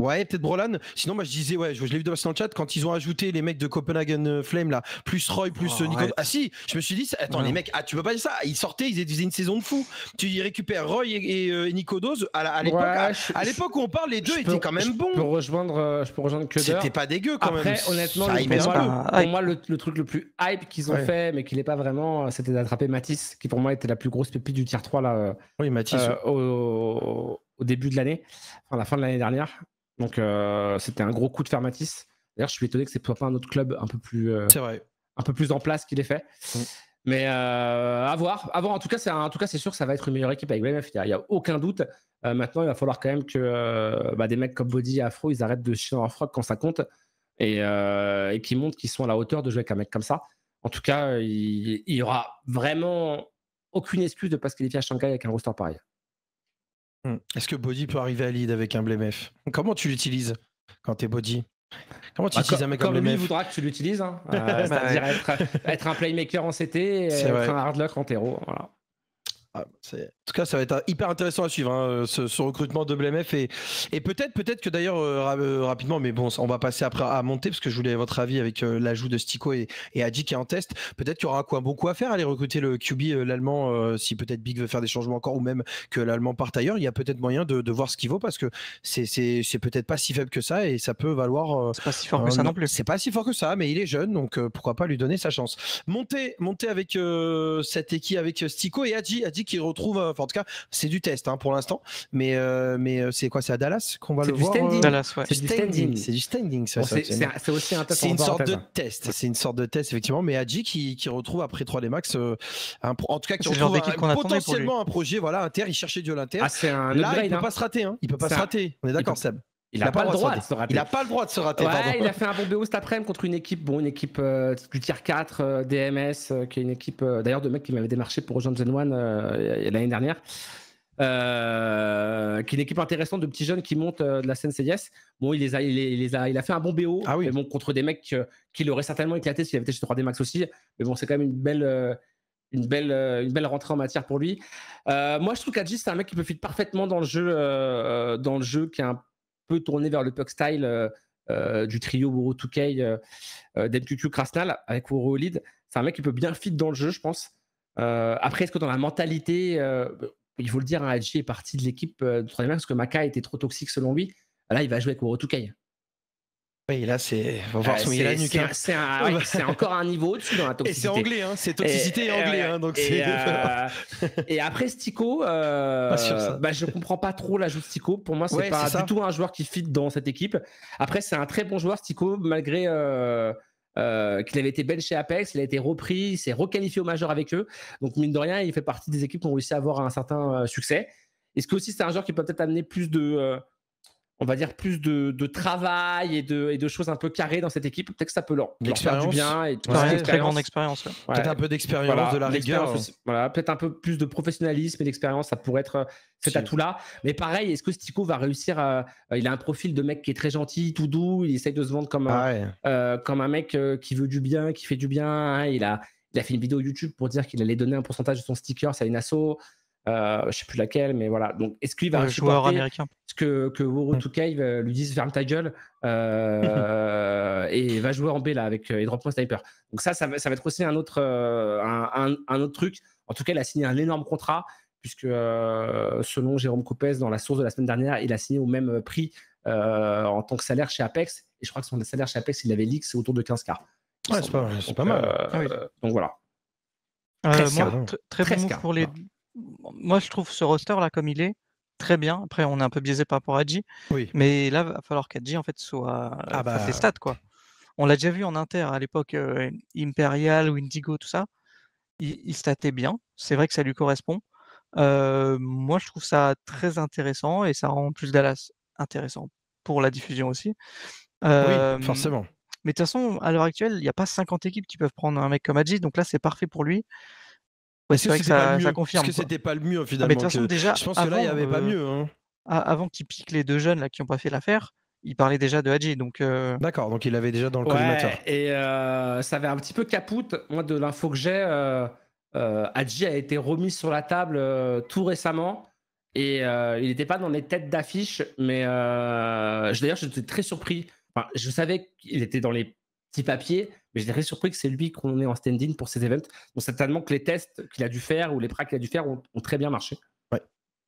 Ouais, peut-être Brolan. Sinon, moi, je disais, ouais, je, l'ai vu dans le chat, quand ils ont ajouté les mecs de Copenhagen euh, Flame, là, plus Roy, plus euh, Nico. Ah si, je me suis dit, attends, les mecs, ah, tu peux pas dire ça. Ils sortaient, ils faisaient une saison de fou. Tu y récupères Roy et, euh, Nicodose à, l'époque. à, l'époque où on parle, les deux étaient quand même bons. Je peux rejoindre, je peux rejoindre que C'était pas dégueu quand Après, honnêtement, pour, moi, le, truc le plus hype qu'ils ont fait, mais qu'il n'est pas vraiment, c'était d'attraper Matisse, qui pour moi était la plus grosse pépite du tier 3 là. Oui, Matisse. au, au, début de l'année, enfin la fin de l'année dernière. Donc euh, c'était un gros coup de Fermatis. D'ailleurs, je suis étonné que ce soit pas un autre club un peu plus, euh, Un peu plus en place qu'il est fait. Mm. Mais euh, à, voir, En tout cas, c'est sûr, que ça va être une meilleure équipe avec BMF. Il n'y a, aucun doute. maintenant, il va falloir quand même que bah, des mecs comme Body et Afro, ils arrêtent de chier en froc quand ça compte et, qu'ils montrent qu'ils sont à la hauteur de jouer avec un mec comme ça. En tout cas, il, n'y y aura vraiment aucune excuse de ne pas se qualifier à Shanghai avec un roster pareil. Mm. Est-ce que body peut arriver à lead avec un BLMF Comment tu l'utilises quand t'es body Comment tu bah, utilises un mec comme, comme lui voudra que tu l'utilises, hein. euh, c'est-à-dire être, un playmaker en CT, et être un hardlock en terreau. Voilà. Ah, c'est tout cas, ça va être hyper intéressant à suivre, hein, euh, ce, recrutement de BMF. Et, et peut-être, peut-être que d'ailleurs, euh, euh, rapidement, mais bon, on va passer après à monter, parce que je voulais votre avis avec l'ajout de Stico et, et Adji qui est en test. Peut-être qu'il y aura quoi beaucoup à faire, aller recruter le QB, l'allemand, si peut-être Big veut faire des changements encore, ou même que l'allemand parte ailleurs. Il y a peut-être moyen de, voir ce qu'il vaut, parce que c'est, peut-être pas si faible que ça, et ça peut valoir. c'est pas si fort que ça non plus. C'est pas si fort que ça, mais il est jeune, donc pourquoi pas lui donner sa chance. Monter, monter avec cette équipe, avec Stico et Adji, Adji qui retrouve en tout cas, c'est du test hein, pour l'instant. Mais, euh, mais euh, c'est quoi C'est à Dallas qu'on va le voir euh, C'est du standing. C'est du standing. C'est aussi un test. C'est une sorte de hein. test. C'est une sorte de test, effectivement. Mais Adji qui, retrouve après 3D Max, en tout cas, qui retrouve potentiellement un projet. Voilà, Inter, il cherchait du l'Inter Ah, un Là, il peut hein. pas se rater. Hein. Il peut pas se rater. On est d'accord, Seb. Il n'a pas, le droit de se rater. Il pas le droit de se a fait un bon BO cet après-midi contre une équipe, bon, une équipe euh, du tier 4, euh, DMS, euh, qui est une équipe d'ailleurs de mecs qui m'avaient démarché pour rejoindre Gen 1 l'année dernière. qui est une équipe intéressante de petits jeunes qui montent de la scène CS. Bon, il les a, les, a, fait un bon BO. Ah bon, contre des mecs qui l'auraient certainement éclaté s'il avait été chez 3D Max aussi. Mais bon, c'est quand même une belle une belle, une belle rentrée en matière pour lui. moi, je trouve qu'Adji, c'est un mec qui peut fit parfaitement dans le jeu, dans le jeu qui a un tourner tourner vers le puck style euh, euh, du trio 2 Toukei, euh, Krasnal avec Uru C'est un mec qui peut bien fit dans le jeu, je pense. après, est-ce que dans la mentalité, il faut le dire, un hein, est parti de l'équipe de troisième parce que Maka était trop toxique selon lui. Là, il va jouer avec 2 oui, là, c'est. C'est encore un niveau au-dessus dans la toxicité. Et c'est anglais, c'est toxicité anglais. donc et, après Stico, je euh, ne bah, je comprends pas trop l'ajout de Stico. Pour moi, c'est pas du tout un joueur qui fit dans cette équipe. Après, c'est un très bon joueur, Stico, malgré. Euh, euh, qu'il avait été benché chez Apex, il a été repris, il s'est requalifié au majeur avec eux. Donc, mine de rien, il fait partie des équipes qui ont réussi à avoir un certain succès. Est-ce que aussi c'est un joueur qui peut peut-être amener plus de, on va dire, plus de, travail et de, choses un peu carrées dans cette équipe. Peut-être que ça peut leur, faire du bien. Et tout très grande expérience. Peut-être un peu d'expérience, de la rigueur. Hein. peut-être un peu plus de professionnalisme et d'expérience. Ça pourrait être euh, cet atout-là. Mais pareil, est-ce que Stiko va réussir à... Euh, il a un profil de mec qui est très gentil, tout doux. Il essaye de se vendre comme, un, ah euh, comme mec qui veut du bien, qui fait du bien. Hein, il, a, fait une vidéo YouTube pour dire qu'il allait donner un pourcentage de son sticker à une asso. Euh, je ne sais plus laquelle, mais voilà. Donc, est-ce qu'il va joueur américain. ce que que 2 euh, lui dise ferme ta gueule euh, et va jouer en B là avec les drop sniper. Donc ça, ça va, être aussi un autre un, autre truc. En tout cas, il a signé un énorme contrat puisque selon Jérôme Coupez dans la source de la semaine dernière, il a signé au même prix en tant que salaire chez Apex et je crois que son salaire chez Apex, il avait leak, c'est autour de 15K. Ouais, c'est pas, mal. Donc ah voilà. Euh, très, très bon pour les, moi, je trouve ce roster là comme il est très bien. Après, on est un peu biaisé par rapport à G. Oui. Mais là, il va falloir qu'Adji en fait soit ah euh, bah... ses stats quoi. On l'a déjà vu en Inter à l'époque euh, Imperial ou Indigo tout ça. Il, statait bien. C'est vrai que ça lui correspond. Euh, moi, je trouve ça très intéressant et ça rend plus Dallas intéressant pour la diffusion aussi. oui, forcément. Mais de toute façon, à l'heure actuelle, il n'y a pas 50 équipes qui peuvent prendre un mec comme Adji, donc là, c'est parfait pour lui. Ouais, c'est vrai que, ça, confirme. que c'était pas le mieux finalement. Ah, déjà, je pense que là, il n'y avait pas mieux. Hein. Euh, avant qu'ils piquent les deux jeunes là, qui n'ont pas fait l'affaire, il parlait déjà de Hadji. Donc, euh, D'accord, donc il avait déjà dans le ouais, collimateur. Et euh, ça avait un petit peu capoute, moi, de l'info que j'ai. Euh, Hadji a été remis sur la table tout récemment. Et il n'était pas dans les têtes d'affiche, mais d'ailleurs, j'étais très surpris. je savais qu'il était dans les petit papier, mais j'étais très surpris que c'est lui qu'on est en standing pour ces events. Donc certainement que les tests qu'il a dû faire ou les prats qu'il a dû faire ont, très bien marché. Oui,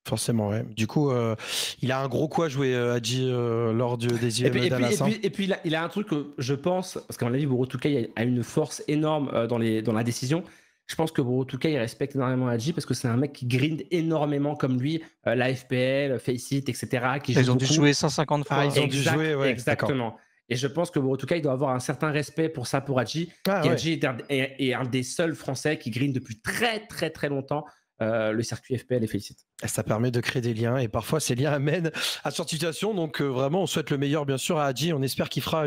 Forcément, ouais. Du coup, euh, il a un gros quoi jouer euh, Adji euh, lors des événements. Et, et, puis, il, a, un truc que je pense, parce qu'à mon avis, Borotoukai a, a une force énorme dans, les, dans la décision. Je pense que cas il respecte énormément Adji parce que c'est un mec qui grind énormément comme lui, la FPL, Faceit, etc. Qui ah, ils ont dû jouer 150 fois. ils ont dû jouer, ouais. Exactement. Et je pense que cas, il doit avoir un certain respect pour ça pour ah ouais. est, un, est, un des seuls Français qui green depuis très, très, très longtemps euh, le circuit FPL et félicite ça permet de créer des liens et parfois ces liens amènent à cette situation. Donc euh, vraiment, on souhaite le meilleur bien sûr à Hadji. On espère qu'il fera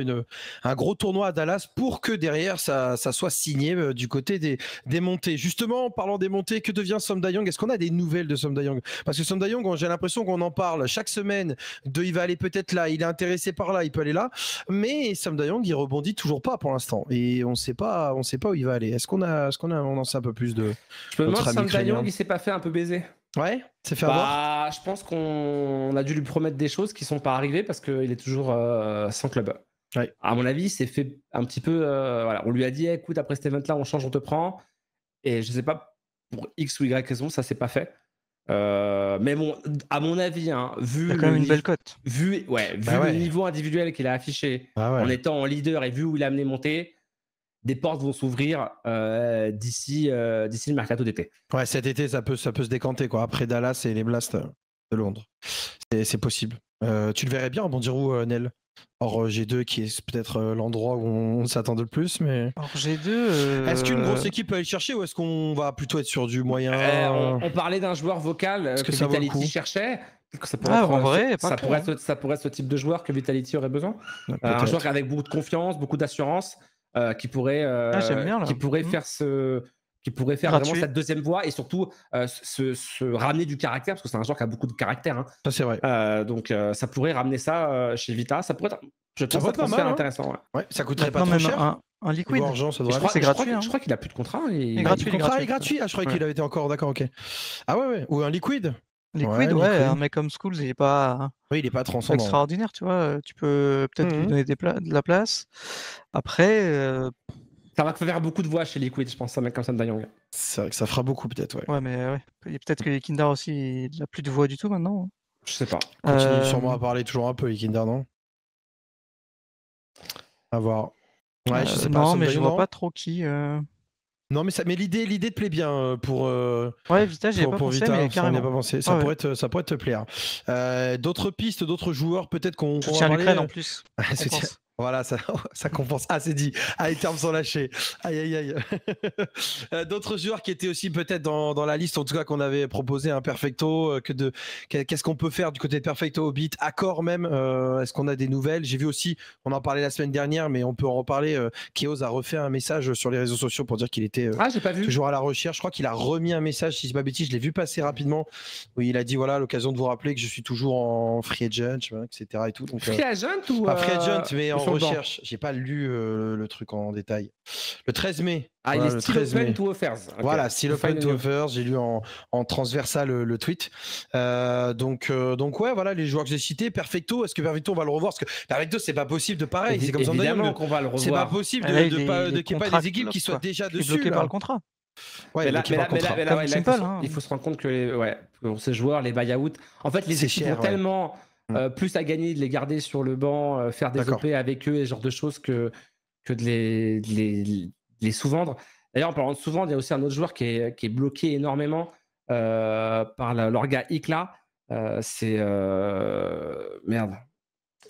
un gros tournoi à Dallas pour que derrière ça, soit signé euh, du côté des, montées. Justement, en parlant des montées, que devient Somda Est-ce qu'on a des nouvelles de Somda Parce que Somda j'ai l'impression qu'on en parle chaque semaine. De, il va aller peut-être là, il est intéressé par là, il peut aller là. Mais Somda Young, il rebondit toujours pas pour l'instant et on sait pas, on sait pas où il va aller. Est-ce qu'on a, est-ce qu'on a, en sait un peu plus de. Je me demande si il s'est pas fait un peu baiser. Ouais, c'est fait bah, Je pense qu'on a dû lui promettre des choses qui ne sont pas arrivées parce qu'il est toujours euh, sans club. À mon avis, c'est fait un petit peu. Euh, voilà, on lui a dit, eh, écoute, après cet event-là, on change, on te prend. Et je sais pas pour X ou Y raison, ça s'est pas fait. Euh, mais bon, à mon avis, hein, vu Vu, ouais, bah le niveau individuel qu'il a affiché bah en étant en leader et vu où il a amené monter, des portes vont s'ouvrir euh, d'ici euh, d'ici le mercato d'été. Ouais, cet été, ça peut, ça peut se décanter. Quoi. Après Dallas et les Blasts euh, de Londres, c'est possible. tu le verrais bien dire où, Nel Or G2 qui est peut-être l'endroit où on s'attend le plus, mais. Or G2. Est-ce qu'une grosse équipe peut aller chercher ou est-ce qu'on va plutôt être sur du moyen on, parlait d'un joueur vocal que, Vitality cherchait. Ça pourrait, ah, être, en vrai, ça, pourrait ça pourrait ce type de joueur que Vitality aurait besoin. un joueur avec beaucoup de confiance, beaucoup d'assurance. Euh, qui pourrait, euh, ah, qui pourrait mmh. faire ce qui pourrait faire vraiment cette deuxième voie et surtout euh, se, ramener du caractère parce que c'est un joueur qui a beaucoup de caractère. Hein. Ça c'est vrai. donc ça pourrait ramener ça chez Vita, ça pourrait être, je trouve ça, hein. intéressant. Ouais. ça coûterait pas, cher. Un... Un liquide. je hein. crois, qu'il a plus de contrat. Il est gratuit. gratuit. Ah, je croyais qu'il avait été encore. D'accord, ok. Ah ouais, ouais. Ou un liquide. Les ouais, ouais un mec comme Schools, il est pas, oui, il est pas transcendant. Hein. extraordinaire, tu vois. Tu peux peut-être lui mmh donner de la place. Après. Euh, ça va faire beaucoup de voix chez Liquid, je pense, un mec comme Sam Dayong. C'est vrai que ça fera beaucoup, peut-être, ouais. Ouais, mais ouais. Peut-être que Kindar aussi, il n'a plus de voix du tout maintenant. Hein. Je sais pas. continue euh, sûrement à parler toujours un peu, kinder non À voir. Ouais, je euh, sais pas. Non, mais je je vois pas trop qui. Non, mais, ça, mais l'idée, l'idée te plaît bien euh, pour. Euh, ouais, Vita, j'ai pas, pensé, carrément. pas pensé. Ça, pourrait te, ça pourrait te plaire. Euh, d'autres pistes, d'autres joueurs, peut-être qu'on. Soutien à l'Ukraine euh, en plus. Voilà, ça, ça compense. Ah, c'est dit. Ah, les termes sont lâchés. Aïe, aïe, aïe. Euh, d'autres joueurs qui étaient aussi peut-être dans, la liste, en tout cas qu'on avait proposé un perfecto. Euh, que de qu'est-ce qu'on peut faire du côté de perfecto beat accord même. Euh, est-ce qu'on a des nouvelles J'ai vu aussi, on en parlait la semaine dernière, mais on peut en reparler. Euh, a refait un message sur les réseaux sociaux pour dire qu'il était ah, toujours à la recherche. Je crois qu'il a remis un message. Si je je l'ai vu passer rapidement. Oui, il a dit voilà, l'occasion de vous rappeler que je suis toujours en free agent, etc. Et tout. free agent ou free agent, mais recherche. J'ai pas lu euh, le truc en détail. Le 13 mai. Ah, il est still open to offers. Okay. Voilà, still open to offers. J'ai lu en, transversal euh, le, tweet. Euh, donc, donc ouais, voilà les joueurs que j'ai cités. Perfecto, est-ce que Perfecto on va le revoir Parce que Perfecto, c'est pas possible de pareil. C'est comme évidemment qu'on va le revoir. C'est pas possible ah de, de, de, de qu'il pas des équipes qui soient déjà dessus. Bloquées par le contrat. Ouais, mais il, faut, hein. se rendre compte que ouais, pour ces joueurs, les buy en fait, les équipes ont tellement euh, plus à gagner de les garder sur le banc, euh, faire des avec eux et ce genre de choses que, que de les, les, sous-vendre. D'ailleurs, en parlant de sous-vendre, il y a aussi un autre joueur qui est, bloqué énormément euh, par l'orga Ikla. c'est. merde.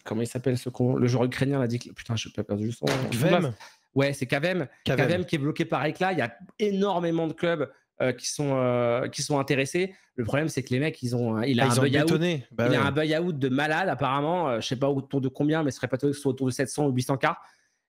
Comment il s'appelle ce con Le joueur ukrainien l'a dit. Putain, je pas perdu son hein. Ouais, c'est kvm, Kavem. qui est bloqué par Ikla. Il y a énormément de clubs euh, qui, sont, euh, qui sont intéressés. Le problème, c'est que les mecs, ils ont, il a ah, bah un buy-out de malade, apparemment. je euh, je sais pas autour de combien, mais ce serait pas que soit autour de 700 ou 800K.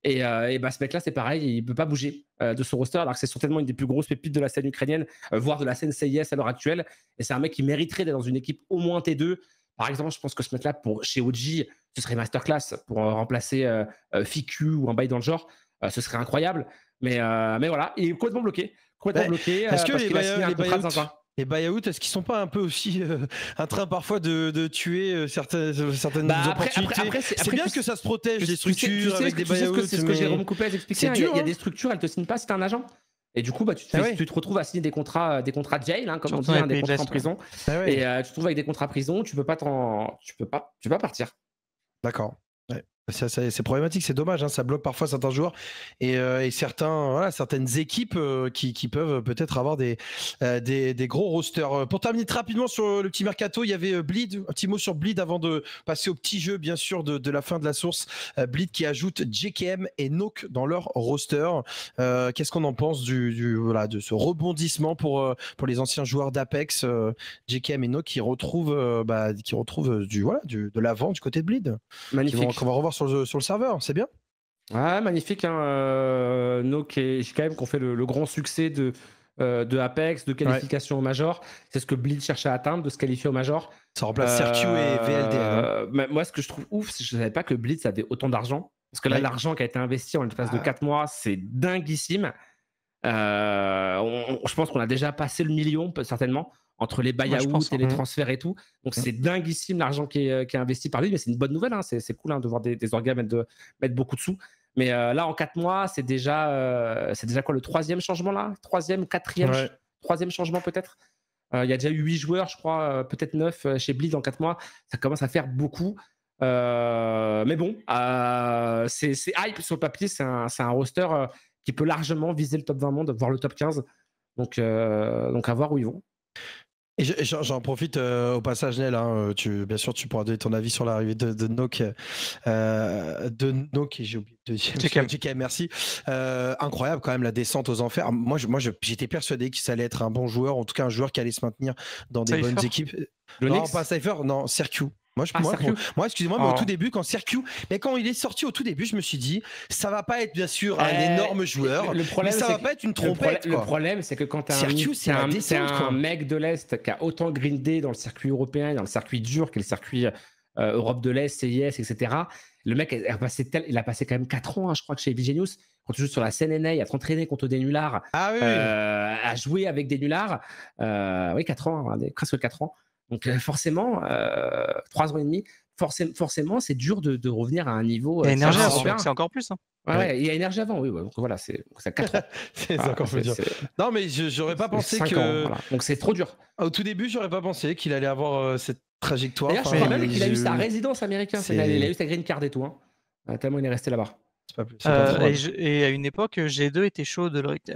Et, et bah, ce mec-là, c'est pareil, il peut pas bouger de son roster, alors que c'est certainement une des plus grosses pépites de la scène ukrainienne, voire de la scène CIS à l'heure actuelle. Et c'est un mec qui mériterait d'être dans une équipe au moins T2. Par exemple, je pense que ce mec-là, pour, chez OG, ce serait masterclass pour remplacer FIQ ou un bail dans le genre. ce serait incroyable. Mais, mais voilà, il est complètement bloqué. Est-ce ben, euh, que les, les buyouts, est-ce qu'ils sont pas un peu aussi euh, un train parfois de, tuer euh, certaines, certaines bah, opportunités C'est bien que ça se protège des structures avec des C'est ce que Jérôme Coupé a expliqué. Hein, il y, a hein. des structures, elles te signent pas c'est un agent. Et du coup, bah, ah tu, te, retrouves à signer des contrats, des contrats de jail, hein, comme on dit, hein, des contrats en prison. Bah Et tu te trouves avec des contrats prison, tu peux pas tu peux pas, tu peux pas partir. D'accord. C'est problématique, c'est dommage, hein, ça bloque parfois certains joueurs et, euh, certains, voilà, certaines équipes euh, qui, peuvent peut-être avoir des, euh, des, gros rosters. Pour terminer rapidement sur le petit mercato, il y avait Bleed, un petit mot sur Bleed avant de passer au petit jeu, bien sûr, de, la fin de la source. Bleed qui ajoute JKM et nok dans leur roster. Qu'est-ce qu'on en pense du, voilà, de ce rebondissement pour, pour les anciens joueurs d'Apex, JKM et nok qui retrouvent, bah, qui retrouvent du, voilà, du, de l'avant du côté de Bleed Magnifique. va revoir sur le, sur le serveur, c'est bien. Ouais, magnifique. Hein, quand même qu'on fait le, grand succès de, euh, de Apex, de qualification au Major. C'est ce que blitz cherche à atteindre, de se qualifier au Major. Ça remplace circuit et euh, hein. moi, ce que je trouve ouf, je ne savais pas que blitz avait autant d'argent. Parce que là, l'argent qui a été investi en une phase de 4 ah. mois, c'est dinguissime. Euh, je pense qu'on a déjà passé le million, certainement entre les buyouts et hein. les mmh. transferts et tout. Donc mmh. c'est dinguissime l'argent euh, qui est, investi par lui, mais c'est une bonne nouvelle. Hein. C'est cool hein, de voir des, des organes mettre, de, mettre, beaucoup de sous. Mais euh, là, en 4 mois, c'est déjà, euh, c'est déjà quoi le troisième changement là Troisième, quatrième, troisième changement peut-être Il y a déjà eu 8 joueurs, je crois, peut-être 9 chez Bleed en 4 mois. Ça commence à faire beaucoup. mais bon, c'est hype sur le papier. C'est un, roster qui peut largement viser le top 20 monde, voire le top 15. Donc, donc à voir où ils vont. Et j'en profite euh, au passage, Nel. Hein, euh, tu, bien sûr, tu pourras donner ton avis sur l'arrivée de, de Nock. Euh, de Nock, j'ai oublié. De dire. merci. incroyable quand même la descente aux enfers. Moi, j'étais persuadé qu'il allait être un bon joueur, en tout cas un joueur qui allait se maintenir dans des bonnes équipes. Le non, pas Cypher, non, Circu. Moi, je, ah, moi, excusez-moi, mais au oh. tout début, quand circuit mais quand il est sorti au tout début, je me suis dit, ça va pas être bien sûr un eh, énorme joueur, le, problème, mais ça va pas être une trompette. Le, problème, c'est que quand as un, un, un, mec de l'Est qui a autant grindé dans le circuit européen, dans le circuit dur, que le circuit euh, Europe de l'Est, CIS, etc., le mec, il a passé, quand même 4 ans, hein, je crois, que chez Vigenius, quand tu joues sur la scène NA, à t'entraîner contre des nullards, ah euh, à jouer avec des nullards, euh, oui, 4 ans, hein, presque 4 ans. Donc euh, forcément, euh, trois ans et demi, forcément, c'est dur de, revenir à un niveau. Il y a euh, énergie c'est encore plus. Hein. il y a énergie avant, oui. Donc voilà, c'est ça c'est encore plus dur. Non, mais j'aurais pas pensé que. Donc c'est trop dur. Au tout début, j'aurais pas pensé qu'il allait avoir cette trajectoire. D'ailleurs, je crois même qu'il a eu sa résidence américaine. Il a eu sa green card et tout. Hein. tellement il est resté là-bas. et, à une époque, G2 était chaud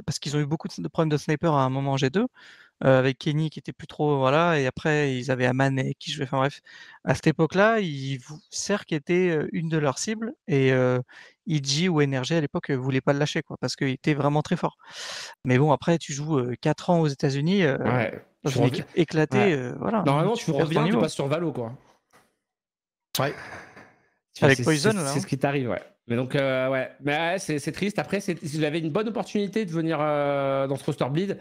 parce qu'ils ont eu beaucoup de problèmes de sniper à un moment G2. Euh, avec Kenny qui était plus trop voilà et après ils avaient Aman et qui jouait enfin bref à cette époque-là ils Cerc était une de leurs cibles et euh, ou NRG à l'époque voulaient pas le lâcher quoi parce qu'il était vraiment très fort mais bon après tu joues 4 ans aux États-Unis ouais, rev... éclaté voilà hein, normalement tu, reviens tu hein. sur Valo quoi ouais avec Poison c'est hein. ce qui t'arrive ouais mais donc, euh, ouais, mais c'est triste. Après, il avait une bonne opportunité de venir euh, dans ce roster bleed.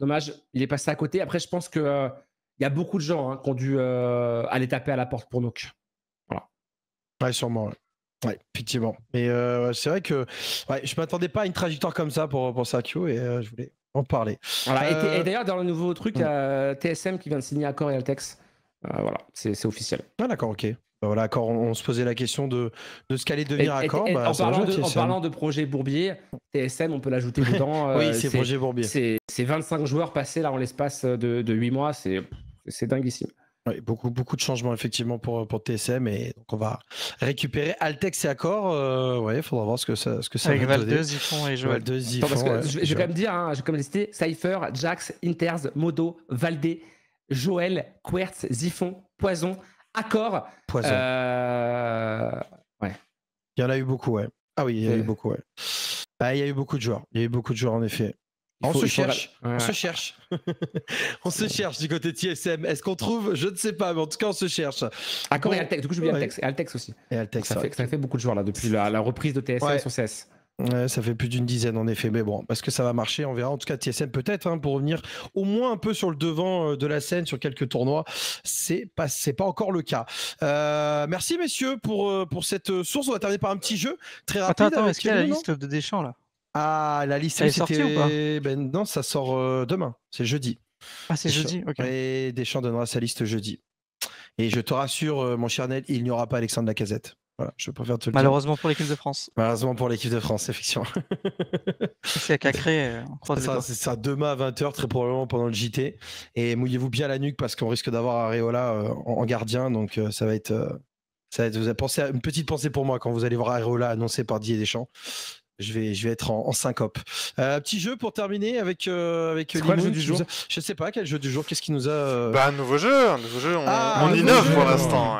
Dommage, il est passé à côté. Après, je pense que euh, il y a beaucoup de gens hein, qui ont dû euh, aller taper à la porte pour Nook. Voilà. Ouais, sûrement. Ouais. effectivement. Mais euh, c'est vrai que je je m'attendais pas à une trajectoire comme ça pour, pour Sakio et je voulais en parler. Voilà, et, d'ailleurs, dans le nouveau truc, TSM hmm. qui vient de signer accord et Altex. voilà, c'est officiel. Ah, d'accord, ok. Bah, voilà, on, se posait la question de, de ce qu'allait devenir accord. Bah, en, parlant de, projet Bourbier, TSM, on peut l'ajouter dedans. oui, c'est projet Bourbier c'est 25 joueurs passés là en l'espace de, de 8 mois, c'est dinguissime. Oui, beaucoup, beaucoup de changements effectivement pour, pour TSM et donc on va récupérer Altex et Accor. Euh, il faudra voir ce que ça, ce que ça Avec va et Joël. Hein, je, vais quand même dire, je Cypher, Jax, Interz, Modo, Valdé, Joël, Quertz, Ziphon, Poison, Accor. Poison. Euh, ouais. Il y en a eu beaucoup, ouais. Ah oui, il y a eu euh. beaucoup, ouais. Bah, il y a eu beaucoup de joueurs. Il y a eu beaucoup de joueurs en effet on, se cherche, on se cherche, on se cherche du côté TSM. Est-ce qu'on trouve Je ne sais pas, mais en tout cas, on se cherche. À ah, et Altex, du coup, je Altex. Altex aussi. ça, fait, beaucoup de joueurs là depuis la, reprise de TSM sur CS. ça fait plus d'une dizaine en effet, mais bon, parce que ça va marcher, on verra. En tout cas, TSM peut-être hein, pour revenir au moins un peu sur le devant euh, de la scène sur quelques tournois. C'est pas, c'est pas encore le cas. Euh, merci messieurs pour euh, pour cette source. On va terminer par un petit jeu très rapide. Attends, attends est-ce qu'il y a la liste de Deschamps là ah, la liste est sortie ou pas ben Non, ça sort euh, demain, c'est jeudi. Ah, c'est jeudi, ok. Et Deschamps donnera sa liste jeudi. Et je te rassure, euh, mon cher Nel, il n'y aura pas Alexandre Lacazette. Voilà, je préfère te le Malheureusement pour l'équipe de France. Malheureusement pour l'équipe de France, effectivement. c'est cacré, euh, ça, C'est ça, demain à 20h, très probablement pendant le JT. Et mouillez-vous bien la nuque parce qu'on risque d'avoir Areola en, gardien. Donc ça va être. Ça vous avez pensé à, une petite pensée pour moi quand vous allez voir Areola annoncé par Didier Deschamps je vais, je vais être en, syncope. Euh, petit jeu pour terminer avec euh, avec le jeu du jour je Je sais pas quel jeu du jour. Qu'est-ce qui nous a euh, Bah un nouveau jeu, un nouveau jeu. On, ah, innove pour l'instant.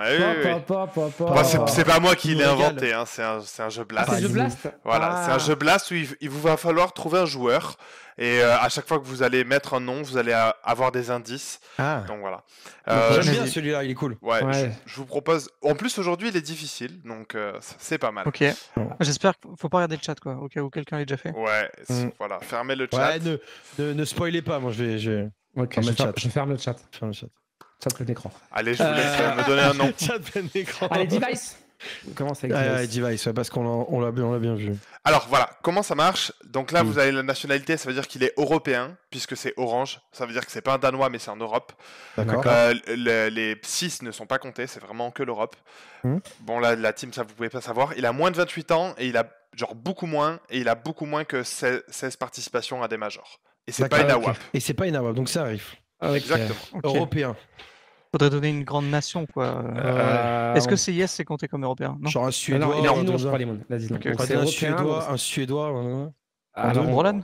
c'est pas moi qui l'ai inventé. Hein, c'est un, jeu ah, blast. c'est un jeu blast. Voilà, c'est un ah. jeu blast où il, vous va falloir trouver un joueur et euh, à chaque fois que vous allez mettre un nom, vous allez euh, avoir des indices. Ah. Donc voilà. Euh, j'aime bien celui-là, il est cool. Ouais, Je, vous propose. En plus, aujourd'hui, il est difficile, donc c'est pas mal. Ok. J'espère qu'il faut pas regarder le chat, quoi, Ok. cas où quelqu'un l'a déjà fait. Ouais, mm. voilà. Fermez le chat. Ouais, ne, spoiler spoilez pas, moi je vais. Je... je, ferme, le chat. Je ferme le chat. Chat plein écran. Allez, je vous laisse me donner un nom. Allez, device. Comment ça ah, Device, parce qu'on l'a bien, vu. Alors voilà, comment ça marche Donc là, vous avez la nationalité, ça veut dire qu'il est européen, puisque c'est orange. Ça veut dire que c'est pas un Danois, mais c'est en Europe. Euh, les 6 ne sont pas comptés, c'est vraiment que l'Europe. Hmm. Bon, là, la team, ça vous pouvez pas savoir. Il a moins de 28 ans et il a genre beaucoup moins, et il a beaucoup moins que 16, participations à des majors. Et c'est pas une AWAP. Et c'est pas une donc ça arrive ah, Exactement. Européen faudrait donner une grande nation, quoi. Euh, Est-ce que c'est yes, c'est compté comme européen non Genre un Suédois. Ah non, euh, je parle euh, un, un Suédois, un Suédois. Ah, alors, Roland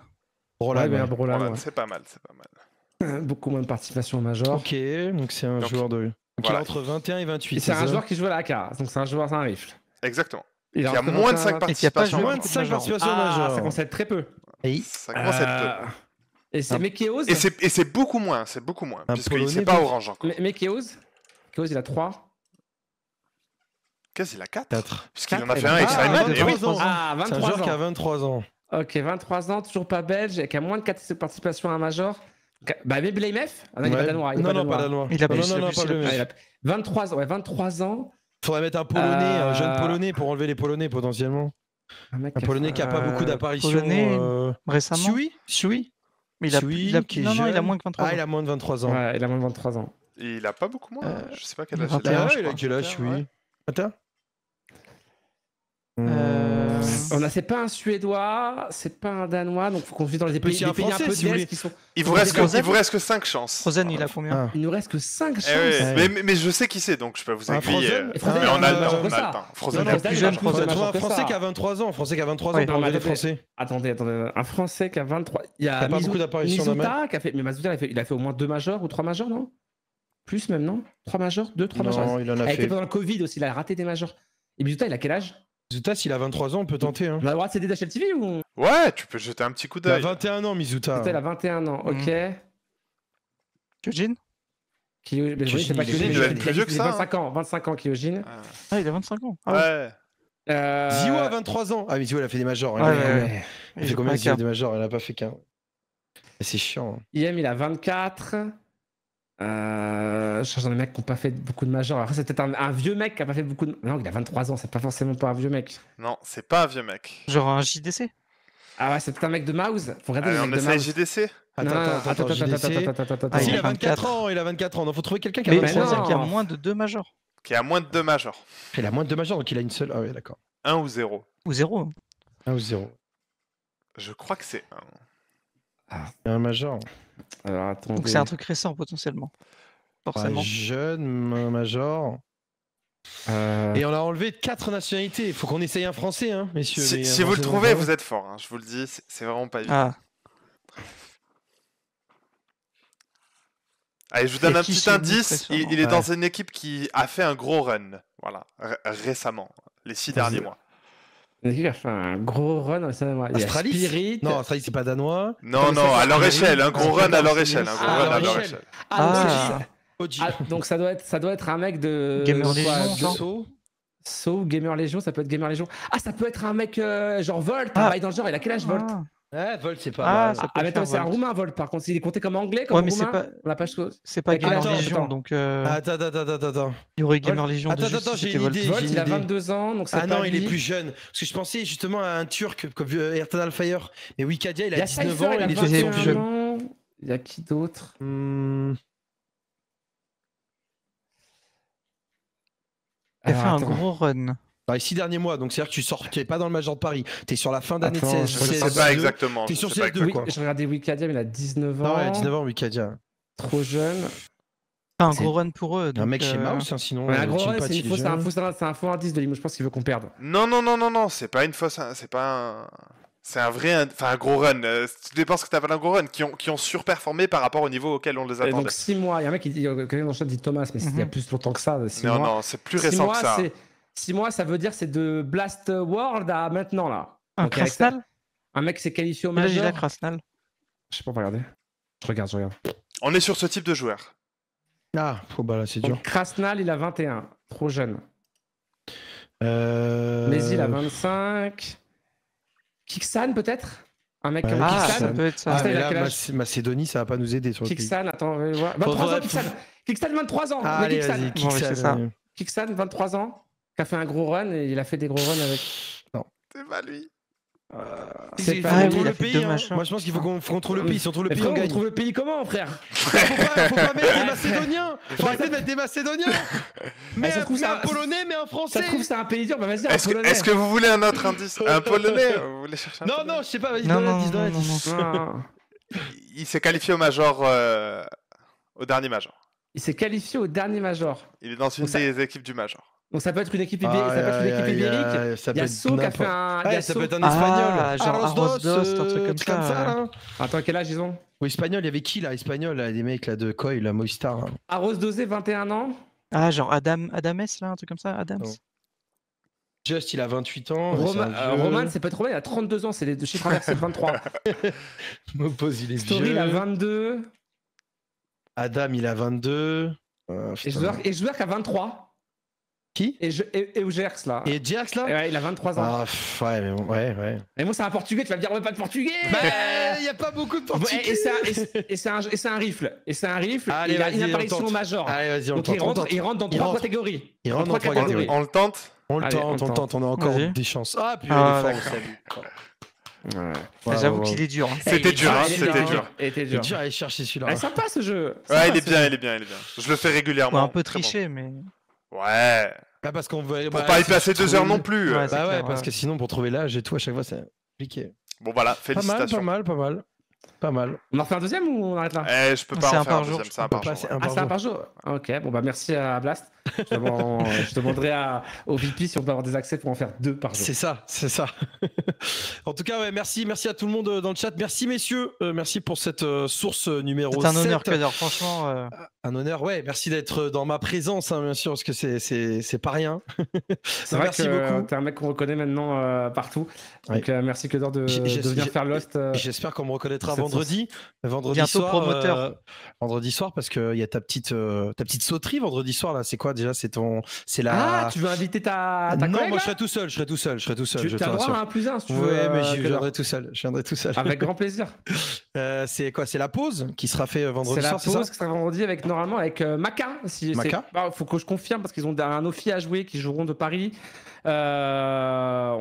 c'est pas mal, c'est pas mal. Beaucoup moins de participation Major. Ok, donc c'est un joueur de. Voilà. entre 21 et 28. C'est un joueur qui joue à la carte, donc c'est un joueur, sans rifle. Exactement. Il, y a moins de 5 participations. Il y a pas moins de 5 participations ah, majeures. Ça concède très peu. Ça concède peu. Et c'est Et c'est beaucoup moins, c'est beaucoup moins, parce ne c'est pas orange encore. Mekeos Mekeos, il a 3. Qu'est-ce qu'il a 4 4. Puisqu'il en a fait un avec Simon. Ah, 23 eh ans. Ah, ah, c'est un joueur qui a 23 ans. Ok, 23 ans, toujours pas belge, et qui a moins de 4 participations à un major. Bah, mais Blamef ah Non, il non, non, pas danois. Il a 23 ans, ouais, 23 ans. Faudrait mettre un polonais, un jeune euh, polonais pour enlever les polonais potentiellement. Un, polonais qui a, pas beaucoup d'apparitions. Euh, récemment suis oui. Mais il a, plus il a, qui est non, non, il a moins de 23 ah, ans. Ah, il a moins de 23 ans. Ouais, il a moins de 23 ans. Et il a pas beaucoup moins. Hein. Euh, je sais pas quel âge il a. Ah il a quel âge, oui. Attends. Euh on a, c'est pas un Suédois, c'est pas un Danois, donc faut qu'on vit dans les pays, un, peu si qui sont. Il vous, reste que, il vous reste que 5 chances. Frozen, il a combien Il nous reste que 5 eh chances. Mais, mais, je sais qui c'est, donc je peux vous aiguiller. mais on a le temps. Frozen, le plus jeune Frozen. Un Français qui a 23 ans, un Français qui a 23 ans, pour Français. Attendez, attendez, un Français qui a 23. Il y a pas beaucoup d'apparitions Mazuta qui a fait, mais il a fait au moins 2 majors ou 3 majors, non Plus même, non 3 majors 2, 3 majors Non, il en a fait. Il était pendant le Covid aussi, il a raté des majors. Et Bizuta, il a quel âge Mizuta, s'il a 23 ans, on peut tenter. Hein. On a le droit de TV ou Ouais, tu peux jeter un petit coup d'œil. Il a 21 ans, Mizuta. Mizuta, il a 21 ans, ok. Kyojin Kyojin, c'est pas Kyojin, il, il, plus que ça. 25 hein. ans, Kyojin. Ah, il a 25 ans. Ah, ouais. Euh... Zio a 23 ans. Ah, mais elle a fait des majors. Elle, hein. ah, a, fait combien, de majors Elle n'a pas fait qu'un. C'est chiant. Hein. IM, il a 24. Euh, je cherche dans les mecs qui n'ont pas fait beaucoup de Majors. Après, c'est peut-être un, vieux mec qui n'a pas fait beaucoup de. Non, il a 23 ans, c'est pas forcément pas un vieux mec. Non, c'est pas un vieux mec. Genre un JDC Ah ouais, c'est peut-être un mec de Mouse. Faut regarder Allez, on essaye JDC Attends, attends, attends, attends, ah, il a 24 ans, il a 24 ans. Donc faut trouver quelqu'un qui a, moins de 2 majors. Qui a moins de 2 majors. Il a moins de 2 majors, donc il a une seule. Ah oui, d'accord. 1 ou 0 Ou 0 1 ou 0 Je crois que c'est 1. Ah. Un major. Donc c'est un truc récent potentiellement. Forcément. jeune, major. Euh. Et on l'a enlevé quatre nationalités. Il faut qu'on essaye un français, hein, messieurs. Si, vous le trouvez, vous êtes fort. Hein, je vous le dis, c'est vraiment pas évident. Ah. Allez, je vous donne un petit indice. Il, est dans une équipe qui a fait un gros run, voilà, récemment, les six derniers mois. Il a fait un gros run cinéma. Astralis Spirit. Non, Astralis, c'est pas danois. Non, non, à leur échelle, un gros ah, run à leur ah, échelle. run à leur Ah, donc ça doit, être, ça doit être un mec de. Gamer Legion, So, Gamer Legion, ça peut être Gamer Legion. Ah, ça peut être un mec euh, genre Volt, dans le genre, il a quel âge ah. Volt Ouais, Volt, c'est pas. Ah, ah attends, c'est un roumain, Volt, par contre. Il est compté comme anglais, comme Ouais, mais c'est pas- On l'a pas C'est pas Gamer Legion, donc euh, Attends, attends, attends, attends, il y aurait Gamer Legion Attends, attends, j'ai une Volt. idée. il a 22 ans, donc c'est Ah non, il est plus jeune. Parce que je pensais justement à un turc comme euh, Ayrton Ertan Alfire. Mais Wikadia, il Il a 19 ans, il est plus jeune. Il y a qui d'autre Il a fait ah, un gros run dans les six derniers mois. Donc c'est-à-dire que tu sors, tu pas dans le Major de Paris, tu es sur la fin d'année de CS. Je sais pas exactement. Tu es sur CS2. je regardais Wikadia, mais il a 19 ah ans. Non, il a 19 ans, Wikadia. Trop jeune. un gros run pour eux. un mec chez euh, Mouse, hein, sinon. Euh, un gros run, c'est un faux indice de Limoges. Je pense qu'il veut qu'on perde. Non, non, non, non, non, c'est pas une fausse. C'est pas un. C'est un vrai, enfin un gros run. tu euh, tu dépenses que t'as pas un gros run qui ont, qui ont surperformé par rapport au niveau auquel on les attendait. Et donc 6 mois. Il y a un mec qui dit, dans dit Thomas, mais c'est y a mhm. plus longtemps que ça. Six non, mois. non, c'est plus récent que ça. 6 mois, ça veut dire c'est de Blast World à maintenant là. Un Krasnal Un mec s'est qualifié au Major. Là, Krasnal. Je sais pas, regarder. Je regarde, je regarde. On est sur ce type de joueur. Ah, oh bah là, c'est dur. Krasnal, il a 21. Trop jeune. Euh... Mais il a 25. Kiksan, peut-être un mec comme ah, Ça peut être ça. Ah, là, Macédonie, ça va pas nous aider sur Kiksan, attends, on va voir. 23 ans, Kiksan. Kiksan, 23 ans. allez, Kiksan. 23 ans qui a fait un gros run et il a fait des gros runs avec. Non. C'est pas lui. Euh, c'est pas lui, le pays, hein. Moi je pense qu'il faut qu'on trouve le pays. Si on trouve le pays, on, trouve le pays comment, frère faut, pas, faut pas mettre des Macédoniens. Faut arrêter de mettre des Macédoniens. Mais, ah, un, un, Polonais, mais un Français. Ça trouve c'est un pays dur. Bah vas-y, un est Polonais. Est-ce que vous voulez un autre indice Un Polonais vous voulez chercher Non, non, je sais pas. Vas-y, donne un indice. non, il s'est qualifié au major, euh, au dernier major. Il s'est qualifié au dernier major. Il est dans une des équipes du major. Donc ça peut être une équipe, ibérique. Ah, ça peut être une équipe ibérique. qui a fait un. Ça peut être un espagnol. Ah, genre Arros Dos, euh, un truc comme ça. Comme hein. Attends, quel âge ils ont Oui, espagnol, il y avait qui là Espagnol, là, des mecs là de Coil, la Moistar. Hein. Arros Dosé, 21 ans. Ah, genre Adam, Adames là, un truc comme ça, Adams. Just, il a 28 ans. Euh, Roman, c'est pas trop mal, il a 32 ans, c'est les chiffres inversés de 23. pose, il est Story, vieux. il a 22. Adam, il a 22. Ah, et, joueur, et joueur qui a 23. Qui et, je, Gers, là. Et Gers, là ouais, Il a 23 ans. Ah, ouais, ouais, ouais. Mais moi, c'est un Portugais, tu vas me dire, on pas de Portugais bah, il n'y a pas beaucoup de Portugais Et c'est un, un, rifle. Et c'est un rifle, il a une apparition major. Allez, vas-y, on Donc, tente, il, rentre, il rentre dans trois catégories. Il rentre dans, trois catégories. On le tente On le tente, on le tente, on a encore des chances. Ah, puis ah, J'avoue qu'il est dur. Hein. Eh, c'était dur, hein, c'était dur. C'était dur. à aller chercher celui-là. Ah, sympa ce jeu. Ouais, il est bien, il est bien, il est bien. Je le fais régulièrement. un peu triché, mais. Ouais. Pas parce qu'on veut. Pour bah, pas y passer deux heures non plus. Euh. Ouais, bah ouais, parce que sinon, pour trouver l'âge et tout, à chaque fois, c'est compliqué. Bon, voilà, félicitations. Pas mal, pas mal, pas mal. Pas mal. On en fait un deuxième ou on arrête là eh, Je peux ah, pas en faire un, c'est un par jour. ah, un par jour Ok, bon bah merci à Blast. Je, demanderai à, au VP si on peut avoir des accès pour en faire deux par jour. C'est ça, c'est ça. en tout cas, ouais, merci, merci à tout le monde euh, dans le chat. Merci messieurs, euh, merci pour cette euh, source numéro C'est un honneur, Kader, franchement. Un honneur, ouais, merci d'être dans ma présence, hein, bien sûr, parce que c'est, c'est, pas rien. merci beaucoup. t'es un mec qu'on reconnaît maintenant partout. Donc merci Kader de, de venir faire Lost. J'espère qu'on me reconnaîtra avant vendredi, vendredi soir, euh, vendredi soir, parce qu'il y a ta petite, euh, ta petite sauterie vendredi soir là. C'est quoi déjà C'est ton, c'est la. Ah, tu veux inviter ta. ta non, moi je serai tout seul. Je serai tout seul. Je serai tout seul. droit à un plus un. Si tu mais euh, je viendrai tout seul. Je tout seul. Avec grand plaisir. c'est quoi C'est la pause qui sera fait vendredi soir. C'est la pause qui sera vendredi avec normalement avec Maca. Si, Maca. Bah, faut que je confirme parce qu'ils ont un offi à jouer qui joueront de Paris. on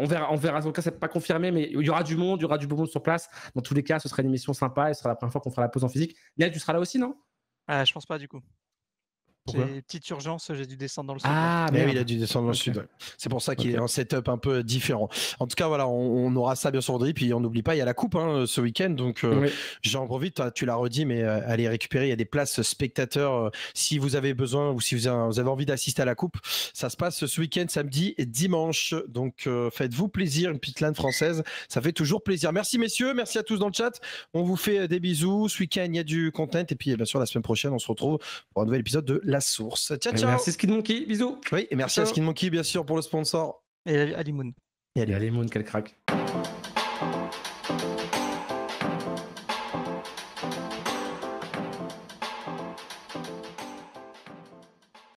verra, on verra. En tout cas, c'est pas confirmé, mais il y aura du monde, il y aura du beau monde sur place. Dans tous les cas, ce sera une émission sympa et ce sera la première fois qu'on fera la pause en physique. Niel tu seras là aussi, non euh, Je pense pas du coup petite urgence, j'ai dû descendre dans le sud. Ah, mais eh oui, il a dû descendre dans le sud. C'est pour ça qu'il est un setup un peu différent. En tout cas, voilà, on, aura ça bien sûr aujourd'hui. Puis on n'oublie pas, il y a la coupe hein, ce week-end. Donc jean euh, oui. j'en profite, tu l'as redit, mais euh, allez récupérer. Il y a des places spectateurs euh, si vous avez besoin ou si vous avez envie d'assister à la coupe. Ça se passe ce week-end, samedi et dimanche. Donc faites-vous plaisir, une petite lane française. Ça fait toujours plaisir. Merci messieurs, merci à tous dans le chat. On vous fait des bisous. Ce week-end, il y a du content. Et puis bien sûr, la semaine prochaine, on se retrouve pour un nouvel épisode de la source. Tiens, tiens. Merci Monkey, bisous. Oui, et merci à à Monkey, bien sûr, pour le sponsor. Et à Limoun. Et à Limoun, quel crack.